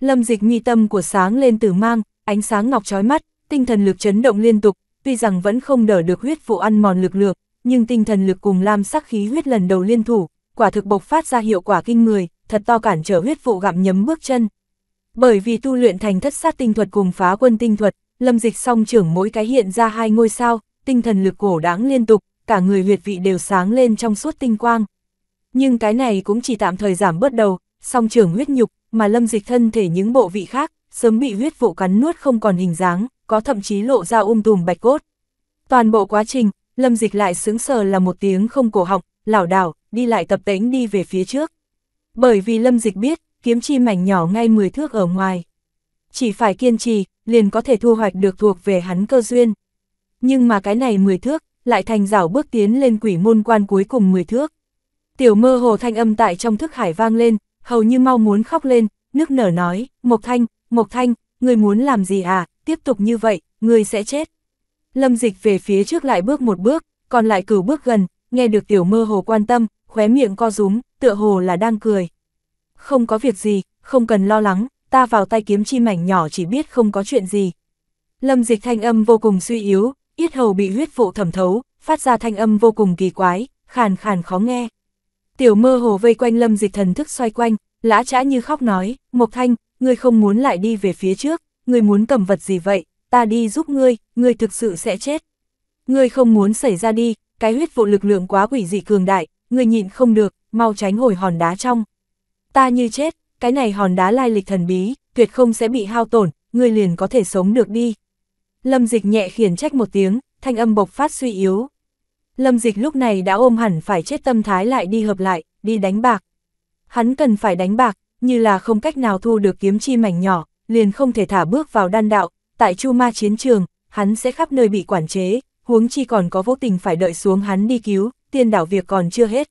Lâm dịch mi tâm của sáng lên từ mang, ánh sáng ngọc trói mắt, tinh thần lực chấn động liên tục, tuy rằng vẫn không đỡ được huyết vụ ăn mòn lực lượng, nhưng tinh thần lực cùng lam sắc khí huyết lần đầu liên thủ, quả thực bộc phát ra hiệu quả kinh người, thật to cản trở huyết vụ gặm nhấm bước chân. Bởi vì tu luyện thành thất sát tinh thuật cùng phá quân tinh thuật, lâm dịch song trưởng mỗi cái hiện ra hai ngôi sao, tinh thần lực cổ đáng liên tục, cả người huyệt vị đều sáng lên trong suốt tinh quang. Nhưng cái này cũng chỉ tạm thời giảm bớt đầu, song trưởng huyết nhục, mà lâm dịch thân thể những bộ vị khác, sớm bị huyết vụ cắn nuốt không còn hình dáng, có thậm chí lộ ra um tùm bạch cốt. Toàn bộ quá trình, lâm dịch lại sướng sờ là một tiếng không cổ họng, lảo đảo, đi lại tập tễnh đi về phía trước. Bởi vì lâm dịch biết, kiếm chi mảnh nhỏ ngay 10 thước ở ngoài. Chỉ phải kiên trì, liền có thể thu hoạch được thuộc về hắn cơ duyên. Nhưng mà cái này 10 thước, lại thành rảo bước tiến lên quỷ môn quan cuối cùng 10 thước. Tiểu mơ hồ thanh âm tại trong thức hải vang lên, hầu như mau muốn khóc lên, nước nở nói, Mộc Thanh, Mộc Thanh, người muốn làm gì à, tiếp tục như vậy, người sẽ chết. Lâm dịch về phía trước lại bước một bước, còn lại cửu bước gần, nghe được tiểu mơ hồ quan tâm, khóe miệng co rúm, tựa hồ là đang cười không có việc gì, không cần lo lắng, ta vào tay kiếm chi mảnh nhỏ chỉ biết không có chuyện gì. Lâm dịch thanh âm vô cùng suy yếu, yết hầu bị huyết vụ thẩm thấu, phát ra thanh âm vô cùng kỳ quái, khàn khàn khó nghe. Tiểu mơ hồ vây quanh lâm dịch thần thức xoay quanh, lã trã như khóc nói, Mộc Thanh, ngươi không muốn lại đi về phía trước, ngươi muốn cầm vật gì vậy, ta đi giúp ngươi, ngươi thực sự sẽ chết. Ngươi không muốn xảy ra đi, cái huyết vụ lực lượng quá quỷ dị cường đại, ngươi nhịn không được, mau tránh hồi hòn đá trong ta như chết, cái này hòn đá lai lịch thần bí, tuyệt không sẽ bị hao tổn, ngươi liền có thể sống được đi. Lâm dịch nhẹ khiển trách một tiếng, thanh âm bộc phát suy yếu. Lâm dịch lúc này đã ôm hẳn phải chết tâm thái lại đi hợp lại, đi đánh bạc. Hắn cần phải đánh bạc, như là không cách nào thu được kiếm chi mảnh nhỏ, liền không thể thả bước vào đan đạo, tại chu ma chiến trường, hắn sẽ khắp nơi bị quản chế, huống chi còn có vô tình phải đợi xuống hắn đi cứu, tiên đảo việc còn chưa hết.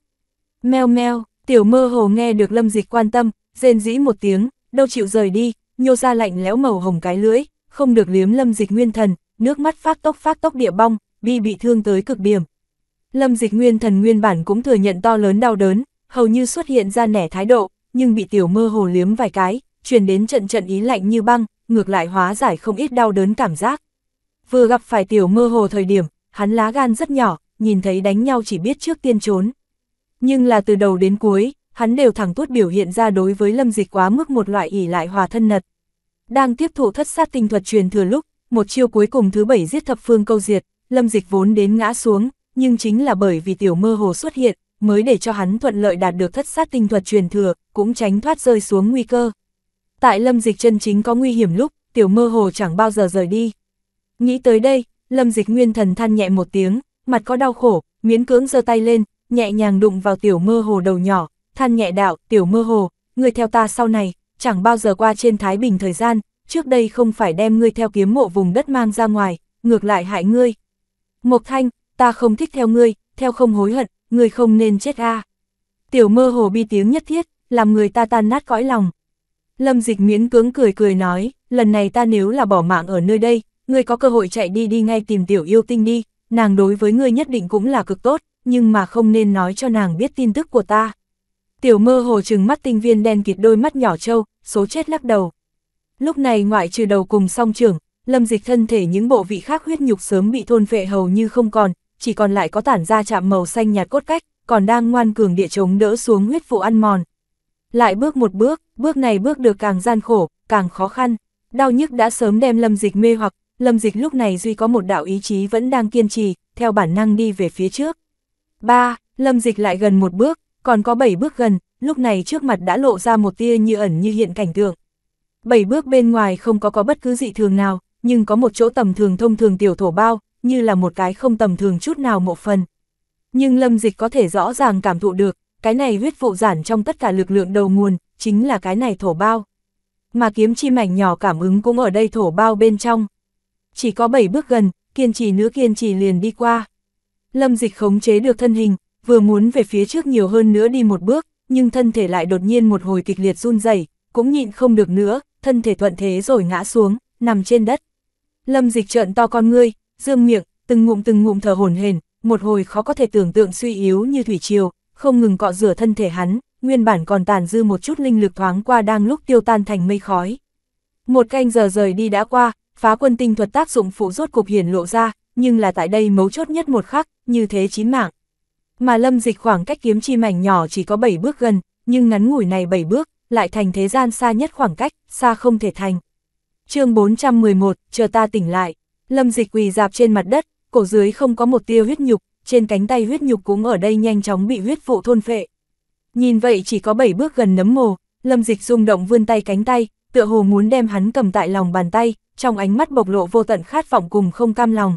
Mèo meo. Tiểu mơ hồ nghe được lâm dịch quan tâm, rên dĩ một tiếng, đâu chịu rời đi, nhô ra lạnh lẽo màu hồng cái lưỡi, không được liếm lâm dịch nguyên thần, nước mắt phát tốc phát tốc địa bong, bi bị thương tới cực điểm. Lâm dịch nguyên thần nguyên bản cũng thừa nhận to lớn đau đớn, hầu như xuất hiện ra nẻ thái độ, nhưng bị tiểu mơ hồ liếm vài cái, truyền đến trận trận ý lạnh như băng, ngược lại hóa giải không ít đau đớn cảm giác. Vừa gặp phải tiểu mơ hồ thời điểm, hắn lá gan rất nhỏ, nhìn thấy đánh nhau chỉ biết trước tiên trốn. Nhưng là từ đầu đến cuối, hắn đều thẳng tuốt biểu hiện ra đối với lâm dịch quá mức một loại ỉ lại hòa thân nật. Đang tiếp thụ thất sát tinh thuật truyền thừa lúc, một chiêu cuối cùng thứ bảy giết thập phương câu diệt, lâm dịch vốn đến ngã xuống, nhưng chính là bởi vì tiểu mơ hồ xuất hiện, mới để cho hắn thuận lợi đạt được thất sát tinh thuật truyền thừa, cũng tránh thoát rơi xuống nguy cơ. Tại lâm dịch chân chính có nguy hiểm lúc, tiểu mơ hồ chẳng bao giờ rời đi. Nghĩ tới đây, lâm dịch nguyên thần than nhẹ một tiếng, mặt có đau khổ, miễn cưỡng giơ tay lên, nhẹ nhàng đụng vào tiểu mơ hồ đầu nhỏ, than nhẹ đạo, tiểu mơ hồ, người theo ta sau này, chẳng bao giờ qua trên Thái Bình thời gian, trước đây không phải đem ngươi theo kiếm mộ vùng đất mang ra ngoài, ngược lại hại ngươi. Mộc thanh, ta không thích theo ngươi, theo không hối hận, ngươi không nên chết a. Tiểu mơ hồ bi tiếng nhất thiết, làm người ta tan nát cõi lòng. Lâm dịch miễn cưỡng cười cười nói, lần này ta nếu là bỏ mạng ở nơi đây, ngươi có cơ hội chạy đi đi ngay tìm tiểu yêu tinh đi, nàng đối với ngươi nhất định cũng là cực tốt, nhưng mà không nên nói cho nàng biết tin tức của ta. Tiểu mơ hồ trừng mắt tinh viên đen kịt đôi mắt nhỏ trâu, số chết lắc đầu. Lúc này ngoại trừ đầu cùng song trưởng, lâm dịch thân thể những bộ vị khác huyết nhục sớm bị thôn phệ hầu như không còn, chỉ còn lại có tản ra chạm màu xanh nhạt cốt cách, còn đang ngoan cường địa chống đỡ xuống huyết vụ ăn mòn. Lại bước một bước, bước này bước được càng gian khổ, càng khó khăn, đau nhức đã sớm đem lâm dịch mê hoặc, lâm dịch lúc này duy có một đạo ý chí vẫn đang kiên trì, theo bản năng đi về phía trước ba Lâm Dịch lại gần một bước, còn có bảy bước gần, lúc này trước mặt đã lộ ra một tia như ẩn như hiện cảnh tượng. Bảy bước bên ngoài không có có bất cứ dị thường nào, nhưng có một chỗ tầm thường thông thường tiểu thổ bao, như là một cái không tầm thường chút nào một phần. Nhưng Lâm Dịch có thể rõ ràng cảm thụ được, cái này huyết vụ giản trong tất cả lực lượng đầu nguồn, chính là cái này thổ bao. Mà kiếm chi mảnh nhỏ cảm ứng cũng ở đây thổ bao bên trong. Chỉ có 7 bước gần, kiên trì nữa kiên trì liền đi qua. Lâm dịch khống chế được thân hình, vừa muốn về phía trước nhiều hơn nữa đi một bước, nhưng thân thể lại đột nhiên một hồi kịch liệt run rẩy cũng nhịn không được nữa, thân thể thuận thế rồi ngã xuống, nằm trên đất. Lâm dịch trợn to con ngươi, dương miệng, từng ngụm từng ngụm thở hổn hển, một hồi khó có thể tưởng tượng suy yếu như thủy triều, không ngừng cọ rửa thân thể hắn, nguyên bản còn tàn dư một chút linh lực thoáng qua đang lúc tiêu tan thành mây khói. Một canh giờ rời đi đã qua, phá quân tinh thuật tác dụng phụ rốt cục hiển lộ ra, nhưng là tại đây mấu chốt nhất một khắc, như thế chín mạng. Mà lâm dịch khoảng cách kiếm chi mảnh nhỏ chỉ có 7 bước gần, nhưng ngắn ngủi này 7 bước, lại thành thế gian xa nhất khoảng cách, xa không thể thành. chương 411, chờ ta tỉnh lại, lâm dịch quỳ dạp trên mặt đất, cổ dưới không có một tia huyết nhục, trên cánh tay huyết nhục cũng ở đây nhanh chóng bị huyết vụ thôn phệ. Nhìn vậy chỉ có 7 bước gần nấm mồ, lâm dịch rung động vươn tay cánh tay, tựa hồ muốn đem hắn cầm tại lòng bàn tay, trong ánh mắt bộc lộ vô tận khát vọng cùng không cam lòng.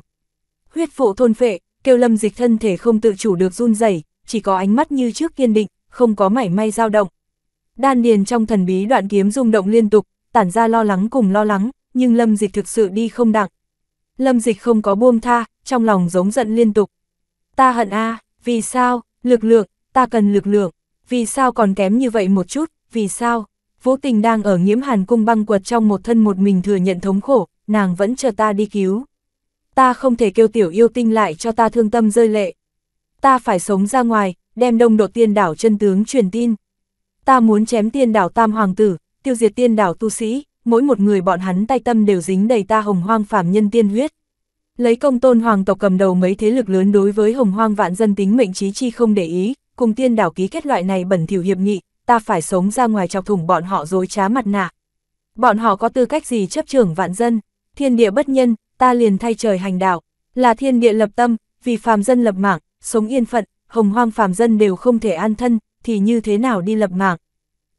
Huyết vụ thôn phệ, kêu Lâm Dịch thân thể không tự chủ được run rẩy, chỉ có ánh mắt như trước kiên định, không có mảy may dao động. Đan điền trong thần bí đoạn kiếm rung động liên tục, tản ra lo lắng cùng lo lắng, nhưng Lâm Dịch thực sự đi không đặng. Lâm Dịch không có buông tha, trong lòng giống giận liên tục. Ta hận a, vì sao? Lực lượng, ta cần lực lượng. Vì sao còn kém như vậy một chút? Vì sao? Vũ Tình đang ở nhiễm Hàn cung băng quật trong một thân một mình thừa nhận thống khổ, nàng vẫn chờ ta đi cứu ta không thể kêu tiểu yêu tinh lại cho ta thương tâm rơi lệ. Ta phải sống ra ngoài, đem đông đột tiên đảo chân tướng truyền tin. Ta muốn chém tiên đảo tam hoàng tử, tiêu diệt tiên đảo tu sĩ, mỗi một người bọn hắn tay tâm đều dính đầy ta hồng hoang phàm nhân tiên huyết. Lấy công tôn hoàng tộc cầm đầu mấy thế lực lớn đối với hồng hoang vạn dân tính mệnh trí chi không để ý, cùng tiên đảo ký kết loại này bẩn thỉu hiệp nghị, ta phải sống ra ngoài chọc thủng bọn họ dối trá mặt nạ. Bọn họ có tư cách gì chấp trưởng vạn dân, thiên địa bất nhân, ta liền thay trời hành đạo, là thiên địa lập tâm, vì phàm dân lập mạng, sống yên phận, hồng hoang phàm dân đều không thể an thân, thì như thế nào đi lập mạng.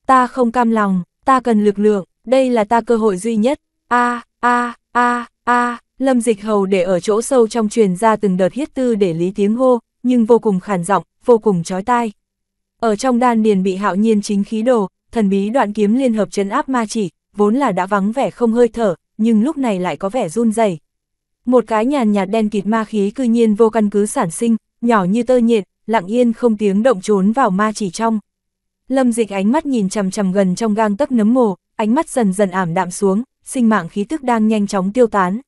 Ta không cam lòng, ta cần lực lượng, đây là ta cơ hội duy nhất. A, a, a, a, lâm dịch hầu để ở chỗ sâu trong truyền ra từng đợt hiết tư để lý tiếng hô, nhưng vô cùng khản giọng, vô cùng chói tai. Ở trong đan điền bị hạo nhiên chính khí đồ, thần bí đoạn kiếm liên hợp chấn áp ma chỉ, vốn là đã vắng vẻ không hơi thở, nhưng lúc này lại có vẻ run rẩy một cái nhàn nhạt đen kịt ma khí cư nhiên vô căn cứ sản sinh, nhỏ như tơ nhện, lặng yên không tiếng động trốn vào ma chỉ trong. Lâm dịch ánh mắt nhìn chằm chằm gần trong gang tấc nấm mồ, ánh mắt dần dần ảm đạm xuống, sinh mạng khí tức đang nhanh chóng tiêu tán.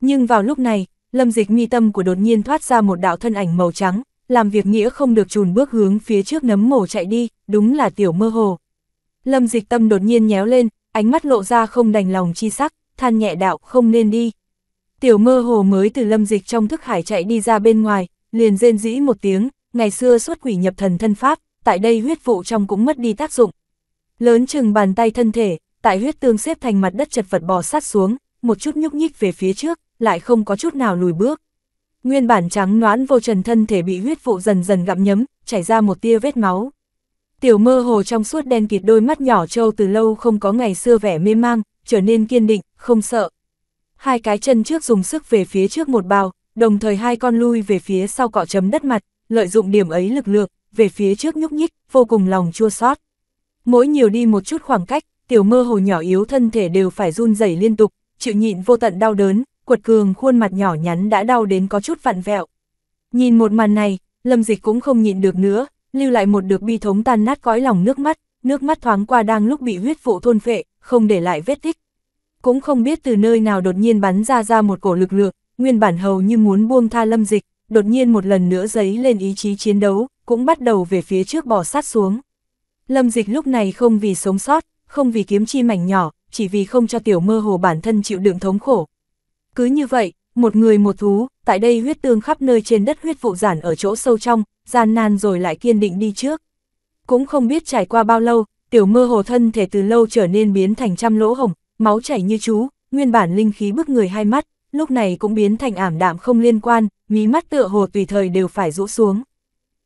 Nhưng vào lúc này, lâm dịch mi tâm của đột nhiên thoát ra một đạo thân ảnh màu trắng, làm việc nghĩa không được chùn bước hướng phía trước nấm mồ chạy đi, đúng là tiểu mơ hồ. Lâm dịch tâm đột nhiên nhéo lên, ánh mắt lộ ra không đành lòng chi sắc, than nhẹ đạo không nên đi. Tiểu mơ hồ mới từ lâm dịch trong thức hải chạy đi ra bên ngoài, liền rên dĩ một tiếng, ngày xưa xuất quỷ nhập thần thân pháp, tại đây huyết vụ trong cũng mất đi tác dụng. Lớn chừng bàn tay thân thể, tại huyết tương xếp thành mặt đất chật vật bò sát xuống, một chút nhúc nhích về phía trước, lại không có chút nào lùi bước. Nguyên bản trắng noãn vô trần thân thể bị huyết vụ dần dần gặm nhấm, chảy ra một tia vết máu. Tiểu mơ hồ trong suốt đen kịt đôi mắt nhỏ trâu từ lâu không có ngày xưa vẻ mê mang, trở nên kiên định, không sợ hai cái chân trước dùng sức về phía trước một bao, đồng thời hai con lui về phía sau cọ chấm đất mặt, lợi dụng điểm ấy lực lượng, về phía trước nhúc nhích, vô cùng lòng chua xót. Mỗi nhiều đi một chút khoảng cách, tiểu mơ hồ nhỏ yếu thân thể đều phải run rẩy liên tục, chịu nhịn vô tận đau đớn, quật cường khuôn mặt nhỏ nhắn đã đau đến có chút vặn vẹo. Nhìn một màn này, Lâm Dịch cũng không nhịn được nữa, lưu lại một được bi thống tan nát cõi lòng nước mắt, nước mắt thoáng qua đang lúc bị huyết vụ thôn phệ, không để lại vết tích cũng không biết từ nơi nào đột nhiên bắn ra ra một cổ lực lượng, nguyên bản hầu như muốn buông tha lâm dịch, đột nhiên một lần nữa giấy lên ý chí chiến đấu, cũng bắt đầu về phía trước bỏ sát xuống. Lâm dịch lúc này không vì sống sót, không vì kiếm chi mảnh nhỏ, chỉ vì không cho tiểu mơ hồ bản thân chịu đựng thống khổ. Cứ như vậy, một người một thú, tại đây huyết tương khắp nơi trên đất huyết vụ giản ở chỗ sâu trong, gian nan rồi lại kiên định đi trước. Cũng không biết trải qua bao lâu, tiểu mơ hồ thân thể từ lâu trở nên biến thành trăm lỗ hồng, máu chảy như chú, nguyên bản linh khí bức người hai mắt, lúc này cũng biến thành ảm đạm không liên quan, mí mắt tựa hồ tùy thời đều phải rũ xuống.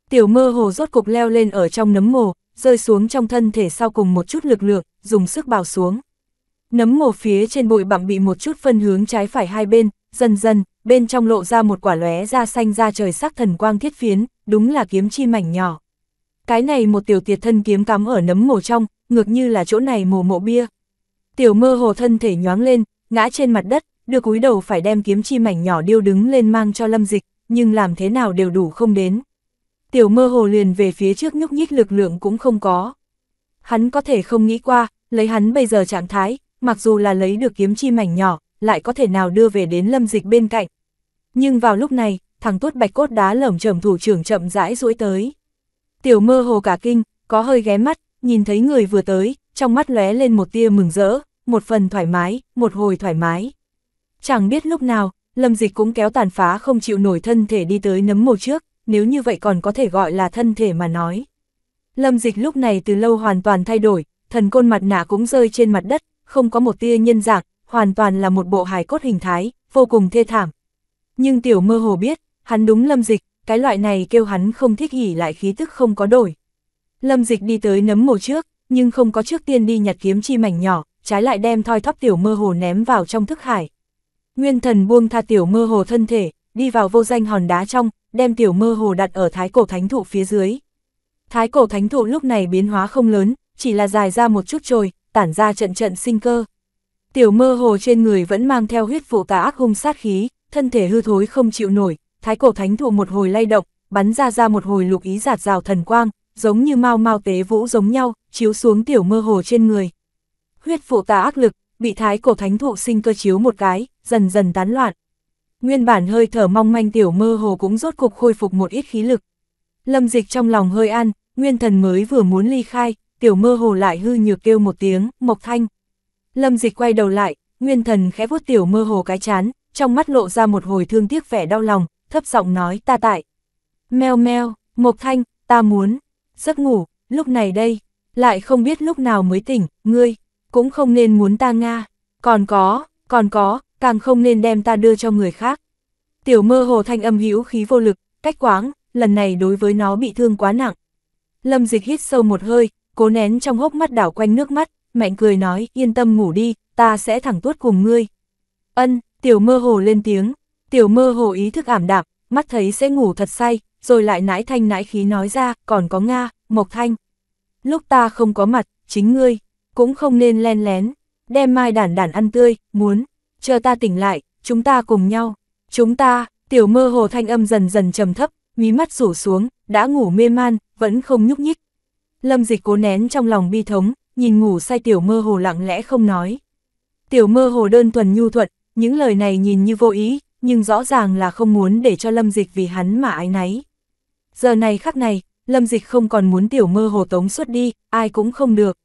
Tiểu mơ hồ rốt cục leo lên ở trong nấm mồ, rơi xuống trong thân thể sau cùng một chút lực lượng, dùng sức bào xuống. Nấm mồ phía trên bụi bặm bị một chút phân hướng trái phải hai bên, dần dần, bên trong lộ ra một quả lóe ra xanh ra trời sắc thần quang thiết phiến, đúng là kiếm chi mảnh nhỏ. Cái này một tiểu tiệt thân kiếm cắm ở nấm mồ trong, ngược như là chỗ này mồ mộ bia, Tiểu mơ hồ thân thể nhoáng lên, ngã trên mặt đất, đưa cúi đầu phải đem kiếm chi mảnh nhỏ điêu đứng lên mang cho lâm dịch, nhưng làm thế nào đều đủ không đến. Tiểu mơ hồ liền về phía trước nhúc nhích lực lượng cũng không có. Hắn có thể không nghĩ qua, lấy hắn bây giờ trạng thái, mặc dù là lấy được kiếm chi mảnh nhỏ, lại có thể nào đưa về đến lâm dịch bên cạnh. Nhưng vào lúc này, thằng tuốt bạch cốt đá lởm chởm thủ trưởng chậm rãi duỗi tới. Tiểu mơ hồ cả kinh, có hơi ghé mắt, nhìn thấy người vừa tới, trong mắt lóe lên một tia mừng rỡ, một phần thoải mái, một hồi thoải mái. Chẳng biết lúc nào, Lâm Dịch cũng kéo tàn phá không chịu nổi thân thể đi tới nấm mồ trước, nếu như vậy còn có thể gọi là thân thể mà nói. Lâm Dịch lúc này từ lâu hoàn toàn thay đổi, thần côn mặt nạ cũng rơi trên mặt đất, không có một tia nhân dạng, hoàn toàn là một bộ hài cốt hình thái, vô cùng thê thảm. Nhưng tiểu mơ hồ biết, hắn đúng Lâm Dịch, cái loại này kêu hắn không thích hỉ lại khí tức không có đổi. Lâm Dịch đi tới nấm mồ trước, nhưng không có trước tiên đi nhặt kiếm chi mảnh nhỏ, trái lại đem thoi thóp tiểu mơ hồ ném vào trong thức hải. Nguyên thần buông tha tiểu mơ hồ thân thể, đi vào vô danh hòn đá trong, đem tiểu mơ hồ đặt ở thái cổ thánh thụ phía dưới. Thái cổ thánh thụ lúc này biến hóa không lớn, chỉ là dài ra một chút trồi, tản ra trận trận sinh cơ. Tiểu mơ hồ trên người vẫn mang theo huyết vụ tà ác hung sát khí, thân thể hư thối không chịu nổi, thái cổ thánh thụ một hồi lay động, bắn ra ra một hồi lục ý giạt rào thần quang, giống như mau mau tế vũ giống nhau, chiếu xuống tiểu mơ hồ trên người. Huyết phụ tà ác lực, bị thái cổ thánh thụ sinh cơ chiếu một cái, dần dần tán loạn. Nguyên bản hơi thở mong manh tiểu mơ hồ cũng rốt cục khôi phục một ít khí lực. Lâm dịch trong lòng hơi an, nguyên thần mới vừa muốn ly khai, tiểu mơ hồ lại hư nhược kêu một tiếng, mộc thanh. Lâm dịch quay đầu lại, nguyên thần khẽ vuốt tiểu mơ hồ cái chán, trong mắt lộ ra một hồi thương tiếc vẻ đau lòng, thấp giọng nói ta tại. Mèo mèo, mộc thanh, ta muốn, giấc ngủ, lúc này đây, lại không biết lúc nào mới tỉnh, ngươi, cũng không nên muốn ta Nga, còn có, còn có, càng không nên đem ta đưa cho người khác. Tiểu mơ hồ thanh âm hữu khí vô lực, cách quáng, lần này đối với nó bị thương quá nặng. Lâm dịch hít sâu một hơi, cố nén trong hốc mắt đảo quanh nước mắt, mạnh cười nói, yên tâm ngủ đi, ta sẽ thẳng tuốt cùng ngươi. Ân, tiểu mơ hồ lên tiếng, tiểu mơ hồ ý thức ảm đạm, mắt thấy sẽ ngủ thật say, rồi lại nãi thanh nãi khí nói ra, còn có Nga, Mộc Thanh. Lúc ta không có mặt, chính ngươi, cũng không nên len lén, đem mai đản đản ăn tươi, muốn, chờ ta tỉnh lại, chúng ta cùng nhau, chúng ta, tiểu mơ hồ thanh âm dần dần trầm thấp, mí mắt rủ xuống, đã ngủ mê man, vẫn không nhúc nhích. Lâm dịch cố nén trong lòng bi thống, nhìn ngủ say tiểu mơ hồ lặng lẽ không nói. Tiểu mơ hồ đơn thuần nhu thuận, những lời này nhìn như vô ý, nhưng rõ ràng là không muốn để cho lâm dịch vì hắn mà ái náy giờ này khắc này, lâm dịch không còn muốn tiểu mơ hồ tống xuất đi, ai cũng không được.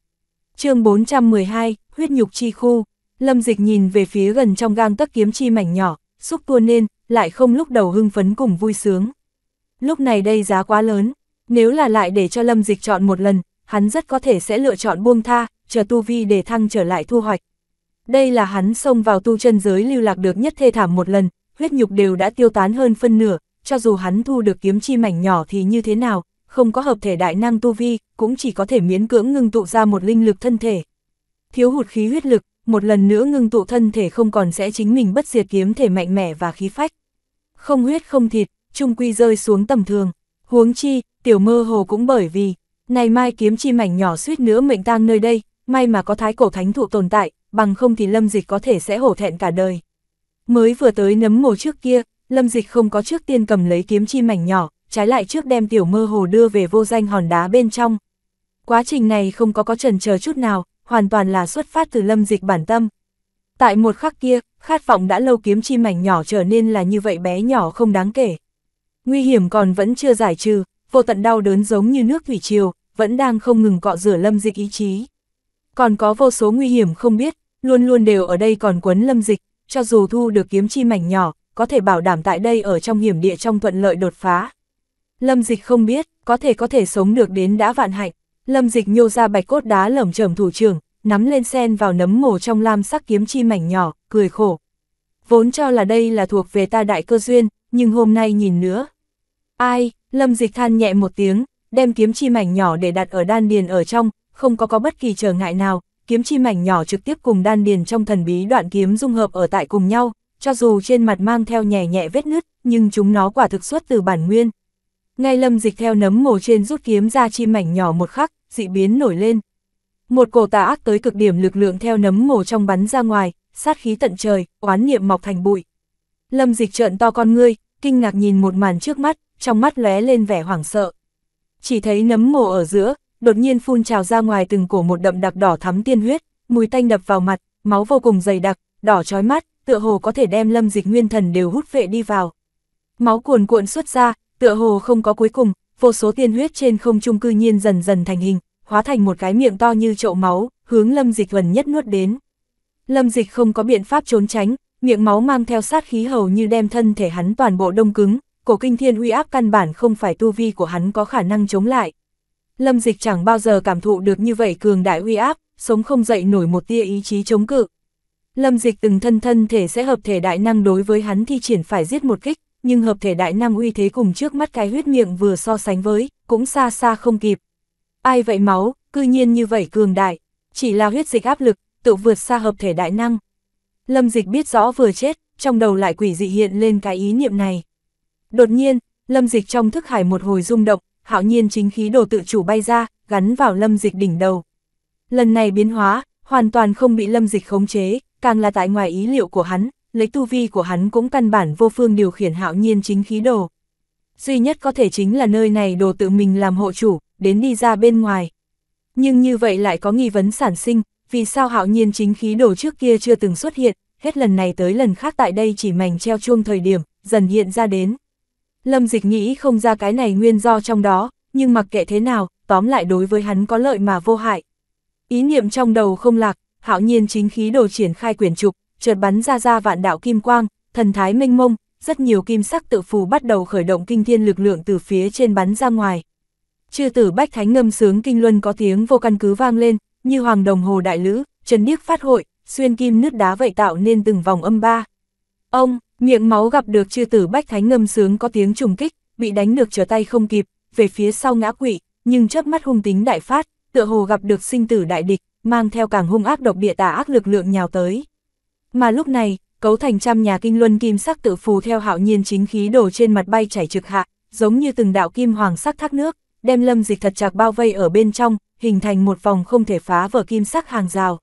chương 412, huyết nhục chi khu, lâm dịch nhìn về phía gần trong gang tất kiếm chi mảnh nhỏ, xúc tua nên, lại không lúc đầu hưng phấn cùng vui sướng. Lúc này đây giá quá lớn, nếu là lại để cho lâm dịch chọn một lần, hắn rất có thể sẽ lựa chọn buông tha, chờ tu vi để thăng trở lại thu hoạch. Đây là hắn xông vào tu chân giới lưu lạc được nhất thê thảm một lần, huyết nhục đều đã tiêu tán hơn phân nửa, cho dù hắn thu được kiếm chi mảnh nhỏ thì như thế nào, không có hợp thể đại năng tu vi, cũng chỉ có thể miễn cưỡng ngưng tụ ra một linh lực thân thể. Thiếu hụt khí huyết lực, một lần nữa ngưng tụ thân thể không còn sẽ chính mình bất diệt kiếm thể mạnh mẽ và khí phách. Không huyết không thịt, trung quy rơi xuống tầm thường. Huống chi, tiểu mơ hồ cũng bởi vì, này mai kiếm chi mảnh nhỏ suýt nữa mệnh tang nơi đây, may mà có thái cổ thánh thụ tồn tại, bằng không thì lâm dịch có thể sẽ hổ thẹn cả đời. Mới vừa tới nấm mồ trước kia, Lâm Dịch không có trước tiên cầm lấy kiếm chi mảnh nhỏ, trái lại trước đem tiểu mơ hồ đưa về vô danh hòn đá bên trong. Quá trình này không có có trần chờ chút nào, hoàn toàn là xuất phát từ Lâm Dịch bản tâm. Tại một khắc kia, khát vọng đã lâu kiếm chi mảnh nhỏ trở nên là như vậy bé nhỏ không đáng kể. Nguy hiểm còn vẫn chưa giải trừ, vô tận đau đớn giống như nước thủy triều, vẫn đang không ngừng cọ rửa Lâm Dịch ý chí. Còn có vô số nguy hiểm không biết, luôn luôn đều ở đây còn quấn Lâm Dịch, cho dù thu được kiếm chi mảnh nhỏ, có thể bảo đảm tại đây ở trong hiểm địa trong thuận lợi đột phá. Lâm dịch không biết, có thể có thể sống được đến đã vạn hạnh, lâm dịch nhô ra bạch cốt đá lởm chởm thủ trưởng, nắm lên sen vào nấm mồ trong lam sắc kiếm chi mảnh nhỏ, cười khổ. Vốn cho là đây là thuộc về ta đại cơ duyên, nhưng hôm nay nhìn nữa. Ai, lâm dịch than nhẹ một tiếng, đem kiếm chi mảnh nhỏ để đặt ở đan điền ở trong, không có có bất kỳ trở ngại nào, kiếm chi mảnh nhỏ trực tiếp cùng đan điền trong thần bí đoạn kiếm dung hợp ở tại cùng nhau, cho dù trên mặt mang theo nhẹ nhẹ vết nứt, nhưng chúng nó quả thực xuất từ bản nguyên. Ngay lâm dịch theo nấm mồ trên rút kiếm ra chi mảnh nhỏ một khắc, dị biến nổi lên. Một cổ tà ác tới cực điểm lực lượng theo nấm mồ trong bắn ra ngoài, sát khí tận trời, oán niệm mọc thành bụi. Lâm dịch trợn to con ngươi, kinh ngạc nhìn một màn trước mắt, trong mắt lóe lên vẻ hoảng sợ. Chỉ thấy nấm mồ ở giữa, đột nhiên phun trào ra ngoài từng cổ một đậm đặc đỏ thắm tiên huyết, mùi tanh đập vào mặt, máu vô cùng dày đặc, đỏ chói mắt, tựa hồ có thể đem lâm dịch nguyên thần đều hút vệ đi vào. Máu cuồn cuộn xuất ra, tựa hồ không có cuối cùng, vô số tiên huyết trên không trung cư nhiên dần dần thành hình, hóa thành một cái miệng to như chậu máu, hướng lâm dịch gần nhất nuốt đến. Lâm dịch không có biện pháp trốn tránh, miệng máu mang theo sát khí hầu như đem thân thể hắn toàn bộ đông cứng, cổ kinh thiên uy áp căn bản không phải tu vi của hắn có khả năng chống lại. Lâm dịch chẳng bao giờ cảm thụ được như vậy cường đại uy áp, sống không dậy nổi một tia ý chí chống cự. Lâm dịch từng thân thân thể sẽ hợp thể đại năng đối với hắn thi triển phải giết một kích, nhưng hợp thể đại năng uy thế cùng trước mắt cái huyết miệng vừa so sánh với, cũng xa xa không kịp. Ai vậy máu, cư nhiên như vậy cường đại, chỉ là huyết dịch áp lực, tự vượt xa hợp thể đại năng. Lâm dịch biết rõ vừa chết, trong đầu lại quỷ dị hiện lên cái ý niệm này. Đột nhiên, lâm dịch trong thức hải một hồi rung động, hạo nhiên chính khí đồ tự chủ bay ra, gắn vào lâm dịch đỉnh đầu. Lần này biến hóa, hoàn toàn không bị lâm dịch khống chế, càng là tại ngoài ý liệu của hắn, lấy tu vi của hắn cũng căn bản vô phương điều khiển hạo nhiên chính khí đồ. Duy nhất có thể chính là nơi này đồ tự mình làm hộ chủ, đến đi ra bên ngoài. Nhưng như vậy lại có nghi vấn sản sinh, vì sao hạo nhiên chính khí đồ trước kia chưa từng xuất hiện, hết lần này tới lần khác tại đây chỉ mảnh treo chuông thời điểm, dần hiện ra đến. Lâm dịch nghĩ không ra cái này nguyên do trong đó, nhưng mặc kệ thế nào, tóm lại đối với hắn có lợi mà vô hại. Ý niệm trong đầu không lạc, hạo nhiên chính khí đồ triển khai quyển trục, chợt bắn ra ra vạn đạo kim quang, thần thái minh mông, rất nhiều kim sắc tự phù bắt đầu khởi động kinh thiên lực lượng từ phía trên bắn ra ngoài. Chư tử bách thánh ngâm sướng kinh luân có tiếng vô căn cứ vang lên, như hoàng đồng hồ đại lữ, trần điếc phát hội, xuyên kim nứt đá vậy tạo nên từng vòng âm ba. Ông, miệng máu gặp được chư tử bách thánh ngâm sướng có tiếng trùng kích, bị đánh được trở tay không kịp, về phía sau ngã quỵ, nhưng chớp mắt hung tính đại phát, tựa hồ gặp được sinh tử đại địch, mang theo càng hung ác độc địa tà ác lực lượng nhào tới. Mà lúc này, cấu thành trăm nhà kinh luân kim sắc tự phù theo hạo nhiên chính khí đổ trên mặt bay chảy trực hạ, giống như từng đạo kim hoàng sắc thác nước, đem lâm dịch thật chặt bao vây ở bên trong, hình thành một vòng không thể phá vỡ kim sắc hàng rào.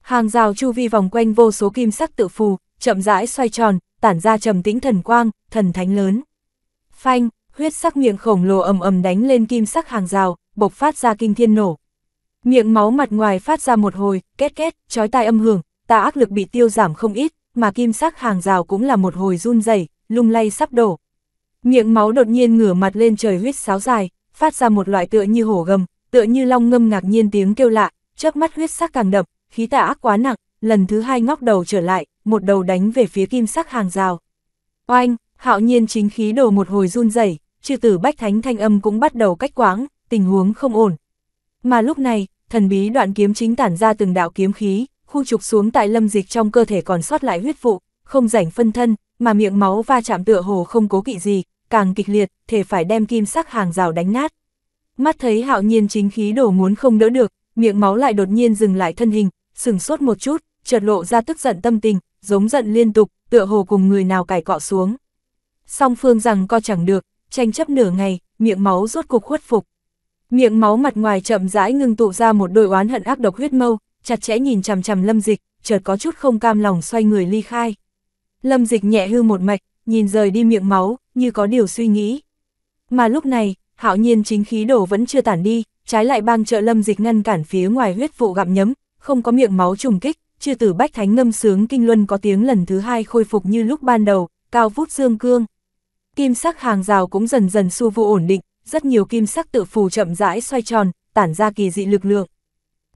Hàng rào chu vi vòng quanh vô số kim sắc tự phù, chậm rãi xoay tròn, tản ra trầm tĩnh thần quang, thần thánh lớn. Phanh, huyết sắc miệng khổng lồ ầm ầm đánh lên kim sắc hàng rào, bộc phát ra kinh thiên nổ, Miệng máu mặt ngoài phát ra một hồi, két két, chói tai âm hưởng, tà ác lực bị tiêu giảm không ít, mà kim sắc hàng rào cũng là một hồi run rẩy, lung lay sắp đổ. Miệng máu đột nhiên ngửa mặt lên trời huyết sáo dài, phát ra một loại tựa như hổ gầm, tựa như long ngâm ngạc nhiên tiếng kêu lạ, chớp mắt huyết sắc càng đậm, khí tà ác quá nặng, lần thứ hai ngóc đầu trở lại, một đầu đánh về phía kim sắc hàng rào. Oanh, hạo nhiên chính khí đổ một hồi run rẩy, chư tử bách thánh thanh âm cũng bắt đầu cách quáng, tình huống không ổn. Mà lúc này, thần bí đoạn kiếm chính tản ra từng đạo kiếm khí, khu trục xuống tại lâm dịch trong cơ thể còn sót lại huyết vụ, không rảnh phân thân, mà miệng máu va chạm tựa hồ không cố kỵ gì, càng kịch liệt, thể phải đem kim sắc hàng rào đánh nát. Mắt thấy hạo nhiên chính khí đổ muốn không đỡ được, miệng máu lại đột nhiên dừng lại thân hình, sừng sốt một chút, chợt lộ ra tức giận tâm tình, giống giận liên tục, tựa hồ cùng người nào cải cọ xuống. Song phương rằng co chẳng được, tranh chấp nửa ngày, miệng máu rốt cục khuất phục. Miệng máu mặt ngoài chậm rãi ngưng tụ ra một đôi oán hận ác độc huyết mâu, chặt chẽ nhìn chằm chằm Lâm Dịch, chợt có chút không cam lòng xoay người ly khai. Lâm Dịch nhẹ hư một mạch, nhìn rời đi miệng máu, như có điều suy nghĩ. Mà lúc này, hạo nhiên chính khí đổ vẫn chưa tản đi, trái lại bang trợ Lâm Dịch ngăn cản phía ngoài huyết vụ gặm nhấm, không có miệng máu trùng kích, chư tử bách thánh ngâm sướng kinh luân có tiếng lần thứ hai khôi phục như lúc ban đầu, cao vút dương cương. Kim sắc hàng rào cũng dần dần xu vô ổn định, rất nhiều kim sắc tự phù chậm rãi xoay tròn, tản ra kỳ dị lực lượng.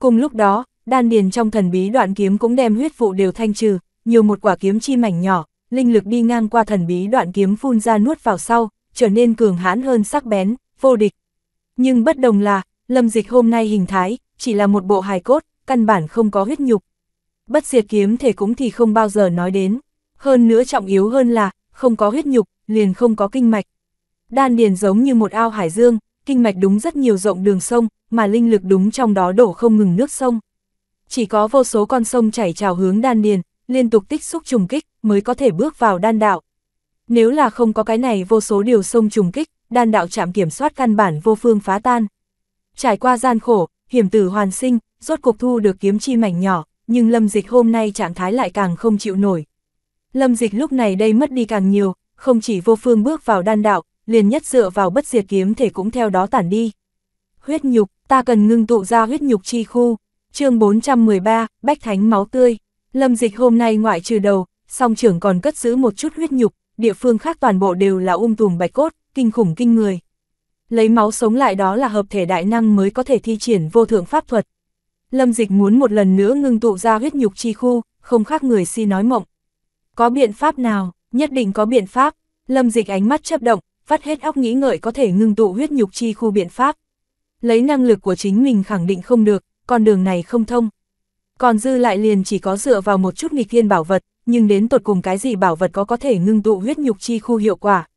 Cùng lúc đó, đan điền trong thần bí đoạn kiếm cũng đem huyết vụ đều thanh trừ, nhiều một quả kiếm chi mảnh nhỏ, linh lực đi ngang qua thần bí đoạn kiếm phun ra nuốt vào sau, trở nên cường hãn hơn sắc bén, vô địch. Nhưng bất đồng là, lâm dịch hôm nay hình thái, chỉ là một bộ hài cốt, căn bản không có huyết nhục. Bất diệt kiếm thể cũng thì không bao giờ nói đến. Hơn nữa trọng yếu hơn là, không có huyết nhục, liền không có kinh mạch, Đan điền giống như một ao hải dương, kinh mạch đúng rất nhiều rộng đường sông, mà linh lực đúng trong đó đổ không ngừng nước sông. Chỉ có vô số con sông chảy trào hướng đan điền, liên tục tích xúc trùng kích mới có thể bước vào đan đạo. Nếu là không có cái này vô số điều sông trùng kích, đan đạo chạm kiểm soát căn bản vô phương phá tan. Trải qua gian khổ, hiểm tử hoàn sinh, rốt cuộc thu được kiếm chi mảnh nhỏ, nhưng lâm dịch hôm nay trạng thái lại càng không chịu nổi. Lâm dịch lúc này đây mất đi càng nhiều, không chỉ vô phương bước vào đan đạo, liền nhất dựa vào bất diệt kiếm thể cũng theo đó tản đi. Huyết nhục, ta cần ngưng tụ ra huyết nhục chi khu, chương 413, Bách Thánh máu tươi. Lâm dịch hôm nay ngoại trừ đầu, song trưởng còn cất giữ một chút huyết nhục, địa phương khác toàn bộ đều là um tùm bạch cốt, kinh khủng kinh người. Lấy máu sống lại đó là hợp thể đại năng mới có thể thi triển vô thượng pháp thuật. Lâm dịch muốn một lần nữa ngưng tụ ra huyết nhục chi khu, không khác người si nói mộng. Có biện pháp nào, nhất định có biện pháp. Lâm dịch ánh mắt chấp động, vắt hết óc nghĩ ngợi có thể ngưng tụ huyết nhục chi khu biện pháp. Lấy năng lực của chính mình khẳng định không được, con đường này không thông. Còn dư lại liền chỉ có dựa vào một chút nghịch thiên bảo vật, nhưng đến tột cùng cái gì bảo vật có có thể ngưng tụ huyết nhục chi khu hiệu quả.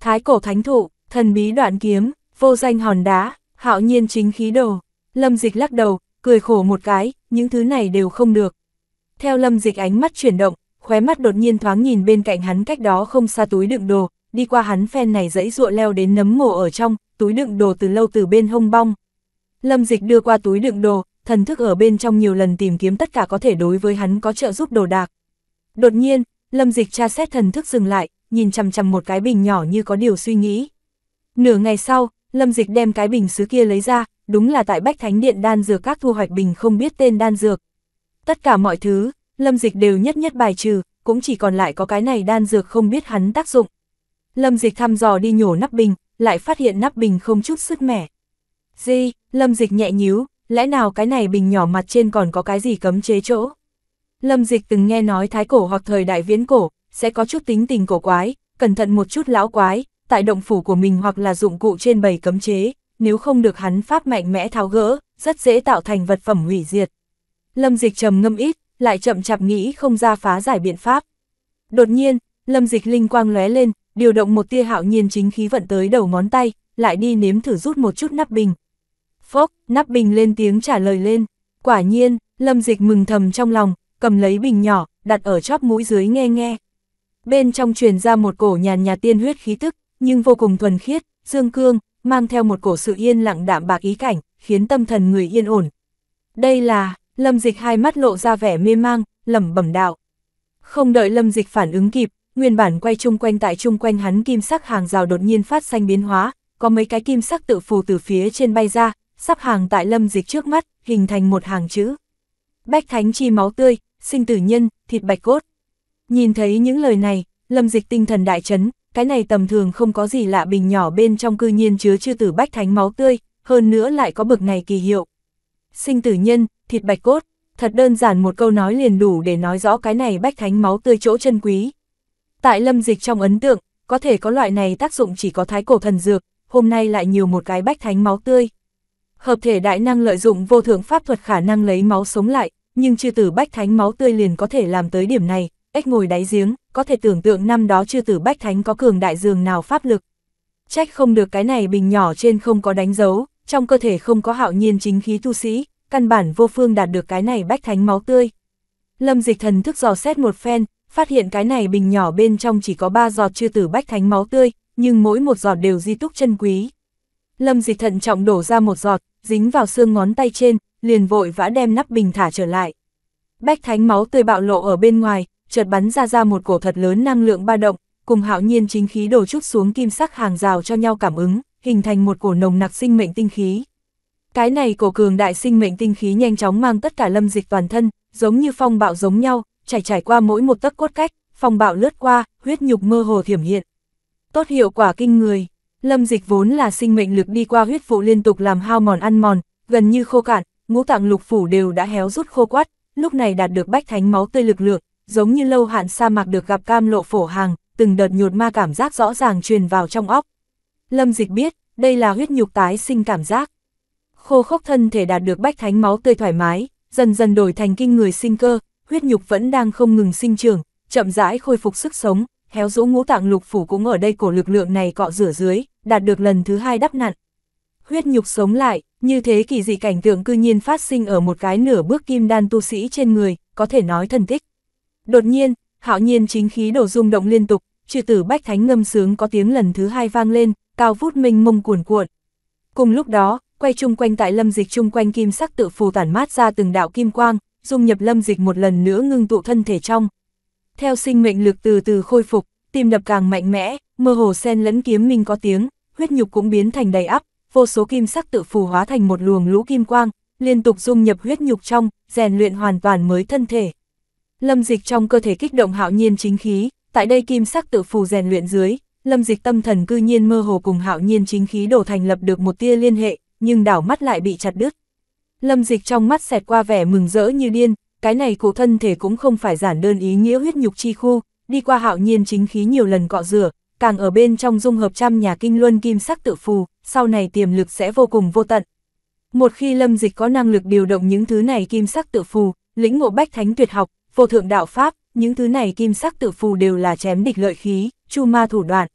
Thái cổ thánh thụ, thần bí đoạn kiếm, vô danh hòn đá, hạo nhiên chính khí đồ. Lâm dịch lắc đầu, cười khổ một cái, những thứ này đều không được. Theo lâm dịch ánh mắt chuyển động, khóe mắt đột nhiên thoáng nhìn bên cạnh hắn cách đó không xa túi đựng đồ, đi qua hắn phen này dãy ruộ leo đến nấm mồ ở trong, túi đựng đồ từ lâu từ bên hông bong. Lâm dịch đưa qua túi đựng đồ, thần thức ở bên trong nhiều lần tìm kiếm tất cả có thể đối với hắn có trợ giúp đồ đạc. Đột nhiên, lâm dịch tra xét thần thức dừng lại, nhìn chằm chằm một cái bình nhỏ như có điều suy nghĩ. Nửa ngày sau, lâm dịch đem cái bình xứ kia lấy ra, đúng là tại Bách Thánh Điện đan dược các thu hoạch bình không biết tên đan dược. Tất cả mọi thứ, lâm dịch đều nhất nhất bài trừ, cũng chỉ còn lại có cái này đan dược không biết hắn tác dụng. Lâm Dịch thăm dò đi nhổ nắp bình, lại phát hiện nắp bình không chút sức mẻ. Gì, Lâm Dịch nhẹ nhíu, lẽ nào cái này bình nhỏ mặt trên còn có cái gì cấm chế chỗ? Lâm Dịch từng nghe nói thái cổ hoặc thời đại viễn cổ, sẽ có chút tính tình cổ quái, cẩn thận một chút lão quái, tại động phủ của mình hoặc là dụng cụ trên bầy cấm chế, nếu không được hắn pháp mạnh mẽ tháo gỡ, rất dễ tạo thành vật phẩm hủy diệt. Lâm Dịch trầm ngâm ít, lại chậm chạp nghĩ không ra phá giải biện pháp. Đột nhiên, Lâm Dịch linh quang lóe lên, điều động một tia hạo nhiên chính khí vận tới đầu ngón tay, lại đi nếm thử rút một chút nắp bình. Phốc, nắp bình lên tiếng trả lời lên. Quả nhiên, lâm dịch mừng thầm trong lòng, cầm lấy bình nhỏ, đặt ở chóp mũi dưới nghe nghe. Bên trong truyền ra một cổ nhàn nhà tiên huyết khí tức, nhưng vô cùng thuần khiết, dương cương, mang theo một cổ sự yên lặng đạm bạc ý cảnh, khiến tâm thần người yên ổn. Đây là, lâm dịch hai mắt lộ ra vẻ mê mang, lẩm bẩm đạo. Không đợi lâm dịch phản ứng kịp, nguyên bản quay chung quanh tại chung quanh hắn kim sắc hàng rào đột nhiên phát xanh biến hóa, có mấy cái kim sắc tự phù từ phía trên bay ra, sắp hàng tại lâm dịch trước mắt, hình thành một hàng chữ. Bách thánh chi máu tươi, sinh tử nhân, thịt bạch cốt. Nhìn thấy những lời này, lâm dịch tinh thần đại chấn, cái này tầm thường không có gì lạ bình nhỏ bên trong cư nhiên chứa chư tử bách thánh máu tươi, hơn nữa lại có bực này kỳ hiệu. Sinh tử nhân, thịt bạch cốt, thật đơn giản một câu nói liền đủ để nói rõ cái này bách thánh máu tươi chỗ chân quý, Tại lâm dịch trong ấn tượng, có thể có loại này tác dụng chỉ có thái cổ thần dược, hôm nay lại nhiều một cái bách thánh máu tươi. Hợp thể đại năng lợi dụng vô thượng pháp thuật khả năng lấy máu sống lại, nhưng chư tử bách thánh máu tươi liền có thể làm tới điểm này, ếch ngồi đáy giếng, có thể tưởng tượng năm đó chư tử bách thánh có cường đại dường nào pháp lực. Trách không được cái này bình nhỏ trên không có đánh dấu, trong cơ thể không có hạo nhiên chính khí tu sĩ, căn bản vô phương đạt được cái này bách thánh máu tươi. Lâm dịch thần thức dò xét một phen, phát hiện cái này bình nhỏ bên trong chỉ có ba giọt chư tử bách thánh máu tươi, nhưng mỗi một giọt đều di túc chân quý. Lâm dịch thận trọng đổ ra một giọt, dính vào xương ngón tay trên, liền vội vã đem nắp bình thả trở lại. Bách thánh máu tươi bạo lộ ở bên ngoài, chợt bắn ra ra một cổ thật lớn năng lượng ba động, cùng hạo nhiên chính khí đổ chút xuống kim sắc hàng rào cho nhau cảm ứng, hình thành một cổ nồng nặc sinh mệnh tinh khí. Cái này cổ cường đại sinh mệnh tinh khí nhanh chóng mang tất cả lâm dịch toàn thân, giống như phong bạo giống nhau, chảy chảy qua mỗi một tấc cốt cách, phong bạo lướt qua, huyết nhục mơ hồ thiểm hiện. Tốt hiệu quả kinh người, lâm dịch vốn là sinh mệnh lực đi qua huyết phụ liên tục làm hao mòn ăn mòn, gần như khô cạn, ngũ tạng lục phủ đều đã héo rút khô quắt lúc này đạt được bách thánh máu tươi lực lượng, giống như lâu hạn sa mạc được gặp cam lộ phổ hàng, từng đợt nhột ma cảm giác rõ ràng truyền vào trong óc. Lâm dịch biết, đây là huyết nhục tái sinh cảm giác. Khô khốc thân thể đạt được bách thánh máu tươi thoải mái, dần dần đổi thành kinh người sinh cơ, huyết nhục vẫn đang không ngừng sinh trưởng, chậm rãi khôi phục sức sống, héo rũ ngũ tạng lục phủ cũng ở đây cổ lực lượng này cọ rửa dưới, đạt được lần thứ hai đắp nặn. Huyết nhục sống lại, như thế kỳ dị cảnh tượng cư nhiên phát sinh ở một cái nửa bước kim đan tu sĩ trên người, có thể nói thần tích. Đột nhiên, hạo nhiên chính khí đổ rung động liên tục, trừ tử bách thánh ngâm sướng có tiếng lần thứ hai vang lên, cao vút minh mông cuồn cuộn. Cùng lúc đó, quay chung quanh tại lâm dịch chung quanh kim sắc tự phù tản mát ra từng đạo kim quang, dung nhập lâm dịch một lần nữa ngưng tụ thân thể trong. Theo sinh mệnh lực từ từ khôi phục, tim đập càng mạnh mẽ, mơ hồ sen lẫn kiếm minh có tiếng, huyết nhục cũng biến thành đầy ắp, vô số kim sắc tự phù hóa thành một luồng lũ kim quang, liên tục dung nhập huyết nhục trong, rèn luyện hoàn toàn mới thân thể. Lâm dịch trong cơ thể kích động hạo nhiên chính khí, tại đây kim sắc tự phù rèn luyện dưới, lâm dịch tâm thần cư nhiên mơ hồ cùng hạo nhiên chính khí đổ thành lập được một tia liên hệ, nhưng đảo mắt lại bị chặt đứt. Lâm Dịch trong mắt xẹt qua vẻ mừng rỡ như điên, cái này cổ thân thể cũng không phải giản đơn ý nghĩa huyết nhục chi khu, đi qua hạo nhiên chính khí nhiều lần cọ rửa, càng ở bên trong dung hợp trăm nhà kinh luân kim sắc tự phù, sau này tiềm lực sẽ vô cùng vô tận. Một khi Lâm Dịch có năng lực điều động những thứ này kim sắc tự phù, lĩnh ngộ bách thánh tuyệt học, vô thượng đạo pháp, những thứ này kim sắc tự phù đều là chém địch lợi khí, chu ma thủ đoạn.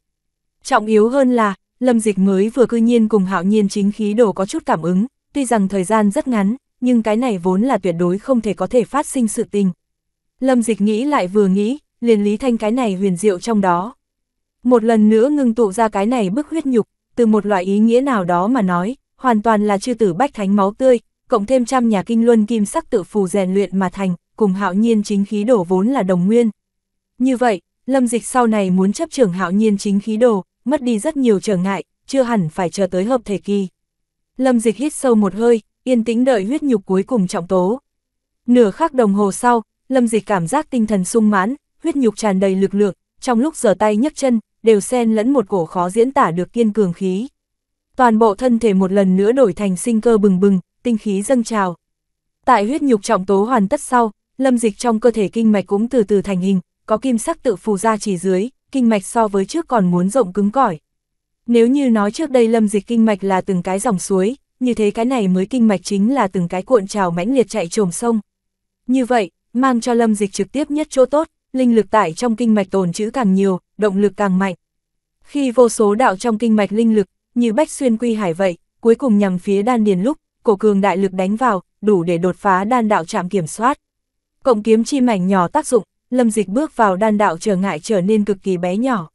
Trọng yếu hơn là, Lâm Dịch mới vừa cư nhiên cùng hạo nhiên chính khí đồ có chút cảm ứng, tuy rằng thời gian rất ngắn, nhưng cái này vốn là tuyệt đối không thể có thể phát sinh sự tình. Lâm dịch nghĩ lại vừa nghĩ, liền lý thanh cái này huyền diệu trong đó. Một lần nữa ngưng tụ ra cái này bức huyết nhục, từ một loại ý nghĩa nào đó mà nói, hoàn toàn là chư tử bách thánh máu tươi, cộng thêm trăm nhà kinh luân kim sắc tự phù rèn luyện mà thành, cùng hạo nhiên chính khí đổ vốn là đồng nguyên. Như vậy, lâm dịch sau này muốn chấp trưởng hạo nhiên chính khí đồ, mất đi rất nhiều trở ngại, chưa hẳn phải chờ tới hợp thể kỳ. Lâm Dịch hít sâu một hơi, yên tĩnh đợi huyết nhục cuối cùng trọng tố. Nửa khắc đồng hồ sau, Lâm Dịch cảm giác tinh thần sung mãn, huyết nhục tràn đầy lực lượng, trong lúc giở tay nhấc chân, đều xen lẫn một cổ khó diễn tả được kiên cường khí. Toàn bộ thân thể một lần nữa đổi thành sinh cơ bừng bừng, tinh khí dâng trào. Tại huyết nhục trọng tố hoàn tất sau, lâm dịch trong cơ thể kinh mạch cũng từ từ thành hình, có kim sắc tự phù ra chỉ dưới, kinh mạch so với trước còn muốn rộng cứng cỏi, nếu như nói trước đây lâm dịch kinh mạch là từng cái dòng suối, như thế cái này mới kinh mạch chính là từng cái cuộn trào mãnh liệt chạy trồm sông. Như vậy, mang cho lâm dịch trực tiếp nhất chỗ tốt, linh lực tại trong kinh mạch tồn trữ càng nhiều, động lực càng mạnh. Khi vô số đạo trong kinh mạch linh lực, như bách xuyên quy hải vậy, cuối cùng nhằm phía đan điền lúc, cổ cường đại lực đánh vào, đủ để đột phá đan đạo trạm kiểm soát. Cộng kiếm chi mảnh nhỏ tác dụng, lâm dịch bước vào đan đạo trở ngại trở nên cực kỳ bé nhỏ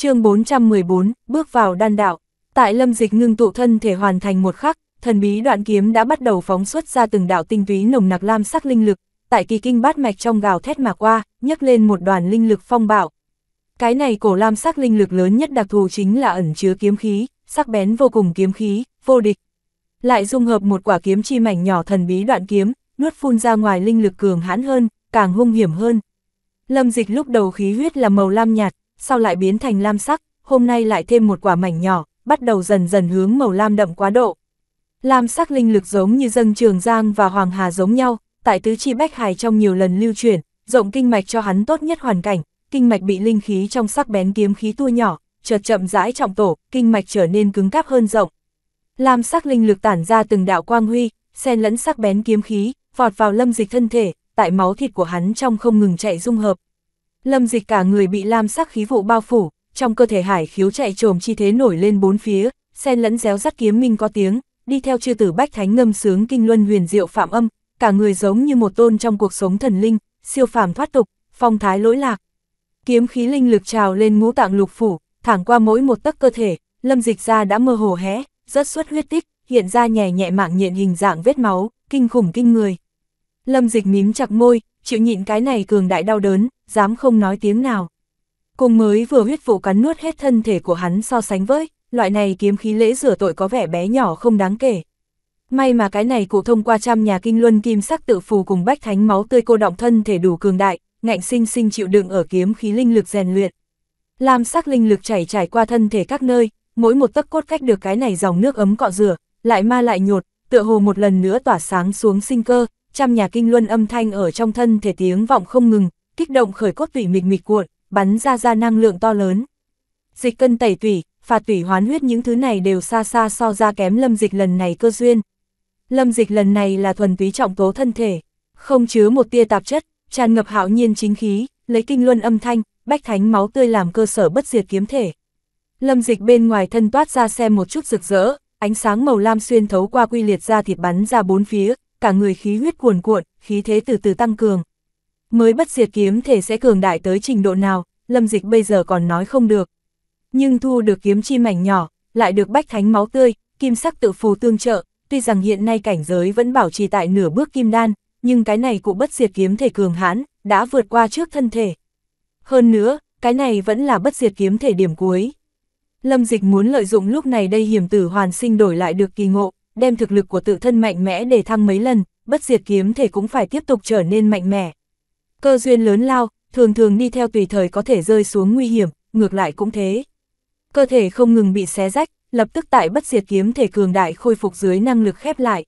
chương 414, bước vào đan đạo. Tại lâm dịch ngưng tụ thân thể hoàn thành một khắc, thần bí đoạn kiếm đã bắt đầu phóng xuất ra từng đạo tinh túy nồng nặc lam sắc linh lực, tại kỳ kinh bát mạch trong gào thét mà qua, nhấc lên một đoàn linh lực phong bạo. Cái này cổ lam sắc linh lực lớn nhất đặc thù chính là ẩn chứa kiếm khí, sắc bén vô cùng kiếm khí, vô địch. Lại dung hợp một quả kiếm chi mảnh nhỏ thần bí đoạn kiếm, nuốt phun ra ngoài linh lực cường hãn hơn, càng hung hiểm hơn. Lâm dịch lúc đầu khí huyết là màu lam nhạt, sau lại biến thành lam sắc, hôm nay lại thêm một quả mảnh nhỏ, bắt đầu dần dần hướng màu lam đậm quá độ. Lam sắc linh lực giống như dân trường Giang và Hoàng Hà giống nhau, tại tứ chi bách hài trong nhiều lần lưu chuyển, rộng kinh mạch cho hắn tốt nhất hoàn cảnh, kinh mạch bị linh khí trong sắc bén kiếm khí tua nhỏ, chợt chậm rãi trọng tổ, kinh mạch trở nên cứng cáp hơn rộng. Lam sắc linh lực tản ra từng đạo quang huy, xen lẫn sắc bén kiếm khí, vọt vào lâm dịch thân thể, tại máu thịt của hắn trong không ngừng chạy dung hợp, Lâm dịch cả người bị lam sắc khí vụ bao phủ, trong cơ thể hải khiếu chạy trồm chi thế nổi lên bốn phía, xen lẫn réo rắt kiếm minh có tiếng, đi theo chư tử bách thánh ngâm sướng kinh luân huyền diệu phạm âm, cả người giống như một tôn trong cuộc sống thần linh, siêu phàm thoát tục, phong thái lỗi lạc. Kiếm khí linh lực trào lên ngũ tạng lục phủ, thẳng qua mỗi một tấc cơ thể, lâm dịch ra đã mơ hồ hé, rất xuất huyết tích, hiện ra nhẹ nhẹ mạng nhện hình dạng vết máu, kinh khủng kinh người. Lâm dịch mím chặt môi, chịu nhịn cái này cường đại đau đớn, dám không nói tiếng nào. Cùng mới vừa huyết vụ cắn nuốt hết thân thể của hắn so sánh với, loại này kiếm khí lễ rửa tội có vẻ bé nhỏ không đáng kể. May mà cái này cụ thông qua trăm nhà kinh luân kim sắc tự phù cùng bách thánh máu tươi cô động thân thể đủ cường đại, ngạnh sinh sinh chịu đựng ở kiếm khí linh lực rèn luyện. Lam sắc linh lực chảy trải qua thân thể các nơi, mỗi một tấc cốt cách được cái này dòng nước ấm cọ rửa, lại ma lại nhột, tựa hồ một lần nữa tỏa sáng xuống sinh cơ, trăm nhà kinh luân âm thanh ở trong thân thể tiếng vọng không ngừng, kích động khởi cốt tủy mịt mịt cuộn, bắn ra ra năng lượng to lớn. Dịch cân tẩy tủy, phạt tủy hoán huyết những thứ này đều xa xa so ra kém lâm dịch lần này cơ duyên. Lâm dịch lần này là thuần túy trọng tố thân thể, không chứa một tia tạp chất, tràn ngập hạo nhiên chính khí, lấy kinh luân âm thanh, bách thánh máu tươi làm cơ sở bất diệt kiếm thể. Lâm dịch bên ngoài thân toát ra xem một chút rực rỡ, ánh sáng màu lam xuyên thấu qua quy liệt ra thịt bắn ra bốn phía, cả người khí huyết cuồn cuộn, khí thế từ từ tăng cường. Mới bất diệt kiếm thể sẽ cường đại tới trình độ nào, lâm dịch bây giờ còn nói không được. Nhưng thu được kiếm chi mảnh nhỏ, lại được bách thánh máu tươi, kim sắc tự phù tương trợ, tuy rằng hiện nay cảnh giới vẫn bảo trì tại nửa bước kim đan, nhưng cái này cụ bất diệt kiếm thể cường hãn, đã vượt qua trước thân thể. Hơn nữa, cái này vẫn là bất diệt kiếm thể điểm cuối. Lâm Dịch muốn lợi dụng lúc này đây hiểm tử hoàn sinh đổi lại được kỳ ngộ, đem thực lực của tự thân mạnh mẽ để thăng mấy lần, bất diệt kiếm thể cũng phải tiếp tục trở nên mạnh mẽ. Cơ duyên lớn lao, thường thường đi theo tùy thời có thể rơi xuống nguy hiểm, ngược lại cũng thế. Cơ thể không ngừng bị xé rách, lập tức tại bất diệt kiếm thể cường đại khôi phục dưới năng lực khép lại.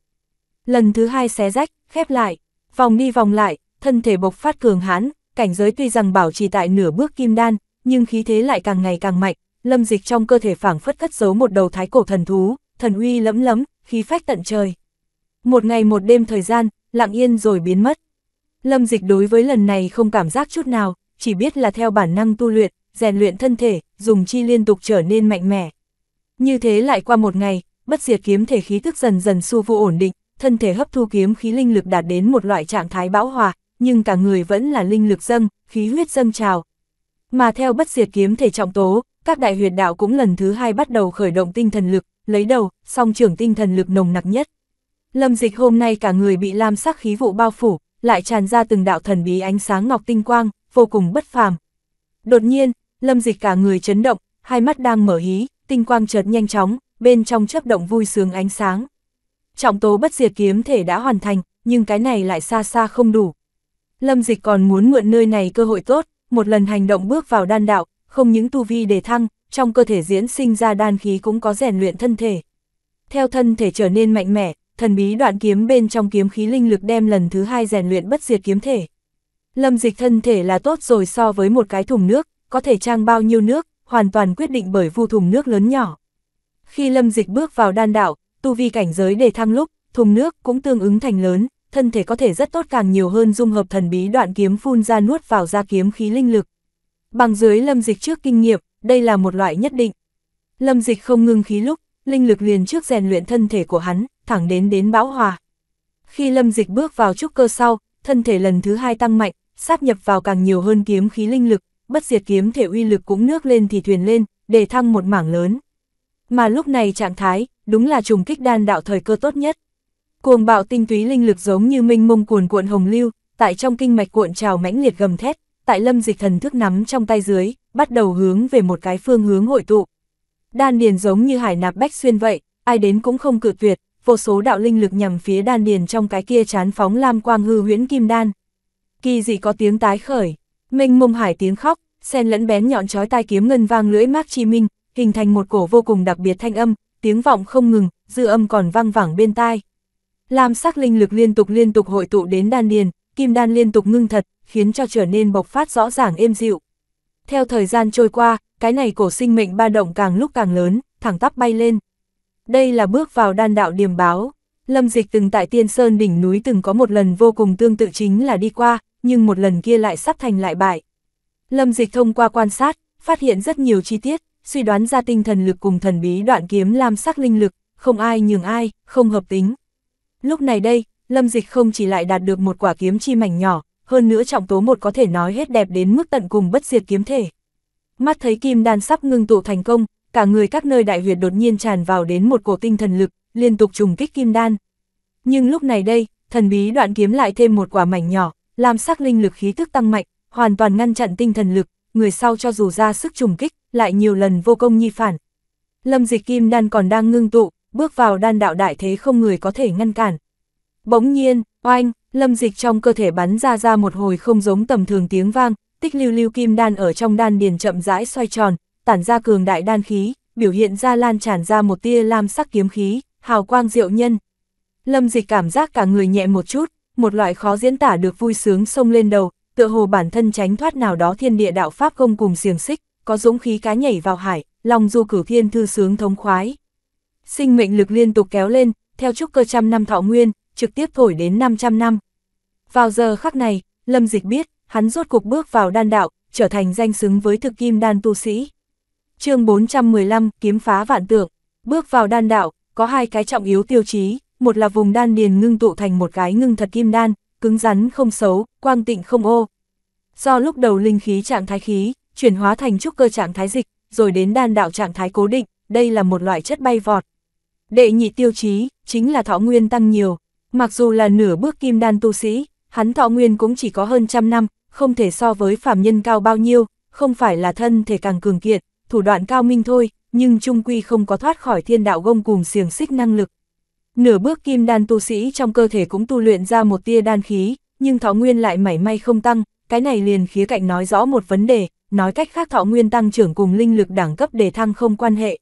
Lần thứ hai xé rách, khép lại, vòng đi vòng lại, thân thể bộc phát cường hãn, cảnh giới tuy rằng bảo trì tại nửa bước kim đan, nhưng khí thế lại càng ngày càng mạnh, lâm dịch trong cơ thể phảng phất cất giấu một đầu thái cổ thần thú, thần uy lẫm lẫm, khí phách tận trời. Một ngày một đêm thời gian, lặng yên rồi biến mất. Lâm Dịch đối với lần này không cảm giác chút nào, chỉ biết là theo bản năng tu luyện, rèn luyện thân thể, dùng chi liên tục trở nên mạnh mẽ. Như thế lại qua một ngày, bất diệt kiếm thể khí tức dần dần su vô ổn định, thân thể hấp thu kiếm khí linh lực đạt đến một loại trạng thái bão hòa, nhưng cả người vẫn là linh lực dâng, khí huyết dâng trào. Mà theo bất diệt kiếm thể trọng tố, các đại huyệt đạo cũng lần thứ hai bắt đầu khởi động tinh thần lực, lấy đầu, song trưởng tinh thần lực nồng nặc nhất. Lâm dịch hôm nay cả người bị lam sắc khí vụ bao phủ, lại tràn ra từng đạo thần bí ánh sáng ngọc tinh quang, vô cùng bất phàm. Đột nhiên, lâm dịch cả người chấn động, hai mắt đang mở hí, tinh quang chợt nhanh chóng, bên trong chấp động vui sướng ánh sáng. Trọng tố bất diệt kiếm thể đã hoàn thành, nhưng cái này lại xa xa không đủ. Lâm dịch còn muốn mượn nơi này cơ hội tốt, một lần hành động bước vào đan đạo, không những tu vi đề thăng, trong cơ thể diễn sinh ra đan khí cũng có rèn luyện thân thể. Theo thân thể trở nên mạnh mẽ, thần bí đoạn kiếm bên trong kiếm khí linh lực đem lần thứ hai rèn luyện bất diệt kiếm thể. Lâm dịch thân thể là tốt rồi so với một cái thùng nước, có thể trang bao nhiêu nước, hoàn toàn quyết định bởi vu thùng nước lớn nhỏ. Khi lâm dịch bước vào đan đạo, tu vi cảnh giới đề thăng lúc, thùng nước cũng tương ứng thành lớn, thân thể có thể rất tốt càng nhiều hơn dung hợp thần bí đoạn kiếm phun ra nuốt vào ra kiếm khí linh lực. Bằng dưới lâm dịch trước kinh nghiệm, đây là một loại nhất định. Lâm dịch không ngưng khí lúc, linh lực liền trước rèn luyện thân thể của hắn, thẳng đến đến bão hòa. Khi lâm dịch bước vào trúc cơ sau, thân thể lần thứ hai tăng mạnh, sáp nhập vào càng nhiều hơn kiếm khí linh lực, bất diệt kiếm thể uy lực cũng nước lên thì thuyền lên, để thăng một mảng lớn. Mà lúc này trạng thái, đúng là trùng kích đan đạo thời cơ tốt nhất. Cuồng bạo tinh túy linh lực giống như minh mông cuồn cuộn hồng lưu, tại trong kinh mạch cuộn trào mãnh liệt gầm thét, tại lâm dịch thần thức nắm trong tay dưới, bắt đầu hướng về một cái phương hướng hội tụ. Đan điền giống như hải nạp bách xuyên vậy, ai đến cũng không cự tuyệt, vô số đạo linh lực nhằm phía đan điền trong cái kia chán phóng lam quang hư huyễn kim đan. Kỳ dị có tiếng tái khởi, minh mông hải tiếng khóc, xen lẫn bén nhọn chói tai kiếm ngân vang lưỡi mác chi minh, hình thành một cổ vô cùng đặc biệt thanh âm, tiếng vọng không ngừng, dư âm còn vang vẳng bên tai. Lam sắc linh lực liên tục liên tục hội tụ đến đan điền, kim đan liên tục ngưng thật, khiến cho trở nên bộc phát rõ ràng êm dịu. Theo thời gian trôi qua, cái này cổ sinh mệnh ba động càng lúc càng lớn, thẳng tắp bay lên. Đây là bước vào đan đạo điểm báo. Lâm Dịch từng tại Tiên Sơn đỉnh núi từng có một lần vô cùng tương tự chính là đi qua, nhưng một lần kia lại sắp thành lại bại. Lâm Dịch thông qua quan sát, phát hiện rất nhiều chi tiết, suy đoán ra tinh thần lực cùng thần bí đoạn kiếm lam sắc linh lực, không ai nhường ai, không hợp tính. Lúc này đây, Lâm Dịch không chỉ lại đạt được một quả kiếm chi mảnh nhỏ, hơn nữa trọng tố một có thể nói hết đẹp đến mức tận cùng bất diệt kiếm thể. Mắt thấy kim đan sắp ngưng tụ thành công, cả người các nơi đại huyệt đột nhiên tràn vào đến một cổ tinh thần lực, liên tục trùng kích kim đan. Nhưng lúc này đây, thần bí đoạn kiếm lại thêm một quả mảnh nhỏ, làm sắc linh lực khí tức tăng mạnh, hoàn toàn ngăn chặn tinh thần lực, người sau cho dù ra sức trùng kích, lại nhiều lần vô công nhi phản. Lâm dịch kim đan còn đang ngưng tụ, bước vào đan đạo đại thế không người có thể ngăn cản. Bỗng nhiên, oanh, lâm dịch trong cơ thể bắn ra ra một hồi không giống tầm thường tiếng vang, tích lưu lưu kim đan ở trong đan điền chậm rãi xoay tròn, tản ra cường đại đan khí, biểu hiện ra lan tràn ra một tia lam sắc kiếm khí, hào quang diệu nhân. Lâm dịch cảm giác cả người nhẹ một chút, một loại khó diễn tả được vui sướng sông lên đầu, tựa hồ bản thân tránh thoát nào đó thiên địa đạo pháp công cùng xiềng xích, có dũng khí cá nhảy vào hải, lòng du cửu thiên thư sướng thống khoái. Sinh mệnh lực liên tục kéo lên, theo trúc cơ trăm năm thọ nguyên, trực tiếp thổi đến 500 năm. Vào giờ khắc này, Lâm Dịch biết, hắn rốt cuộc bước vào đan đạo, trở thành danh xứng với thực kim đan tu sĩ chương 415, kiếm phá vạn tượng. Bước vào đan đạo, có hai cái trọng yếu tiêu chí, một là vùng đan điền ngưng tụ thành một cái ngưng thật kim đan, cứng rắn không xấu, quang tịnh không ô. Do lúc đầu linh khí trạng thái khí, chuyển hóa thành trúc cơ trạng thái dịch, rồi đến đan đạo trạng thái cố định, đây là một loại chất bay vọt. Đệ nhị tiêu chí, chính là thọ nguyên tăng nhiều. Mặc dù là nửa bước kim đan tu sĩ, hắn thọ nguyên cũng chỉ có hơn trăm năm, không thể so với phàm nhân cao bao nhiêu, không phải là thân thể càng cường kiện, thủ đoạn cao minh thôi, nhưng trung quy không có thoát khỏi thiên đạo gông cùng xiềng xích năng lực. Nửa bước kim đan tu sĩ trong cơ thể cũng tu luyện ra một tia đan khí, nhưng thọ nguyên lại mảy may không tăng, cái này liền khía cạnh nói rõ một vấn đề, nói cách khác thọ nguyên tăng trưởng cùng linh lực đẳng cấp đề thăng không quan hệ.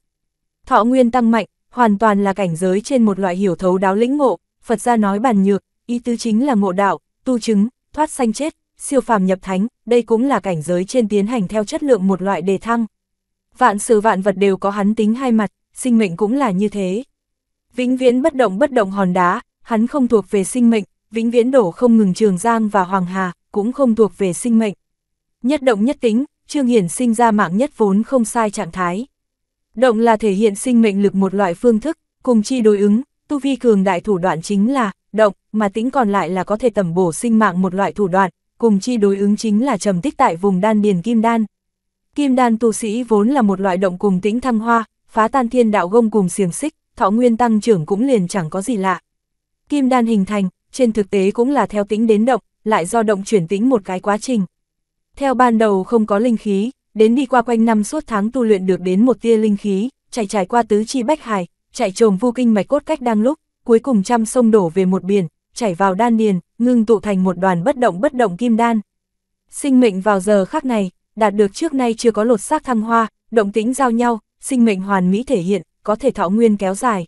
Thọ nguyên tăng mạnh, hoàn toàn là cảnh giới trên một loại hiểu thấu đáo lĩnh ngộ, Phật gia nói bàn nhược, ý tứ chính là ngộ đạo, tu chứng, thoát sanh chết, siêu phàm nhập thánh, đây cũng là cảnh giới trên tiến hành theo chất lượng một loại đề thăng vạn sự vạn vật đều có hắn tính hai mặt, sinh mệnh cũng là như thế. Vĩnh viễn bất động bất động hòn đá, hắn không thuộc về sinh mệnh, vĩnh viễn đổ không ngừng Trường Giang và Hoàng Hà, cũng không thuộc về sinh mệnh. Nhất động nhất tính, Trương Hiển sinh ra mạng nhất vốn không sai trạng thái. Động là thể hiện sinh mệnh lực một loại phương thức, cùng chi đối ứng, tu vi cường đại thủ đoạn chính là động, mà tính còn lại là có thể tầm bổ sinh mạng một loại thủ đoạn, cùng chi đối ứng chính là trầm tích tại vùng đan điền kim đan, Kim đan tu sĩ vốn là một loại động cùng tĩnh thăng hoa, phá tan thiên đạo gông cùng xiềng xích, thọ nguyên tăng trưởng cũng liền chẳng có gì lạ. Kim đan hình thành, trên thực tế cũng là theo tĩnh đến động, lại do động chuyển tĩnh một cái quá trình. Theo ban đầu không có linh khí, đến đi qua quanh năm suốt tháng tu luyện được đến một tia linh khí, chạy trải qua tứ chi bách hải, chạy trồm vu kinh mạch cốt cách đang lúc, cuối cùng trăm sông đổ về một biển, chảy vào đan điền, ngưng tụ thành một đoàn bất động bất động kim đan. Sinh mệnh vào giờ khắc này, đạt được trước nay chưa có lột xác thăng hoa, động tính giao nhau, sinh mệnh hoàn mỹ thể hiện, có thể thọ nguyên kéo dài.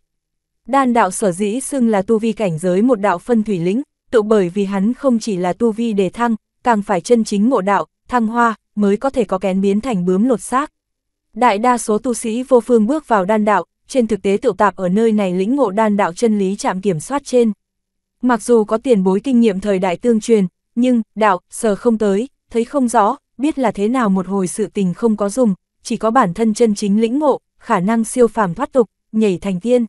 Đan đạo sở dĩ xưng là tu vi cảnh giới một đạo phân thủy lĩnh, tự bởi vì hắn không chỉ là tu vi đề thăng, càng phải chân chính ngộ đạo, thăng hoa, mới có thể có kén biến thành bướm lột xác. Đại đa số tu sĩ vô phương bước vào đan đạo, trên thực tế tự tạp ở nơi này lĩnh ngộ đan đạo chân lý chạm kiểm soát trên. Mặc dù có tiền bối kinh nghiệm thời đại tương truyền, nhưng, đạo, sờ không tới, thấy không rõ, biết là thế nào một hồi sự tình không có dùng, chỉ có bản thân chân chính lĩnh ngộ, khả năng siêu phàm thoát tục, nhảy thành tiên.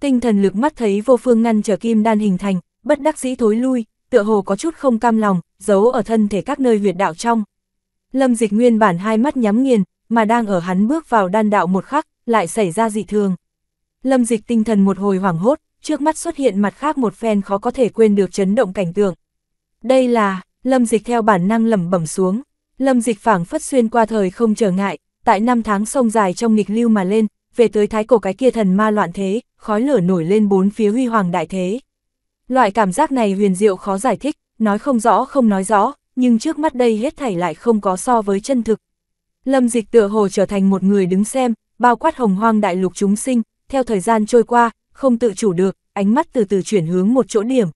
Tinh thần lực mắt thấy vô phương ngăn trở kim đan hình thành, bất đắc dĩ thối lui, tựa hồ có chút không cam lòng, giấu ở thân thể các nơi huyệt đạo trong. Lâm dịch nguyên bản hai mắt nhắm nghiền, mà đang ở hắn bước vào đan đạo một khắc, lại xảy ra dị thường. Lâm dịch tinh thần một hồi hoảng hốt, trước mắt xuất hiện mặt khác một phen khó có thể quên được chấn động cảnh tượng. Đây là, lâm dịch theo bản năng lẩm bẩm xuống, Lâm dịch phảng phất xuyên qua thời không trở ngại, tại năm tháng sông dài trong nghịch lưu mà lên, về tới thái cổ cái kia thần ma loạn thế, khói lửa nổi lên bốn phía huy hoàng đại thế. Loại cảm giác này huyền diệu khó giải thích, nói không rõ không nói rõ, nhưng trước mắt đây hết thảy lại không có so với chân thực. Lâm dịch tựa hồ trở thành một người đứng xem, bao quát hồng hoang đại lục chúng sinh, theo thời gian trôi qua, không tự chủ được, ánh mắt từ từ chuyển hướng một chỗ điểm.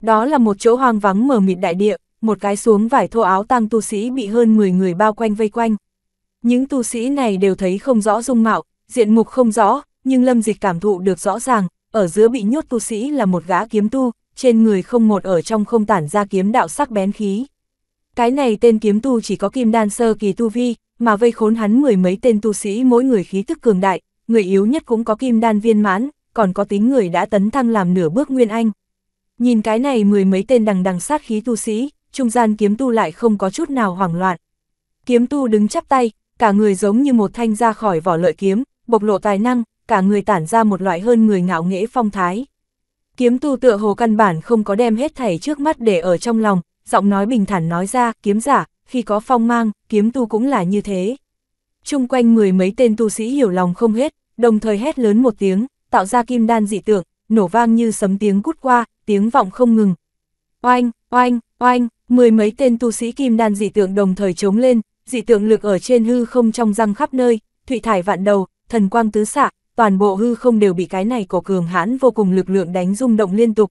Đó là một chỗ hoang vắng mờ mịt đại địa, một cái xuống vải thô áo tăng tu sĩ bị hơn 10 người bao quanh vây quanh. Những tu sĩ này đều thấy không rõ dung mạo, diện mục không rõ, nhưng lâm dịch cảm thụ được rõ ràng, ở giữa bị nhốt tu sĩ là một gã kiếm tu, trên người không một ở trong không tản ra kiếm đạo sắc bén khí. Cái này tên kiếm tu chỉ có kim đan sơ kỳ tu vi, mà vây khốn hắn mười mấy tên tu sĩ mỗi người khí tức cường đại, người yếu nhất cũng có kim đan viên mãn, còn có tính người đã tấn thăng làm nửa bước nguyên anh. Nhìn cái này mười mấy tên đằng đằng sát khí tu sĩ, trung gian kiếm tu lại không có chút nào hoảng loạn. Kiếm tu đứng chắp tay, cả người giống như một thanh ra khỏi vỏ lợi kiếm, bộc lộ tài năng, cả người tản ra một loại hơn người ngạo nghễ phong thái. Kiếm tu tựa hồ căn bản không có đem hết thảy trước mắt để ở trong lòng, giọng nói bình thản nói ra, kiếm giả, khi có phong mang, kiếm tu cũng là như thế. Trung quanh mười mấy tên tu sĩ hiểu lòng không hết, đồng thời hét lớn một tiếng, tạo ra kim đan dị tượng, nổ vang như sấm tiếng cút qua, tiếng vọng không ngừng. Oanh, oanh, oanh, Mười mấy tên tu sĩ kim đan dị tượng đồng thời chống lên, dị tượng lực ở trên hư không trong răng khắp nơi, thủy thải vạn đầu, thần quang tứ xạ, toàn bộ hư không đều bị cái này cổ cường hãn vô cùng lực lượng đánh rung động liên tục.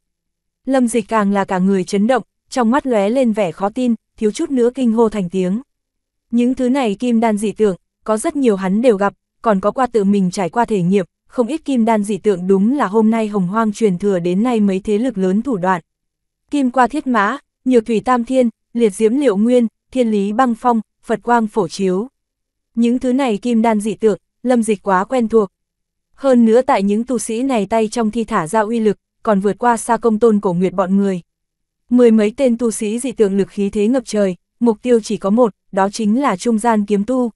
Lâm dịch càng là cả người chấn động, trong mắt lóe lên vẻ khó tin, thiếu chút nữa kinh hô thành tiếng. Những thứ này kim đan dị tượng, có rất nhiều hắn đều gặp, còn có qua tự mình trải qua thể nghiệm, không ít kim đan dị tượng đúng là hôm nay hồng hoang truyền thừa đến nay mấy thế lực lớn thủ đoạn. Kim qua thiết mã, nhược thủy tam thiên, liệt diễm liệu nguyên, thiên lý băng phong, Phật quang phổ chiếu. Những thứ này kim đan dị tượng, lâm dịch quá quen thuộc. Hơn nữa tại những tu sĩ này tay trong thi thả ra uy lực, còn vượt qua xa công tôn cổ nguyệt bọn người. Mười mấy tên tu sĩ dị tượng lực khí thế ngập trời, mục tiêu chỉ có một, đó chính là trung gian kiếm tu.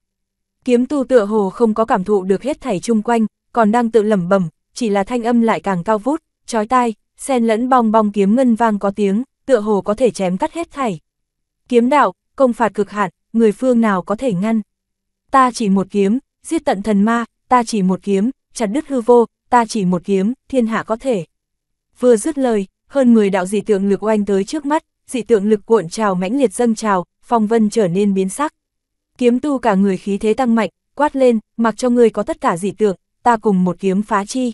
Kiếm tu tựa hồ không có cảm thụ được hết thảy chung quanh, còn đang tự lẩm bẩm, chỉ là thanh âm lại càng cao vút, chói tai, xen lẫn bong bong kiếm ngân vang có tiếng tựa hồ có thể chém cắt hết thảy. Kiếm đạo, công phạt cực hạn, người phương nào có thể ngăn. Ta chỉ một kiếm, giết tận thần ma, ta chỉ một kiếm, chặt đứt hư vô, ta chỉ một kiếm, thiên hạ có thể. Vừa dứt lời, hơn 10 đạo dị tượng lực oanh tới trước mắt, dị tượng lực cuộn trào mãnh liệt dâng trào, phong vân trở nên biến sắc. Kiếm tu cả người khí thế tăng mạnh, quát lên, mặc cho người có tất cả dị tượng, ta cùng một kiếm phá chi.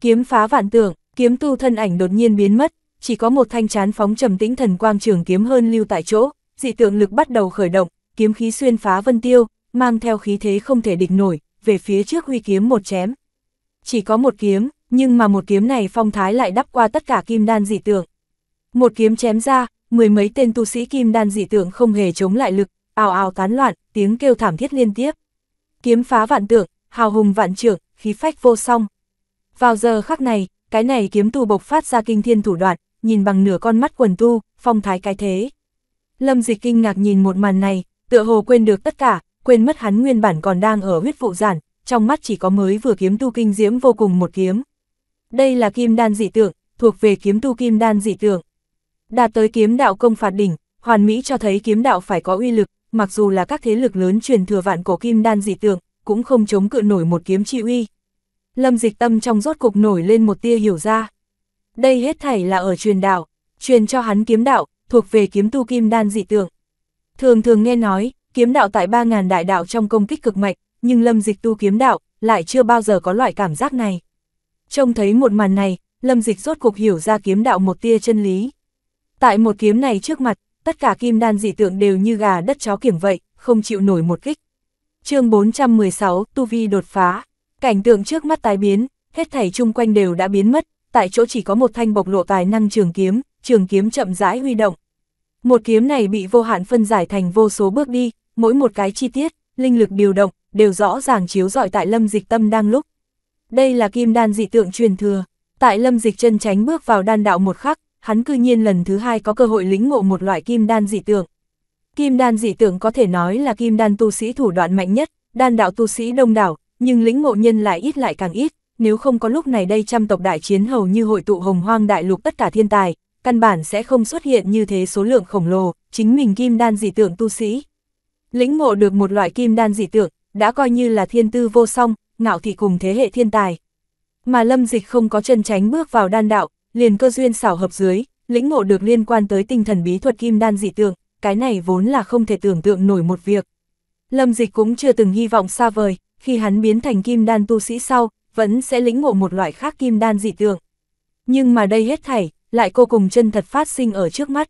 Kiếm phá vạn tượng, kiếm tu thân ảnh đột nhiên biến mất, chỉ có một thanh chán phóng trầm tĩnh thần quang trường kiếm hơn lưu tại chỗ, dị tượng lực bắt đầu khởi động, kiếm khí xuyên phá vân tiêu, mang theo khí thế không thể địch nổi, về phía trước huy kiếm một chém. Chỉ có một kiếm, nhưng mà một kiếm này phong thái lại đắp qua tất cả kim đan dị tượng. Một kiếm chém ra, mười mấy tên tu sĩ kim đan dị tượng không hề chống lại lực, ào ào tán loạn, tiếng kêu thảm thiết liên tiếp. Kiếm phá vạn tượng, hào hùng vạn trưởng, khí phách vô song. Vào giờ khắc này, cái này kiếm tu bộc phát ra kinh thiên thủ đoạn, nhìn bằng nửa con mắt quần tu, phong thái cái thế. Lâm dịch kinh ngạc nhìn một màn này, tựa hồ quên được tất cả, quên mất hắn nguyên bản còn đang ở huyết vụ giản, trong mắt chỉ có mới vừa kiếm tu kinh diễm vô cùng một kiếm. Đây là kim đan dị tượng, thuộc về kiếm tu kim đan dị tượng. Đạt tới kiếm đạo công phạt đỉnh, hoàn mỹ cho thấy kiếm đạo phải có uy lực, mặc dù là các thế lực lớn truyền thừa vạn cổ kim đan dị tượng, cũng không chống cự nổi một kiếm chi uy. Lâm dịch tâm trong rốt cục nổi lên một tia hiểu ra. Đây hết thảy là ở truyền đạo, truyền cho hắn kiếm đạo, thuộc về kiếm tu kim đan dị tượng. Thường thường nghe nói, kiếm đạo tại 3.000 đại đạo trong công kích cực mạnh, nhưng lâm dịch tu kiếm đạo, lại chưa bao giờ có loại cảm giác này. Trông thấy một màn này, lâm dịch rốt cục hiểu ra kiếm đạo một tia chân lý. Tại một kiếm này trước mặt, tất cả kim đan dị tượng đều như gà đất chó kiểng vậy, không chịu nổi một kích. chương 416, Tu Vi đột phá. Cảnh tượng trước mắt tái biến, hết thảy chung quanh đều đã biến mất, tại chỗ chỉ có một thanh bộc lộ tài năng trường kiếm, trường kiếm chậm rãi huy động. Một kiếm này bị vô hạn phân giải thành vô số bước đi, mỗi một cái chi tiết, linh lực điều động, đều rõ ràng chiếu rọi tại lâm dịch tâm đang lúc. Đây là kim đan dị tượng truyền thừa, tại lâm dịch chân tránh bước vào đan đạo một khắc, hắn cư nhiên lần thứ hai có cơ hội lĩnh ngộ một loại kim đan dị tượng. Kim đan dị tượng có thể nói là kim đan tu sĩ thủ đoạn mạnh nhất, đan đạo tu sĩ đông đảo, nhưng lĩnh ngộ nhân lại ít lại càng ít, nếu không có lúc này đây trăm tộc đại chiến hầu như hội tụ hồng hoang đại lục tất cả thiên tài, căn bản sẽ không xuất hiện như thế số lượng khổng lồ, chính mình kim đan dị tượng tu sĩ. Lĩnh ngộ được một loại kim đan dị tượng, đã coi như là thiên tư vô song, ngạo thị cùng thế hệ thiên tài. Mà lâm dịch không có chân tránh bước vào đan đạo, liền cơ duyên xảo hợp dưới, lĩnh ngộ được liên quan tới tinh thần bí thuật kim đan dị tượng, cái này vốn là không thể tưởng tượng nổi một việc. Lâm dịch cũng chưa từng hy vọng xa vời, khi hắn biến thành kim đan tu sĩ sau, vẫn sẽ lĩnh ngộ một loại khác kim đan dị tượng. Nhưng mà đây hết thảy, lại cô cùng chân thật phát sinh ở trước mắt.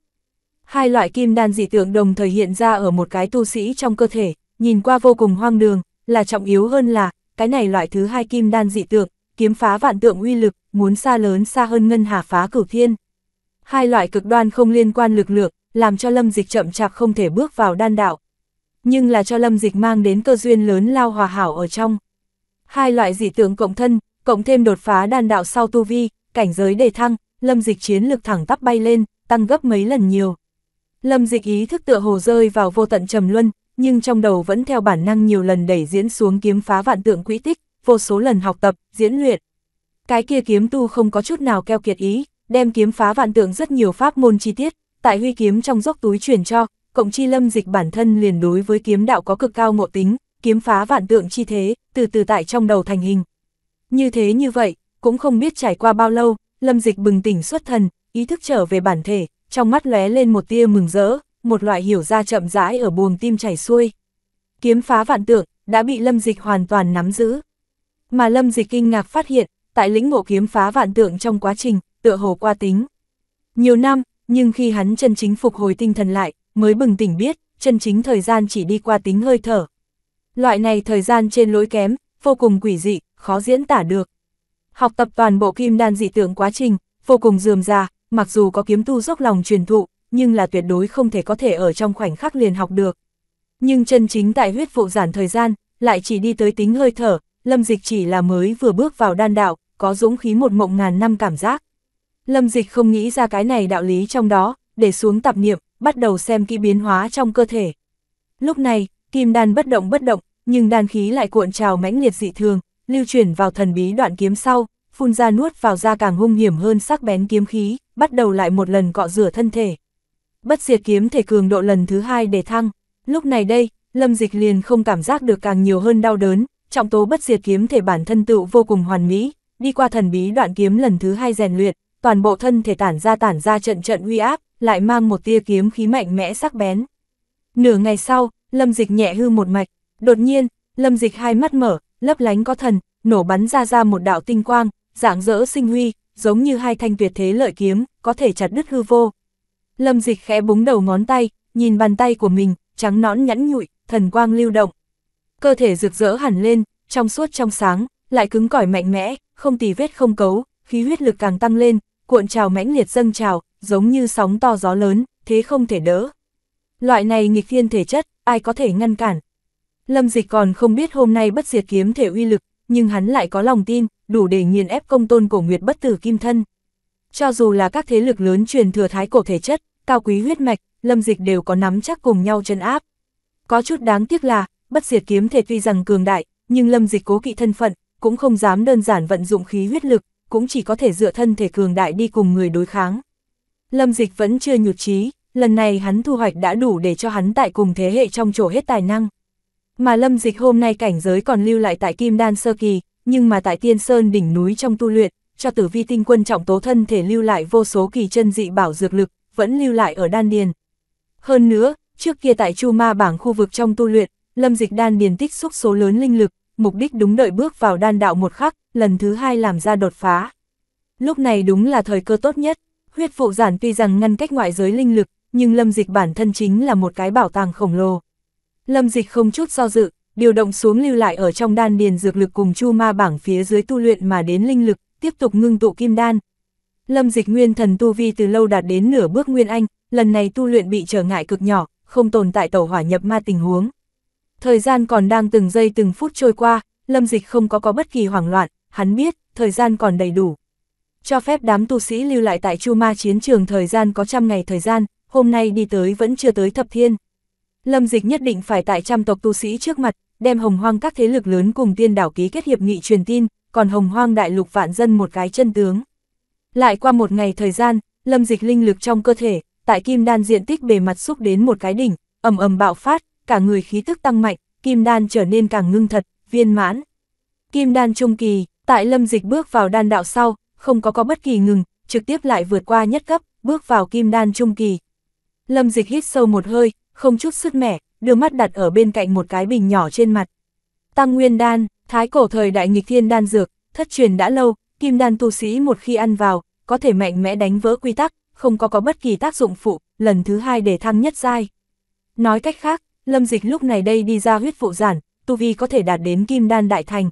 Hai loại kim đan dị tượng đồng thời hiện ra ở một cái tu sĩ trong cơ thể, nhìn qua vô cùng hoang đường, là trọng yếu hơn là, cái này loại thứ hai kim đan dị tượng, kiếm phá vạn tượng uy lực, muốn xa lớn xa hơn ngân hà phá cửu thiên. Hai loại cực đoan không liên quan lực lượng, làm cho lâm dịch chậm chạp không thể bước vào đan đạo. Nhưng là cho lâm dịch mang đến cơ duyên lớn lao hòa hảo ở trong. Hai loại dị tượng cộng thân, cộng thêm đột phá đan đạo sau tu vi, cảnh giới đề thăng, lâm dịch chiến lực thẳng tắp bay lên, tăng gấp mấy lần nhiều. Lâm dịch ý thức tựa hồ rơi vào vô tận trầm luân, nhưng trong đầu vẫn theo bản năng nhiều lần đẩy diễn xuống kiếm phá vạn tượng quỹ tích, vô số lần học tập, diễn luyện. Cái kia kiếm tu không có chút nào keo kiệt ý, đem kiếm phá vạn tượng rất nhiều pháp môn chi tiết, tại huy kiếm trong dốc túi chuyển cho, cộng chi lâm dịch bản thân liền đối với kiếm đạo có cực cao ngộ tính, kiếm phá vạn tượng chi thế, từ từ tại trong đầu thành hình. Như thế như vậy, cũng không biết trải qua bao lâu, lâm dịch bừng tỉnh xuất thần, ý thức trở về bản thể, trong mắt lóe lên một tia mừng rỡ, một loại hiểu ra chậm rãi ở buồng tim chảy xuôi. Kiếm phá vạn tượng, đã bị lâm dịch hoàn toàn nắm giữ. Mà lâm dịch kinh ngạc phát hiện, tại lĩnh ngộ kiếm phá vạn tượng trong quá trình, tựa hồ qua tính. Nhiều năm, nhưng khi hắn chân chính phục hồi tinh thần lại, mới bừng tỉnh biết, chân chính thời gian chỉ đi qua tính hơi thở, Loại này thời gian trên lối kém, vô cùng quỷ dị, khó diễn tả được. Học tập toàn bộ kim đan dị tượng quá trình, vô cùng dườm ra, mặc dù có kiếm tu dốc lòng truyền thụ, nhưng là tuyệt đối không thể có thể ở trong khoảnh khắc liền học được. Nhưng chân chính tại huyết vụ giản thời gian, lại chỉ đi tới tính hơi thở, lâm dịch chỉ là mới vừa bước vào đan đạo, có dũng khí một mộng ngàn năm cảm giác. Lâm dịch không nghĩ ra cái này đạo lý trong đó, để xuống tạp niệm, bắt đầu xem kỹ biến hóa trong cơ thể. Lúc này, Kim đan bất động bất động, nhưng đan khí lại cuộn trào mãnh liệt dị thường, lưu chuyển vào thần bí đoạn kiếm sau, phun ra nuốt vào da càng hung hiểm hơn sắc bén kiếm khí, bắt đầu lại một lần cọ rửa thân thể. Bất diệt kiếm thể cường độ lần thứ hai để thăng, lúc này đây, lâm dịch liền không cảm giác được càng nhiều hơn đau đớn, trọng tố bất diệt kiếm thể bản thân tựu vô cùng hoàn mỹ, đi qua thần bí đoạn kiếm lần thứ hai rèn luyện, toàn bộ thân thể tản ra tản ra trận trận uy áp, lại mang một tia kiếm khí mạnh mẽ sắc bén. Nửa ngày sau, Lâm Dịch nhẹ hư một mạch, đột nhiên, Lâm Dịch hai mắt mở, lấp lánh có thần, nổ bắn ra ra một đạo tinh quang, dạng dỡ sinh huy, giống như hai thanh tuyệt thế lợi kiếm, có thể chặt đứt hư vô. Lâm Dịch khẽ búng đầu ngón tay, nhìn bàn tay của mình, trắng nõn nhẵn nhụi, thần quang lưu động. Cơ thể rực rỡ hẳn lên, trong suốt trong sáng, lại cứng cỏi mạnh mẽ, không tì vết không cấu, khí huyết lực càng tăng lên, cuộn trào mãnh liệt dâng trào, giống như sóng to gió lớn, thế không thể đỡ. Loại này nghịch thiên thể chất, ai có thể ngăn cản. Lâm Dịch còn không biết hôm nay bất diệt kiếm thể uy lực, nhưng hắn lại có lòng tin, đủ để nghiền ép công tôn cổ nguyệt bất tử kim thân. Cho dù là các thế lực lớn truyền thừa thái cổ thể chất, cao quý huyết mạch, Lâm Dịch đều có nắm chắc cùng nhau chân áp. Có chút đáng tiếc là, bất diệt kiếm thể tuy rằng cường đại, nhưng Lâm Dịch cố kỵ thân phận, cũng không dám đơn giản vận dụng khí huyết lực, cũng chỉ có thể dựa thân thể cường đại đi cùng người đối kháng. Lâm Dịch vẫn chưa nhụt chí, lần này hắn thu hoạch đã đủ để cho hắn tại cùng thế hệ trong chỗ hết tài năng. Mà lâm dịch hôm nay cảnh giới còn lưu lại tại Kim Đan Sơ Kỳ, nhưng mà tại Tiên Sơn đỉnh núi trong tu luyện, cho tử vi tinh quân trọng tố thân thể lưu lại vô số kỳ chân dị bảo dược lực, vẫn lưu lại ở đan điền. Hơn nữa, trước kia tại Chu Ma bảng khu vực trong tu luyện, lâm dịch đan điền tích xúc số lớn linh lực, mục đích đúng đợi bước vào đan đạo một khắc, lần thứ hai làm ra đột phá. Lúc này đúng là thời cơ tốt nhất, huyết phụ giản tuy rằng ngăn cách ngoại giới linh lực, nhưng lâm dịch bản thân chính là một cái bảo tàng khổng lồ. Lâm dịch không chút do dự, điều động xuống lưu lại ở trong đan điền dược lực cùng chu ma bảng phía dưới tu luyện mà đến linh lực, tiếp tục ngưng tụ kim đan. Lâm dịch nguyên thần tu vi từ lâu đạt đến nửa bước nguyên anh, lần này tu luyện bị trở ngại cực nhỏ, không tồn tại tẩu hỏa nhập ma tình huống. Thời gian còn đang từng giây từng phút trôi qua, lâm dịch không có có bất kỳ hoảng loạn, hắn biết, thời gian còn đầy đủ. Cho phép đám tu sĩ lưu lại tại Chu Ma chiến trường thời gian có trăm ngày thời gian, hôm nay đi tới vẫn chưa tới thập thiên. Lâm dịch nhất định phải tại trăm tộc tu sĩ trước mặt, đem hồng hoang các thế lực lớn cùng tiên đảo ký kết hiệp nghị truyền tin, còn hồng hoang đại lục vạn dân một cái chân tướng. Lại qua một ngày thời gian, lâm dịch linh lực trong cơ thể, tại kim đan diện tích bề mặt xúc đến một cái đỉnh, ầm ầm bạo phát, cả người khí tức tăng mạnh, kim đan trở nên càng ngưng thật, viên mãn. Kim đan trung kỳ, tại lâm dịch bước vào đan đạo sau, không có có bất kỳ ngừng, trực tiếp lại vượt qua nhất cấp, bước vào kim đan trung kỳ, Lâm Dịch hít sâu một hơi, không chút sứt mẻ, đưa mắt đặt ở bên cạnh một cái bình nhỏ trên mặt. Tăng Nguyên Đan, thái cổ thời đại nghịch thiên đan dược, thất truyền đã lâu, kim đan tu sĩ một khi ăn vào, có thể mạnh mẽ đánh vỡ quy tắc, không có có bất kỳ tác dụng phụ, lần thứ hai để thăng nhất giai. Nói cách khác, Lâm Dịch lúc này đây đi ra huyết vụ giản, tu vi có thể đạt đến kim đan đại thành.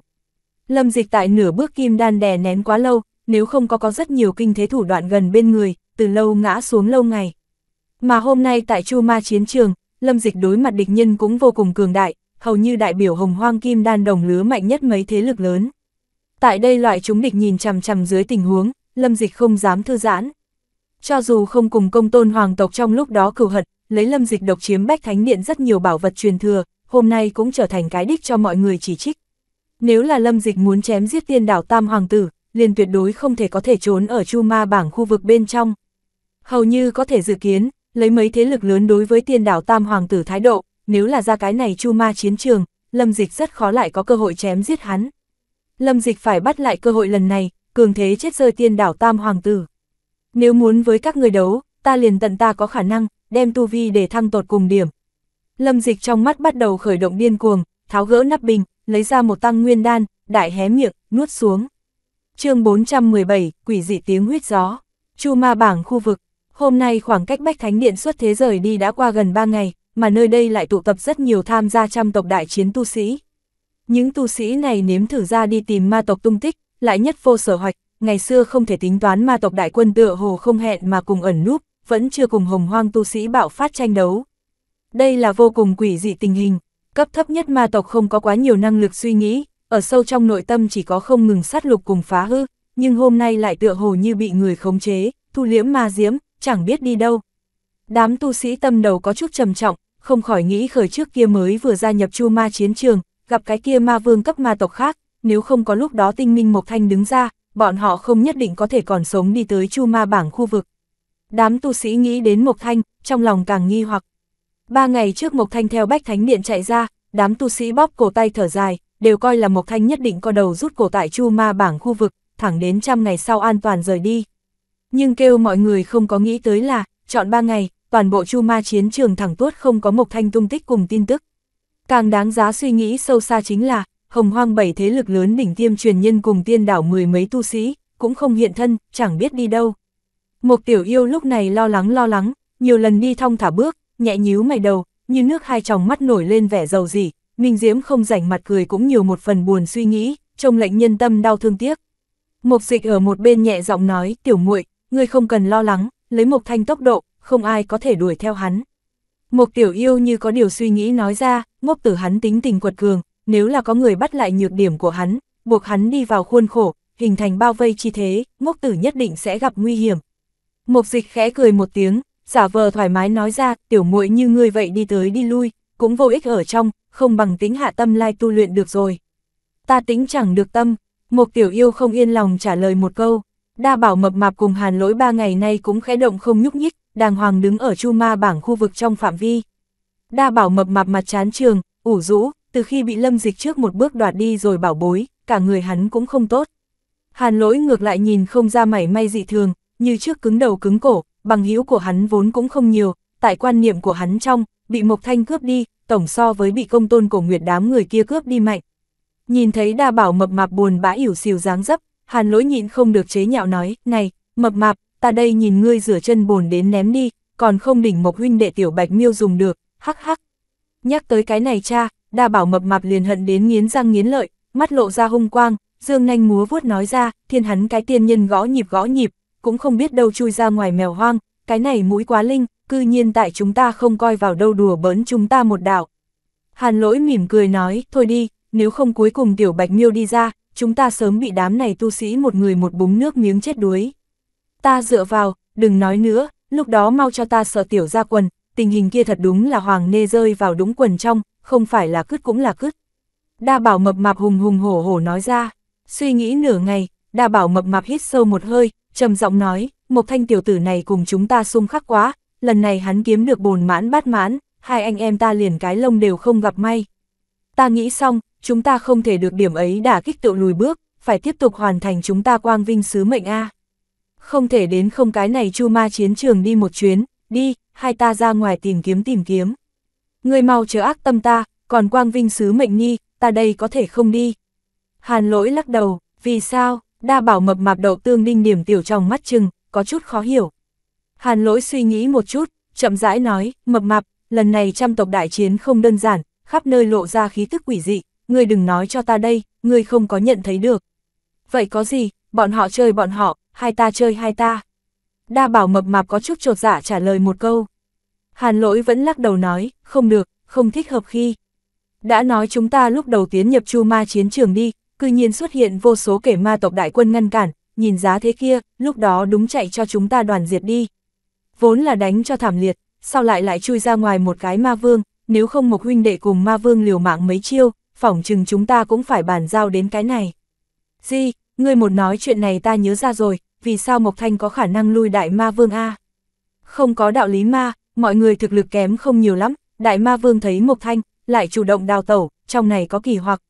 Lâm Dịch tại nửa bước kim đan đè nén quá lâu, nếu không có có rất nhiều kinh thế thủ đoạn gần bên người, từ lâu ngã xuống lâu ngày. Mà hôm nay tại Chu Ma chiến trường, Lâm Dịch đối mặt địch nhân cũng vô cùng cường đại, hầu như đại biểu hồng hoang kim đan đồng lứa mạnh nhất mấy thế lực lớn. Tại đây loại chúng địch nhìn chằm chằm dưới tình huống, Lâm Dịch không dám thư giãn. Cho dù không cùng công tôn hoàng tộc trong lúc đó cừu hận, lấy Lâm Dịch độc chiếm bách thánh điện rất nhiều bảo vật truyền thừa, hôm nay cũng trở thành cái đích cho mọi người chỉ trích. Nếu là Lâm Dịch muốn chém giết tiên đảo Tam Hoàng Tử, liền tuyệt đối không thể có thể trốn ở Chu Ma bảng khu vực bên trong. Hầu như có thể dự kiến, lấy mấy thế lực lớn đối với tiên đảo Tam Hoàng tử thái độ, nếu là ra cái này chu ma chiến trường, Lâm Dịch rất khó lại có cơ hội chém giết hắn. Lâm Dịch phải bắt lại cơ hội lần này, cường thế chết rơi tiên đảo Tam Hoàng tử. Nếu muốn với các người đấu, ta liền tận ta có khả năng, đem tu vi để thăng tột cùng điểm. Lâm Dịch trong mắt bắt đầu khởi động điên cuồng, tháo gỡ nắp bình, lấy ra một tăng nguyên đan, đại hé miệng, nuốt xuống. chương 417, quỷ dị tiếng huyết gió. Chu ma bảng khu vực, Hôm nay khoảng cách Bách Thánh Điện xuất thế rời đi đã qua gần 3 ngày, mà nơi đây lại tụ tập rất nhiều tham gia trăm tộc đại chiến tu sĩ. Những tu sĩ này nếm thử ra đi tìm ma tộc tung tích, lại nhất vô sở hoạch, ngày xưa không thể tính toán ma tộc đại quân tựa hồ không hẹn mà cùng ẩn núp, vẫn chưa cùng hồng hoang tu sĩ bạo phát tranh đấu. Đây là vô cùng quỷ dị tình hình, cấp thấp nhất ma tộc không có quá nhiều năng lực suy nghĩ, ở sâu trong nội tâm chỉ có không ngừng sát lục cùng phá hư, nhưng hôm nay lại tựa hồ như bị người khống chế, thu liễm ma diễm, chẳng biết đi đâu. Đám tu sĩ tâm đầu có chút trầm trọng, không khỏi nghĩ khởi trước kia mới vừa gia nhập chu ma chiến trường, gặp cái kia ma vương cấp ma tộc khác, nếu không có lúc đó tinh minh Mộc Thanh đứng ra, bọn họ không nhất định có thể còn sống đi tới chu ma bảng khu vực. Đám tu sĩ nghĩ đến Mộc Thanh, trong lòng càng nghi hoặc. Ba ngày trước Mộc Thanh theo Bách Thánh Điện chạy ra, đám tu sĩ bóp cổ tay thở dài, đều coi là Mộc Thanh nhất định có đầu rút cổ tại chu ma bảng khu vực, thẳng đến trăm ngày sau an toàn rời đi nhưng kêu mọi người không có nghĩ tới là, chọn ba ngày, toàn bộ Chu Ma chiến trường thẳng tuốt không có một Thanh tung tích cùng tin tức. Càng đáng giá suy nghĩ sâu xa chính là, hồng hoang bảy thế lực lớn đỉnh tiêm truyền nhân cùng tiên đảo mười mấy tu sĩ, cũng không hiện thân, chẳng biết đi đâu. một tiểu yêu lúc này lo lắng lo lắng, nhiều lần đi thong thả bước, nhẹ nhíu mày đầu, như nước hai tròng mắt nổi lên vẻ giàu gì, Minh Diễm không rảnh mặt cười cũng nhiều một phần buồn suy nghĩ, trông lệnh nhân tâm đau thương tiếc. Mộc dịch ở một bên nhẹ giọng nói, tiểu muội ngươi không cần lo lắng, lấy Mộc Thanh tốc độ, không ai có thể đuổi theo hắn. Mộc Tiểu Yêu như có điều suy nghĩ nói ra, ngốc tử hắn tính tình quật cường, nếu là có người bắt lại nhược điểm của hắn, buộc hắn đi vào khuôn khổ, hình thành bao vây chi thế, ngốc tử nhất định sẽ gặp nguy hiểm. Mộc Dịch khẽ cười một tiếng, giả vờ thoải mái nói ra, tiểu muội như ngươi vậy đi tới đi lui, cũng vô ích ở trong, không bằng tính hạ tâm lai tu luyện được rồi. Ta tính chẳng được tâm, Mộc Tiểu Yêu không yên lòng trả lời một câu. Đa bảo mập mạp cùng hàn lỗi ba ngày nay cũng khẽ động không nhúc nhích, đàng hoàng đứng ở chu ma bảng khu vực trong phạm vi. Đa bảo mập mạp mặt chán trường, ủ rũ, từ khi bị lâm dịch trước một bước đoạt đi rồi bảo bối, cả người hắn cũng không tốt. Hàn lỗi ngược lại nhìn không ra mảy may dị thường, như trước cứng đầu cứng cổ, bằng hữu của hắn vốn cũng không nhiều, tại quan niệm của hắn trong, bị Mộc Thanh cướp đi, tổng so với bị công tôn cổ nguyệt đám người kia cướp đi mạnh. Nhìn thấy đa bảo mập mạp buồn bã ỉu xìu dáng dấp, Hàn lỗi nhịn không được chế nhạo nói, này, mập mạp, ta đây nhìn ngươi rửa chân bồn đến ném đi, còn không đỉnh mộc huynh đệ tiểu bạch miêu dùng được, hắc hắc. Nhắc tới cái này cha, đa bảo mập mạp liền hận đến nghiến răng nghiến lợi, mắt lộ ra hung quang, dương nanh múa vuốt nói ra, thiên hắn cái tiên nhân gõ nhịp gõ nhịp, cũng không biết đâu chui ra ngoài mèo hoang, cái này mũi quá linh, cư nhiên tại chúng ta không coi vào đâu đùa bỡn chúng ta một đạo. Hàn lỗi mỉm cười nói, thôi đi, nếu không cuối cùng tiểu bạch miêu đi ra, chúng ta sớm bị đám này tu sĩ một người một búng nước miếng chết đuối. Ta dựa vào, đừng nói nữa, lúc đó mau cho ta sợ tiểu ra quần, tình hình kia thật đúng là hoàng nê rơi vào đúng quần trong, không phải là cứt cũng là cứt. Đa bảo mập mạp hùng hùng hổ hổ nói ra, suy nghĩ nửa ngày, đa bảo mập mạp hít sâu một hơi, trầm giọng nói, một thanh tiểu tử này cùng chúng ta xung khắc quá, lần này hắn kiếm được bồn mãn bát mãn, hai anh em ta liền cái lông đều không gặp may. Ta nghĩ xong, chúng ta không thể được điểm ấy đả kích tựu lùi bước, phải tiếp tục hoàn thành chúng ta quang vinh sứ mệnh A. Không thể đến không cái này chu ma chiến trường đi một chuyến, đi, hai ta ra ngoài tìm kiếm tìm kiếm. Người mau chớ ác tâm ta, còn quang vinh sứ mệnh nhi ta đây có thể không đi. Hàn lỗi lắc đầu, vì sao, đa bảo mập mạp đậu tương đinh điểm tiểu trong mắt chừng, có chút khó hiểu. Hàn lỗi suy nghĩ một chút, chậm rãi nói, mập mạp, lần này trăm tộc đại chiến không đơn giản, khắp nơi lộ ra khí tức quỷ dị, ngươi đừng nói cho ta đây, ngươi không có nhận thấy được. Vậy có gì, bọn họ chơi bọn họ, hai ta chơi hai ta. Đa bảo mập mạp có chút trột dạ trả lời một câu. Hàn lỗi vẫn lắc đầu nói, không được, không thích hợp khi. Đã nói chúng ta lúc đầu tiến nhập chu ma chiến trường đi, cư nhiên xuất hiện vô số kẻ ma tộc đại quân ngăn cản, nhìn giá thế kia, lúc đó đúng chạy cho chúng ta đoàn diệt đi. Vốn là đánh cho thảm liệt, sau lại lại chui ra ngoài một cái ma vương, nếu không một huynh đệ cùng ma vương liều mạng mấy chiêu, phỏng chừng chúng ta cũng phải bàn giao đến cái này. Di, ngươi một nói chuyện này ta nhớ ra rồi, vì sao Mộc Thanh có khả năng lui đại ma vương A? Không có đạo lý ma, mọi người thực lực kém không nhiều lắm, đại ma vương thấy Mộc Thanh, lại chủ động đào tẩu, trong này có kỳ hoặc.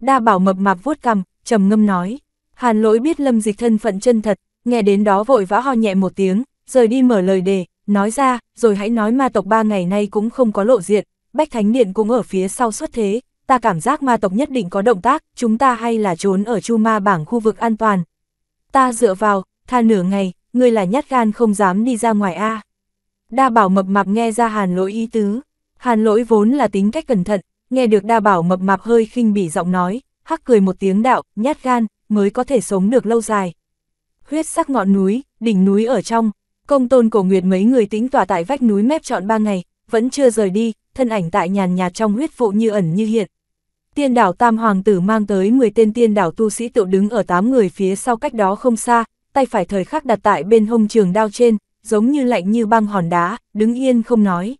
Đa bảo mập mạp vuốt cằm, trầm ngâm nói. Hàn lỗi biết lâm dịch thân phận chân thật, nghe đến đó vội vã ho nhẹ một tiếng, rời đi mở lời đề, nói ra, rồi hãy nói ma tộc ba ngày nay cũng không có lộ diện, Bách Thánh Điện cũng ở phía sau xuất thế, ta cảm giác ma tộc nhất định có động tác, chúng ta hay là trốn ở chu ma bảng khu vực an toàn. Ta dựa vào, tha nửa ngày, ngươi là nhát gan không dám đi ra ngoài A. Đa bảo mập mạp nghe ra hàn lỗi ý tứ. Hàn lỗi vốn là tính cách cẩn thận, nghe được đa bảo mập mạp hơi khinh bỉ giọng nói, hắc cười một tiếng đạo, nhát gan, mới có thể sống được lâu dài. Huyết sắc ngọn núi, đỉnh núi ở trong, công tôn cổ nguyệt mấy người tính tỏa tại vách núi mép trọn ba ngày, vẫn chưa rời đi, thân ảnh tại nhàn nhà trong huyết vụ như ẩn như hiện. Tiên đảo Tam Hoàng tử mang tới 10 tên tiên đảo tu sĩ tự đứng ở 8 người phía sau cách đó không xa, tay phải thời khắc đặt tại bên hông trường đao trên, giống như lạnh như băng hòn đá, đứng yên không nói.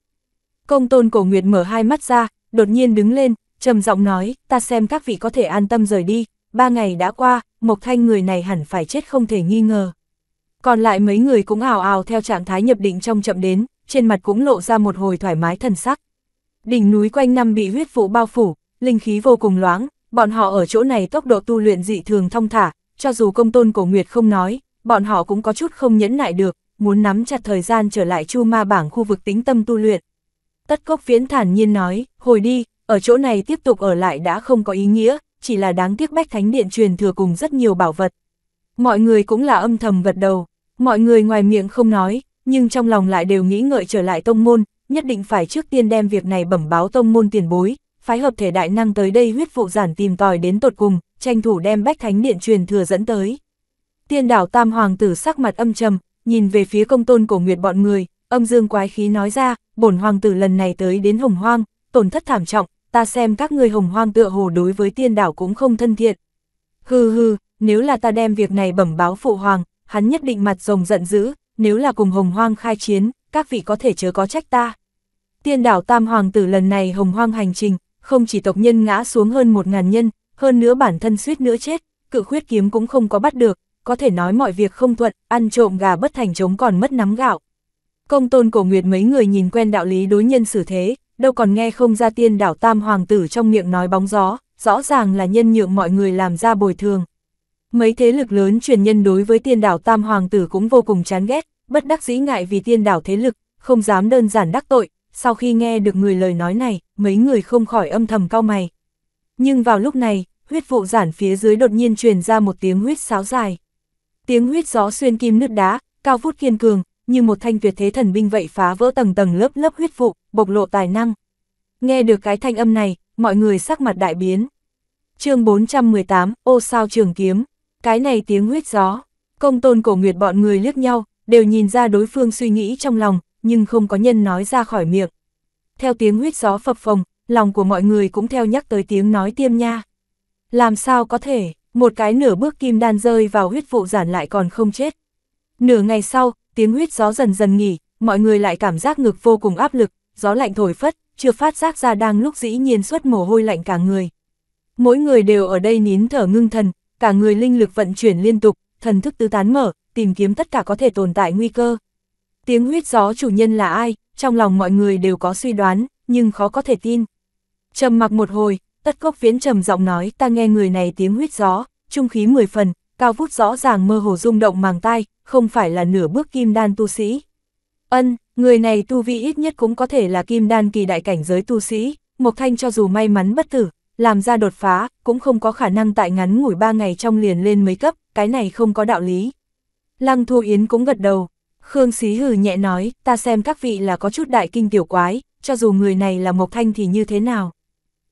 Công tôn cổ nguyệt mở hai mắt ra, đột nhiên đứng lên, trầm giọng nói, ta xem các vị có thể an tâm rời đi, ba ngày đã qua, Mộc Thanh người này hẳn phải chết không thể nghi ngờ. Còn lại mấy người cũng ào ào theo trạng thái nhập định trong chậm đến, trên mặt cũng lộ ra một hồi thoải mái thần sắc. Đỉnh núi quanh năm bị huyết vụ bao phủ, linh khí vô cùng loáng, bọn họ ở chỗ này tốc độ tu luyện dị thường thông thả, cho dù công tôn cổ nguyệt không nói, bọn họ cũng có chút không nhẫn nại được, muốn nắm chặt thời gian trở lại chu ma bảng khu vực tính tâm tu luyện. Tất cốc phiến thản nhiên nói, hồi đi, ở chỗ này tiếp tục ở lại đã không có ý nghĩa, chỉ là đáng tiếc bách thánh điện truyền thừa cùng rất nhiều bảo vật. Mọi người cũng là âm thầm vật đầu, mọi người ngoài miệng không nói, nhưng trong lòng lại đều nghĩ ngợi trở lại tông môn, nhất định phải trước tiên đem việc này bẩm báo tông môn tiền bối, phái hợp thể đại năng tới đây huyết vụ giản tìm tòi đến tột cùng, tranh thủ đem bách thánh điện truyền thừa dẫn tới. Tiên đảo tam hoàng tử sắc mặt âm trầm, nhìn về phía công tôn cổ nguyệt bọn người, âm dương quái khí nói ra, bổn hoàng tử lần này tới đến hồng hoang, tổn thất thảm trọng, ta xem các người hồng hoang tựa hồ đối với tiên đảo cũng không thân thiện. Hừ hừ, nếu là ta đem việc này bẩm báo phụ hoàng, hắn nhất định mặt rồng giận dữ, nếu là cùng hồng hoang khai chiến, các vị có thể chớ có trách ta. Tiên đảo tam hoàng tử lần này hồng hoang hành trình, không chỉ tộc nhân ngã xuống hơn một ngàn nhân, hơn nữa bản thân suýt nữa chết, cự khuyết kiếm cũng không có bắt được, có thể nói mọi việc không thuận, ăn trộm gà bất thành trống còn mất nắm gạo. Công tôn cổ nguyệt mấy người nhìn quen đạo lý đối nhân xử thế, đâu còn nghe không ra tiên đảo tam hoàng tử trong miệng nói bóng gió, rõ ràng là nhân nhượng mọi người làm ra bồi thường. Mấy thế lực lớn truyền nhân đối với tiên đảo tam hoàng tử cũng vô cùng chán ghét, bất đắc dĩ ngại vì tiên đảo thế lực, không dám đơn giản đắc tội, sau khi nghe được người lời nói này, mấy người không khỏi âm thầm cau mày. Nhưng vào lúc này, huyết vụ giản phía dưới đột nhiên truyền ra một tiếng huyết sáo dài. Tiếng huyết gió xuyên kim nứt đá, cao vút kiên cường, như một thanh tuyệt thế thần binh vậy phá vỡ tầng tầng lớp lớp huyết vụ, bộc lộ tài năng. Nghe được cái thanh âm này, mọi người sắc mặt đại biến. chương 418, ô sao trường kiếm, cái này tiếng huyết gió. Công tôn cổ nguyệt bọn người liếc nhau, đều nhìn ra đối phương suy nghĩ trong lòng, nhưng không có nhân nói ra khỏi miệng. Theo tiếng huyết gió phập phồng, lòng của mọi người cũng theo nhắc tới tiếng nói tiêm nha. Làm sao có thể, một cái nửa bước kim đan rơi vào huyết vụ giản lại còn không chết. Nửa ngày sau, tiếng huyết gió dần dần nghỉ, mọi người lại cảm giác ngực vô cùng áp lực, gió lạnh thổi phất, chưa phát giác ra đang lúc dĩ nhiên xuất mồ hôi lạnh cả người. Mỗi người đều ở đây nín thở ngưng thần, cả người linh lực vận chuyển liên tục, thần thức tứ tán mở, tìm kiếm tất cả có thể tồn tại nguy cơ. Tiếng huyết gió chủ nhân là ai, trong lòng mọi người đều có suy đoán, nhưng khó có thể tin. Trầm mặc một hồi, tất cốc phiến trầm giọng nói ta nghe người này tiếng huyết gió, trung khí mười phần, cao vút rõ ràng mơ hồ rung động màng tai, không phải là nửa bước kim đan tu sĩ. Ân, người này tu vi ít nhất cũng có thể là kim đan kỳ đại cảnh giới tu sĩ, Mộc Thanh cho dù may mắn bất tử, làm ra đột phá, cũng không có khả năng tại ngắn ngủi ba ngày trong liền lên mấy cấp, cái này không có đạo lý. Lăng Thu Yến cũng gật đầu, Khương Xí hừ nhẹ nói, ta xem các vị là có chút đại kinh tiểu quái, cho dù người này là Mộc Thanh thì như thế nào.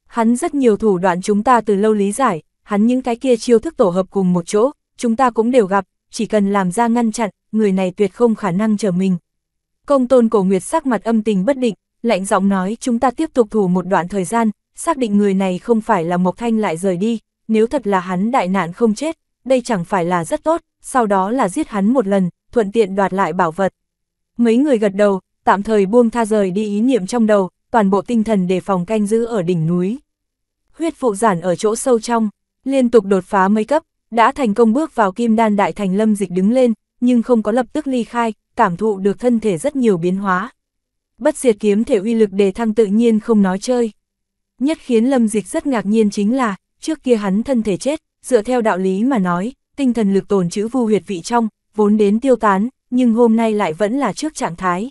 Hắn rất nhiều thủ đoạn chúng ta từ lâu lý giải, hắn những cái kia chiêu thức tổ hợp cùng một chỗ, chúng ta cũng đều gặp, chỉ cần làm ra ngăn chặn, người này tuyệt không khả năng trở mình. Công tôn cổ nguyệt sắc mặt âm tình bất định, lạnh giọng nói chúng ta tiếp tục thủ một đoạn thời gian, xác định người này không phải là Mộc Thanh lại rời đi, nếu thật là hắn đại nạn không chết, đây chẳng phải là rất tốt, sau đó là giết hắn một lần, thuận tiện đoạt lại bảo vật. Mấy người gật đầu, tạm thời buông tha rời đi ý niệm trong đầu, toàn bộ tinh thần đề phòng canh giữ ở đỉnh núi. Huyết vụ giản ở chỗ sâu trong, liên tục đột phá mấy cấp, đã thành công bước vào kim đan đại thành lâm dịch đứng lên, nhưng không có lập tức ly khai, cảm thụ được thân thể rất nhiều biến hóa. Bất diệt kiếm thể uy lực đề thăng tự nhiên không nói chơi. Nhất khiến lâm dịch rất ngạc nhiên chính là, trước kia hắn thân thể chết, dựa theo đạo lý mà nói, tinh thần lực tồn chữ vu huyệt vị trong, vốn đến tiêu tán, nhưng hôm nay lại vẫn là trước trạng thái.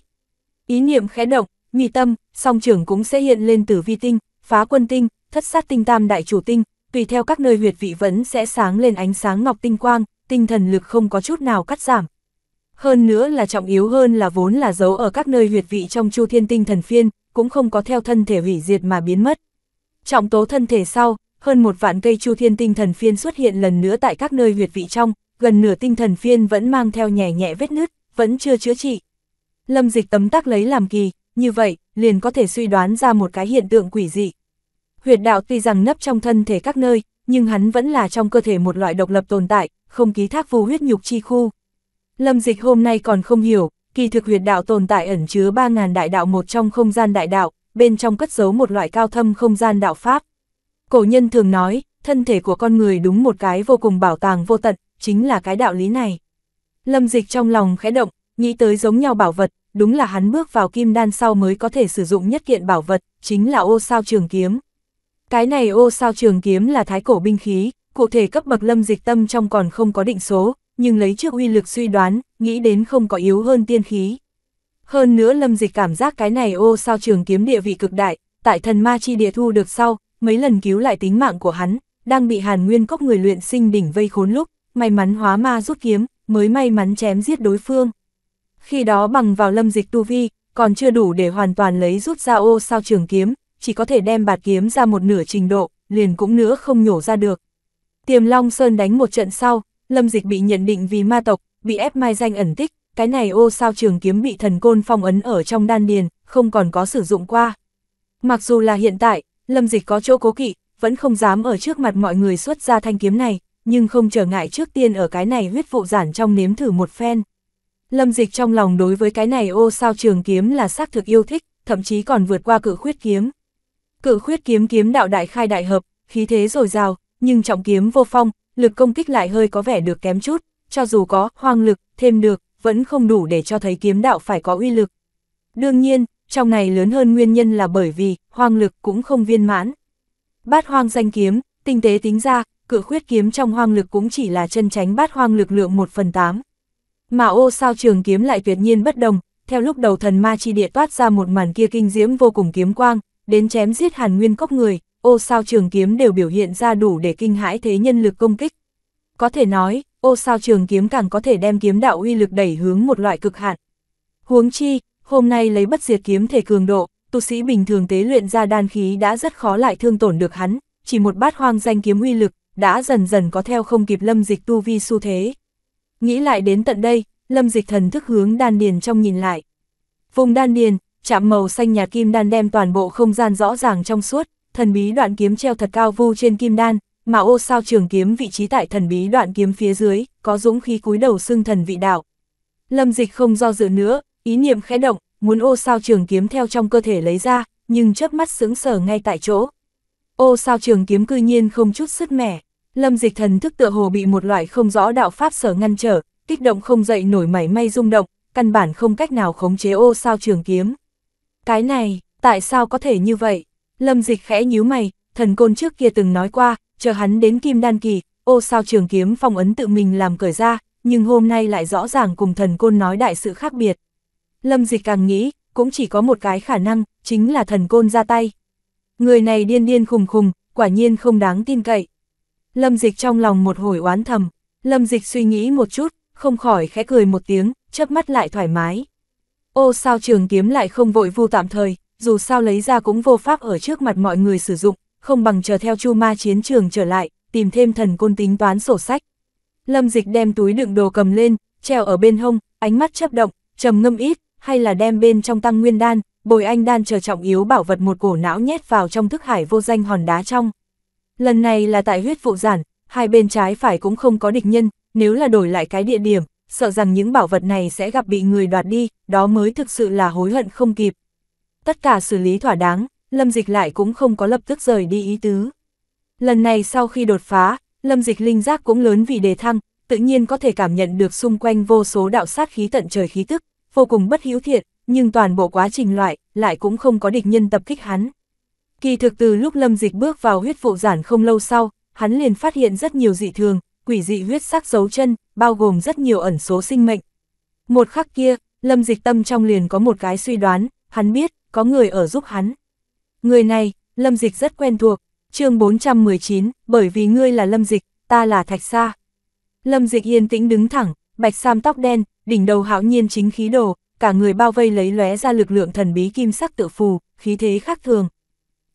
Ý niệm khẽ động, mị tâm, song trưởng cũng sẽ hiện lên tử vi tinh, phá quân tinh, thất sát tinh tam đại chủ tinh, tùy theo các nơi huyệt vị vẫn sẽ sáng lên ánh sáng ngọc tinh quang, tinh thần lực không có chút nào cắt giảm. Hơn nữa là trọng yếu hơn là vốn là giấu ở các nơi huyệt vị trong chu thiên tinh thần phiên, cũng không có theo thân thể hủy diệt mà biến mất. Trọng tố thân thể sau, hơn một vạn cây chu thiên tinh thần phiên xuất hiện lần nữa tại các nơi huyệt vị trong, gần nửa tinh thần phiên vẫn mang theo nhẹ nhẹ vết nứt, vẫn chưa chữa trị. Lâm dịch tấm tắc lấy làm kỳ, như vậy, liền có thể suy đoán ra một cái hiện tượng quỷ dị. Huyệt đạo tuy rằng nấp trong thân thể các nơi, nhưng hắn vẫn là trong cơ thể một loại độc lập tồn tại, không ký thác vu huyết nhục chi khu. Lâm dịch hôm nay còn không hiểu, kỳ thực huyệt đạo tồn tại ẩn chứa 3.000 đại đạo một trong không gian đại đạo, bên trong cất giấu một loại cao thâm không gian đạo pháp. Cổ nhân thường nói, thân thể của con người đúng một cái vô cùng bảo tàng vô tận, chính là cái đạo lý này. Lâm dịch trong lòng khẽ động, nghĩ tới giống nhau bảo vật, đúng là hắn bước vào kim đan sau mới có thể sử dụng nhất kiện bảo vật, chính là ô sao trường kiếm. Cái này ô sao trường kiếm là thái cổ binh khí, cụ thể cấp bậc lâm dịch tâm trong còn không có định số, nhưng lấy trước uy lực suy đoán, nghĩ đến không có yếu hơn tiên khí. Hơn nữa lâm dịch cảm giác cái này ô sao trường kiếm địa vị cực đại, tại thần ma chi địa thu được sau, mấy lần cứu lại tính mạng của hắn, đang bị hàn nguyên cốc người luyện sinh đỉnh vây khốn lúc, may mắn hóa ma rút kiếm, mới may mắn chém giết đối phương. Khi đó bằng vào lâm dịch tu vi, còn chưa đủ để hoàn toàn lấy rút ra ô sao trường kiếm, chỉ có thể đem bạt kiếm ra một nửa trình độ, liền cũng nữa không nhổ ra được. Tiềm Long Sơn đánh một trận sau, lâm dịch bị nhận định vì ma tộc, bị ép mai danh ẩn tích, cái này ô sao trường kiếm bị thần côn phong ấn ở trong đan điền, không còn có sử dụng qua. Mặc dù là hiện tại, lâm dịch có chỗ cố kỵ, vẫn không dám ở trước mặt mọi người xuất ra thanh kiếm này, nhưng không trở ngại trước tiên ở cái này huyết vụ giản trong nếm thử một phen. Lâm dịch trong lòng đối với cái này ô sao trường kiếm là xác thực yêu thích, thậm chí còn vượt qua cự khuyết kiếm. Cự khuyết kiếm kiếm đạo đại khai đại hợp, khí thế dồi rào nhưng trọng kiếm vô phong, lực công kích lại hơi có vẻ được kém chút, cho dù có hoang lực, thêm được, vẫn không đủ để cho thấy kiếm đạo phải có uy lực. Đương nhiên, trong này lớn hơn nguyên nhân là bởi vì hoang lực cũng không viên mãn. Bát hoang danh kiếm, tinh tế tính ra, cửa khuyết kiếm trong hoang lực cũng chỉ là chân tránh bát hoang lực lượng 1 phần 8. Mà ô sao trường kiếm lại tuyệt nhiên bất đồng, theo lúc đầu thần ma chi địa toát ra một màn kia kinh diễm vô cùng kiếm quang, đến chém giết hàn nguyên cốc người, ô sao trường kiếm đều biểu hiện ra đủ để kinh hãi thế nhân lực công kích. Có thể nói, ô sao trường kiếm càng có thể đem kiếm đạo uy lực đẩy hướng một loại cực hạn. Huống chi, hôm nay lấy bất diệt kiếm thể cường độ, tu sĩ bình thường tế luyện ra đan khí đã rất khó lại thương tổn được hắn, chỉ một bát hoang danh kiếm uy lực, đã dần dần có theo không kịp lâm dịch tu vi xu thế. Nghĩ lại đến tận đây, lâm dịch thần thức hướng đan điền trong nhìn lại. Vùng đan điền, chạm màu xanh nhà kim đan đem toàn bộ không gian rõ ràng trong suốt, thần bí đoạn kiếm treo thật cao vu trên kim đan, mà ô sao trường kiếm vị trí tại thần bí đoạn kiếm phía dưới, có dũng khí cúi đầu xưng thần vị đạo. Lâm dịch không do dự nữa, ý niệm khẽ động, muốn ô sao trường kiếm theo trong cơ thể lấy ra, nhưng chớp mắt sững sờ ngay tại chỗ. Ô sao trường kiếm cư nhiên không chút sứt mẻ, lâm dịch thần thức tựa hồ bị một loại không rõ đạo pháp sở ngăn trở, kích động không dậy nổi mảy may rung động, căn bản không cách nào khống chế ô sao trường kiếm. Cái này, tại sao có thể như vậy? Lâm dịch khẽ nhíu mày, thần côn trước kia từng nói qua, chờ hắn đến kim đan kỳ, ô sao trường kiếm phong ấn tự mình làm cởi ra, nhưng hôm nay lại rõ ràng cùng thần côn nói đại sự khác biệt. Lâm dịch càng nghĩ, cũng chỉ có một cái khả năng, chính là thần côn ra tay, Người này điên điên khùng khùng, quả nhiên không đáng tin cậy. Lâm Dịch trong lòng một hồi oán thầm, Lâm Dịch suy nghĩ một chút, không khỏi khẽ cười một tiếng, chớp mắt lại thoải mái. Ô sao trường kiếm lại không vội vu tạm thời, dù sao lấy ra cũng vô pháp ở trước mặt mọi người sử dụng, không bằng chờ theo chu ma chiến trường trở lại, tìm thêm thần côn tính toán sổ sách. Lâm Dịch đem túi đựng đồ cầm lên, treo ở bên hông, ánh mắt chấp động, trầm ngâm ít, hay là đem bên trong tăng nguyên đan, Bồi Anh Đan chờ trọng yếu bảo vật một cổ não nhét vào trong thức hải vô danh hòn đá trong. Lần này là tại huyết vụ giản, hai bên trái phải cũng không có địch nhân, nếu là đổi lại cái địa điểm, sợ rằng những bảo vật này sẽ gặp bị người đoạt đi, đó mới thực sự là hối hận không kịp. Tất cả xử lý thỏa đáng, Lâm Dịch lại cũng không có lập tức rời đi ý tứ. Lần này sau khi đột phá, Lâm Dịch linh giác cũng lớn vì đề thăng, tự nhiên có thể cảm nhận được xung quanh vô số đạo sát khí tận trời khí tức, vô cùng bất hữu thiện, nhưng toàn bộ quá trình loại, lại cũng không có địch nhân tập kích hắn. Kỳ thực từ lúc lâm dịch bước vào huyết vụ giản không lâu sau, hắn liền phát hiện rất nhiều dị thường, quỷ dị huyết sắc dấu chân, bao gồm rất nhiều ẩn số sinh mệnh. Một khắc kia, lâm dịch tâm trong liền có một cái suy đoán, hắn biết, có người ở giúp hắn. Người này, lâm dịch rất quen thuộc, chương 419, bởi vì ngươi là lâm dịch, ta là thạch sa. Lâm dịch yên tĩnh đứng thẳng, bạch sam tóc đen, đỉnh đầu hạo nhiên chính khí đồ, cả người bao vây lấy lóe ra lực lượng thần bí kim sắc tự phù, khí thế khác thường.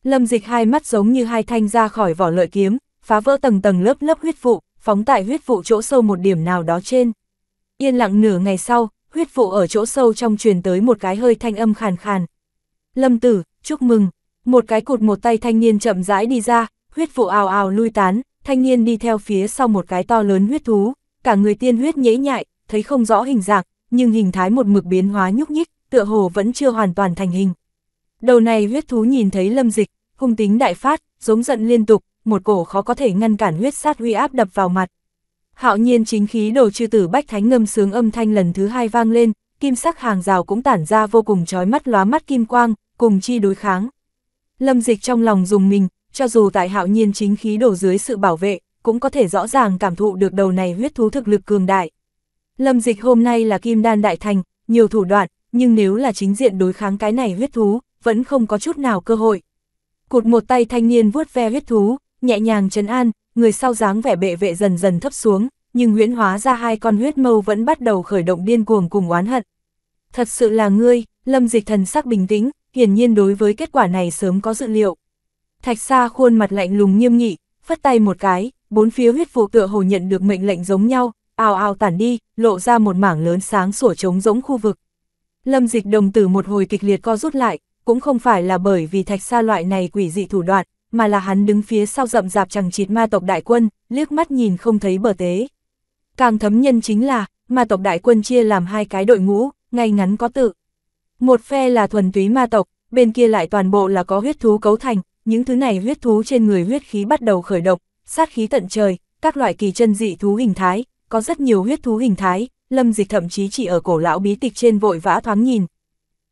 Lâm dịch hai mắt giống như hai thanh ra khỏi vỏ lợi kiếm, phá vỡ tầng tầng lớp lớp huyết vụ, phóng tại huyết vụ chỗ sâu một điểm nào đó trên. Yên lặng nửa ngày sau, huyết vụ ở chỗ sâu trong truyền tới một cái hơi thanh âm khàn khàn. Lâm tử, chúc mừng, một cái cụt một tay thanh niên chậm rãi đi ra, huyết vụ ào ào lui tán, thanh niên đi theo phía sau một cái to lớn huyết thú, cả người tiên huyết nhễ nhại, thấy không rõ hình dạng, nhưng hình thái một mực biến hóa nhúc nhích, tựa hồ vẫn chưa hoàn toàn thành hình. Đầu này huyết thú nhìn thấy lâm dịch, hung tính đại phát, giống giận liên tục, một cổ khó có thể ngăn cản huyết sát huy áp đập vào mặt. Hạo nhiên chính khí đồ chư tử bách thánh ngâm sướng âm thanh lần thứ hai vang lên, kim sắc hàng rào cũng tản ra vô cùng chói mắt lóa mắt kim quang, cùng chi đối kháng. Lâm dịch trong lòng dùng mình, cho dù tại hạo nhiên chính khí đổ dưới sự bảo vệ, cũng có thể rõ ràng cảm thụ được đầu này huyết thú thực lực cường đại. Lâm Dịch hôm nay là kim đan đại thành, nhiều thủ đoạn, nhưng nếu là chính diện đối kháng cái này huyết thú, vẫn không có chút nào cơ hội. Cụt một tay thanh niên vuốt ve huyết thú, nhẹ nhàng trấn an, người sau dáng vẻ bệ vệ dần dần thấp xuống, nhưng huyễn hóa ra hai con huyết mâu vẫn bắt đầu khởi động điên cuồng cùng oán hận. Thật sự là ngươi, Lâm Dịch thần sắc bình tĩnh, hiển nhiên đối với kết quả này sớm có dự liệu. Thạch Sa khuôn mặt lạnh lùng nghiêm nghị, phất tay một cái, bốn phía huyết vụ tựa hồ nhận được mệnh lệnh giống nhau, ào ào tản đi, lộ ra một mảng lớn sáng sủa trống rỗng khu vực. Lâm dịch đồng tử một hồi kịch liệt co rút lại, cũng không phải là bởi vì thạch sa loại này quỷ dị thủ đoạn, mà là hắn đứng phía sau rậm rạp chẳng chịt ma tộc đại quân, liếc mắt nhìn không thấy bờ tế. Càng thấm nhân chính là, ma tộc đại quân chia làm hai cái đội ngũ, ngay ngắn có tự. Một phe là thuần túy ma tộc, bên kia lại toàn bộ là có huyết thú cấu thành, những thứ này huyết thú trên người huyết khí bắt đầu khởi động, sát khí tận trời, các loại kỳ chân dị thú hình thái, có rất nhiều huyết thú hình thái, lâm dịch thậm chí chỉ ở cổ lão bí tịch trên vội vã thoáng nhìn.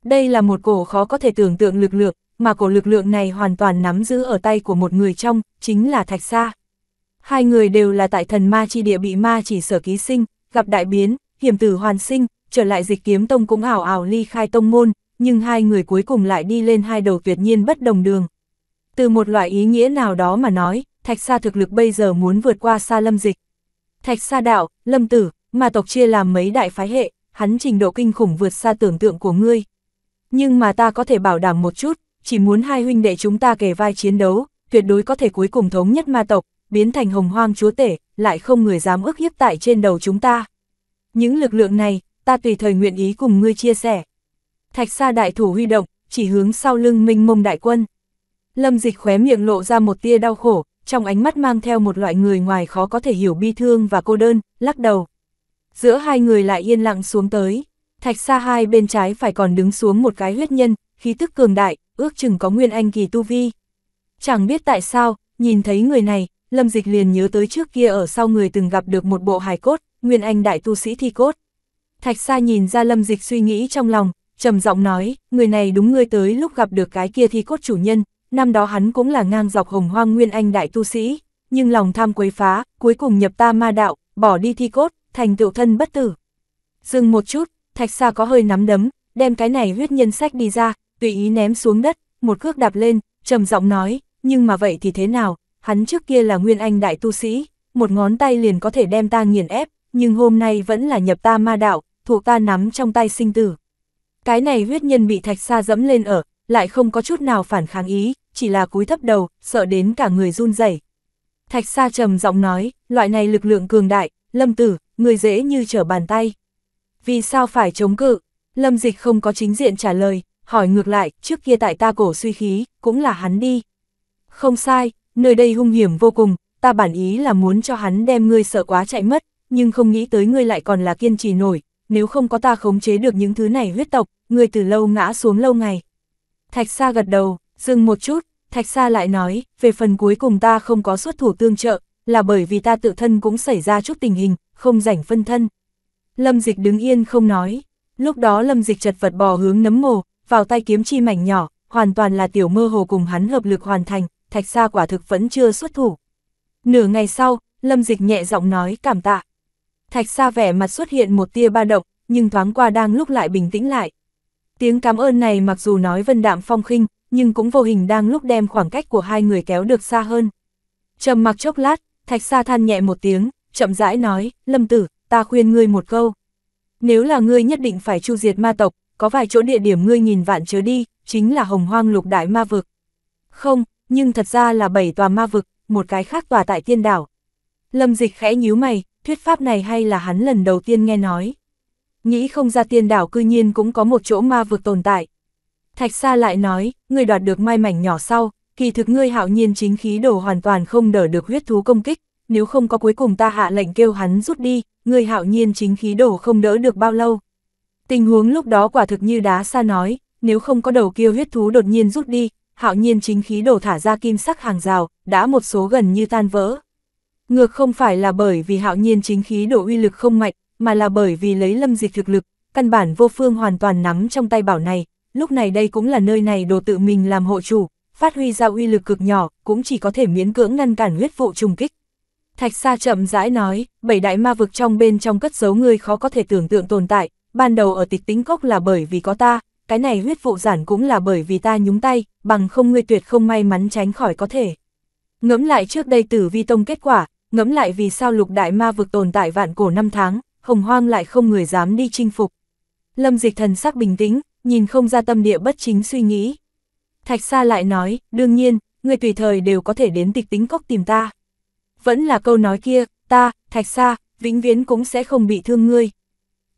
Đây là một cổ khó có thể tưởng tượng lực lượng, mà cổ lực lượng này hoàn toàn nắm giữ ở tay của một người trong, chính là Thạch Sa. Hai người đều là tại thần ma chi địa bị ma chỉ sở ký sinh, gặp đại biến, hiểm tử hoàn sinh, trở lại dịch kiếm tông cũng ảo ảo ly khai tông môn, nhưng hai người cuối cùng lại đi lên hai đầu tuyệt nhiên bất đồng đường. Từ một loại ý nghĩa nào đó mà nói, Thạch Sa thực lực bây giờ muốn vượt qua xa lâm dịch. Thạch Sa Đạo, Lâm Tử, mà tộc chia làm mấy đại phái hệ, hắn trình độ kinh khủng vượt xa tưởng tượng của ngươi. Nhưng mà ta có thể bảo đảm một chút, chỉ muốn hai huynh đệ chúng ta kề vai chiến đấu, tuyệt đối có thể cuối cùng thống nhất ma tộc, biến thành hồng hoang chúa tể, lại không người dám ước hiếp tại trên đầu chúng ta. Những lực lượng này, ta tùy thời nguyện ý cùng ngươi chia sẻ. Thạch Sa đại thủ huy động, chỉ hướng sau lưng minh mông đại quân. Lâm dịch khóe miệng lộ ra một tia đau khổ, trong ánh mắt mang theo một loại người ngoài khó có thể hiểu bi thương và cô đơn, lắc đầu. Giữa hai người lại yên lặng xuống tới, thạch xa hai bên trái phải còn đứng xuống một cái huyết nhân, khí tức cường đại, ước chừng có nguyên anh kỳ tu vi. Chẳng biết tại sao, nhìn thấy người này, Lâm Dịch liền nhớ tới trước kia ở sau người từng gặp được một bộ hài cốt, nguyên anh đại tu sĩ thi cốt. Thạch Sa nhìn ra Lâm Dịch suy nghĩ trong lòng, trầm giọng nói, người này đúng người tới lúc gặp được cái kia thi cốt chủ nhân, năm đó hắn cũng là ngang dọc hồng hoang nguyên anh đại tu sĩ, nhưng lòng tham quấy phá, cuối cùng nhập ta ma đạo, bỏ đi thi cốt, thành tựu thân bất tử. Dừng một chút, thạch xa có hơi nắm đấm, đem cái này huyết nhân sách đi ra, tùy ý ném xuống đất, một cước đạp lên, trầm giọng nói, nhưng mà vậy thì thế nào, hắn trước kia là nguyên anh đại tu sĩ, một ngón tay liền có thể đem ta nghiền ép, nhưng hôm nay vẫn là nhập ta ma đạo, thuộc ta nắm trong tay sinh tử. Cái này huyết nhân bị thạch xa dẫm lên ở, lại không có chút nào phản kháng ý, chỉ là cúi thấp đầu, sợ đến cả người run rẩy. Thạch Sa trầm giọng nói, loại này lực lượng cường đại, Lâm Tử, người dễ như trở bàn tay. Vì sao phải chống cự? Lâm Dịch không có chính diện trả lời, hỏi ngược lại, trước kia tại ta cổ suy khí, cũng là hắn đi. Không sai, nơi đây hung hiểm vô cùng, ta bản ý là muốn cho hắn đem ngươi sợ quá chạy mất, nhưng không nghĩ tới ngươi lại còn là kiên trì nổi, nếu không có ta khống chế được những thứ này huyết tộc, ngươi từ lâu ngã xuống lâu ngày. Thạch Sa gật đầu, dừng một chút, Thạch Sa lại nói, về phần cuối cùng ta không có xuất thủ tương trợ, là bởi vì ta tự thân cũng xảy ra chút tình hình, không rảnh phân thân. Lâm Dịch đứng yên không nói, lúc đó Lâm Dịch chật vật bò hướng nấm mồ, vào tay kiếm chi mảnh nhỏ, hoàn toàn là tiểu mơ hồ cùng hắn hợp lực hoàn thành, Thạch Sa quả thực vẫn chưa xuất thủ. Nửa ngày sau, Lâm Dịch nhẹ giọng nói cảm tạ. Thạch Sa vẻ mặt xuất hiện một tia ba động, nhưng thoáng qua đang lúc lại bình tĩnh lại, Tiếng cảm ơn này mặc dù nói vân đạm phong khinh, nhưng cũng vô hình đang lúc đem khoảng cách của hai người kéo được xa hơn. Trầm mặc chốc lát, thạch sa than nhẹ một tiếng, chậm rãi nói, lâm tử, ta khuyên ngươi một câu. Nếu là ngươi nhất định phải chu diệt ma tộc, có vài chỗ địa điểm ngươi nghìn vạn chớ đi, chính là hồng hoang lục đại ma vực. Không, nhưng thật ra là bảy tòa ma vực, một cái khác tòa tại tiên đảo. Lâm dịch khẽ nhíu mày, thuyết pháp này hay là hắn lần đầu tiên nghe nói nghĩ không ra tiên đảo cư nhiên cũng có một chỗ ma vực tồn tại. Thạch Sa lại nói, người đoạt được mai mảnh nhỏ sau, kỳ thực ngươi hạo nhiên chính khí đồ hoàn toàn không đỡ được huyết thú công kích, nếu không có cuối cùng ta hạ lệnh kêu hắn rút đi, ngươi hạo nhiên chính khí đồ không đỡ được bao lâu. Tình huống lúc đó quả thực như đá Sa nói, nếu không có đầu kêu huyết thú đột nhiên rút đi, hạo nhiên chính khí đồ thả ra kim sắc hàng rào, đã một số gần như tan vỡ. Ngược không phải là bởi vì hạo nhiên chính khí độ uy lực không mạnh, mà là bởi vì lấy lâm dịch thực lực, căn bản vô phương hoàn toàn nắm trong tay bảo này, lúc này đây cũng là nơi này đồ tự mình làm hộ chủ, phát huy ra uy lực cực nhỏ, cũng chỉ có thể miễn cưỡng ngăn cản huyết vụ trùng kích. Thạch Sa chậm rãi nói, bảy đại ma vực trong bên trong cất giấu người khó có thể tưởng tượng tồn tại, ban đầu ở tịch tính cốc là bởi vì có ta, cái này huyết vụ giản cũng là bởi vì ta nhúng tay, bằng không ngươi tuyệt không may mắn tránh khỏi có thể. Ngẫm lại trước đây tử vi tông kết quả, ngẫm lại vì sao lục đại ma vực tồn tại vạn cổ năm tháng, hồng hoang lại không người dám đi chinh phục. Lâm dịch thần sắc bình tĩnh, nhìn không ra tâm địa bất chính suy nghĩ. Thạch Sa lại nói, đương nhiên, người tùy thời đều có thể đến tịch tính cốc tìm ta. Vẫn là câu nói kia, ta, Thạch Sa, vĩnh viễn cũng sẽ không bị thương ngươi.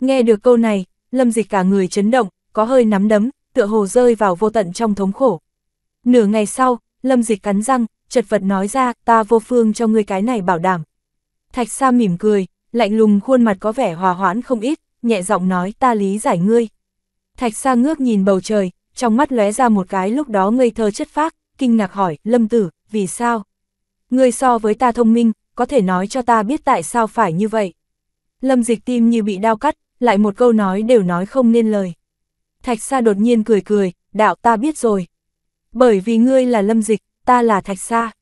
Nghe được câu này, lâm dịch cả người chấn động, có hơi nắm đấm, tựa hồ rơi vào vô tận trong thống khổ. Nửa ngày sau, lâm dịch cắn răng, chật vật nói ra, ta vô phương cho ngươi cái này bảo đảm. Thạch Sa mỉm cười, lạnh lùng khuôn mặt có vẻ hòa hoãn không ít, nhẹ giọng nói ta lý giải ngươi. Thạch Sa ngước nhìn bầu trời, trong mắt lóe ra một cái lúc đó ngây thơ chất phác, kinh ngạc hỏi, lâm tử, vì sao? Ngươi so với ta thông minh, có thể nói cho ta biết tại sao phải như vậy. Lâm dịch tim như bị đau cắt, lại một câu nói đều nói không nên lời. Thạch Sa đột nhiên cười cười, đạo ta biết rồi. Bởi vì ngươi là lâm dịch, ta là thạch Sa.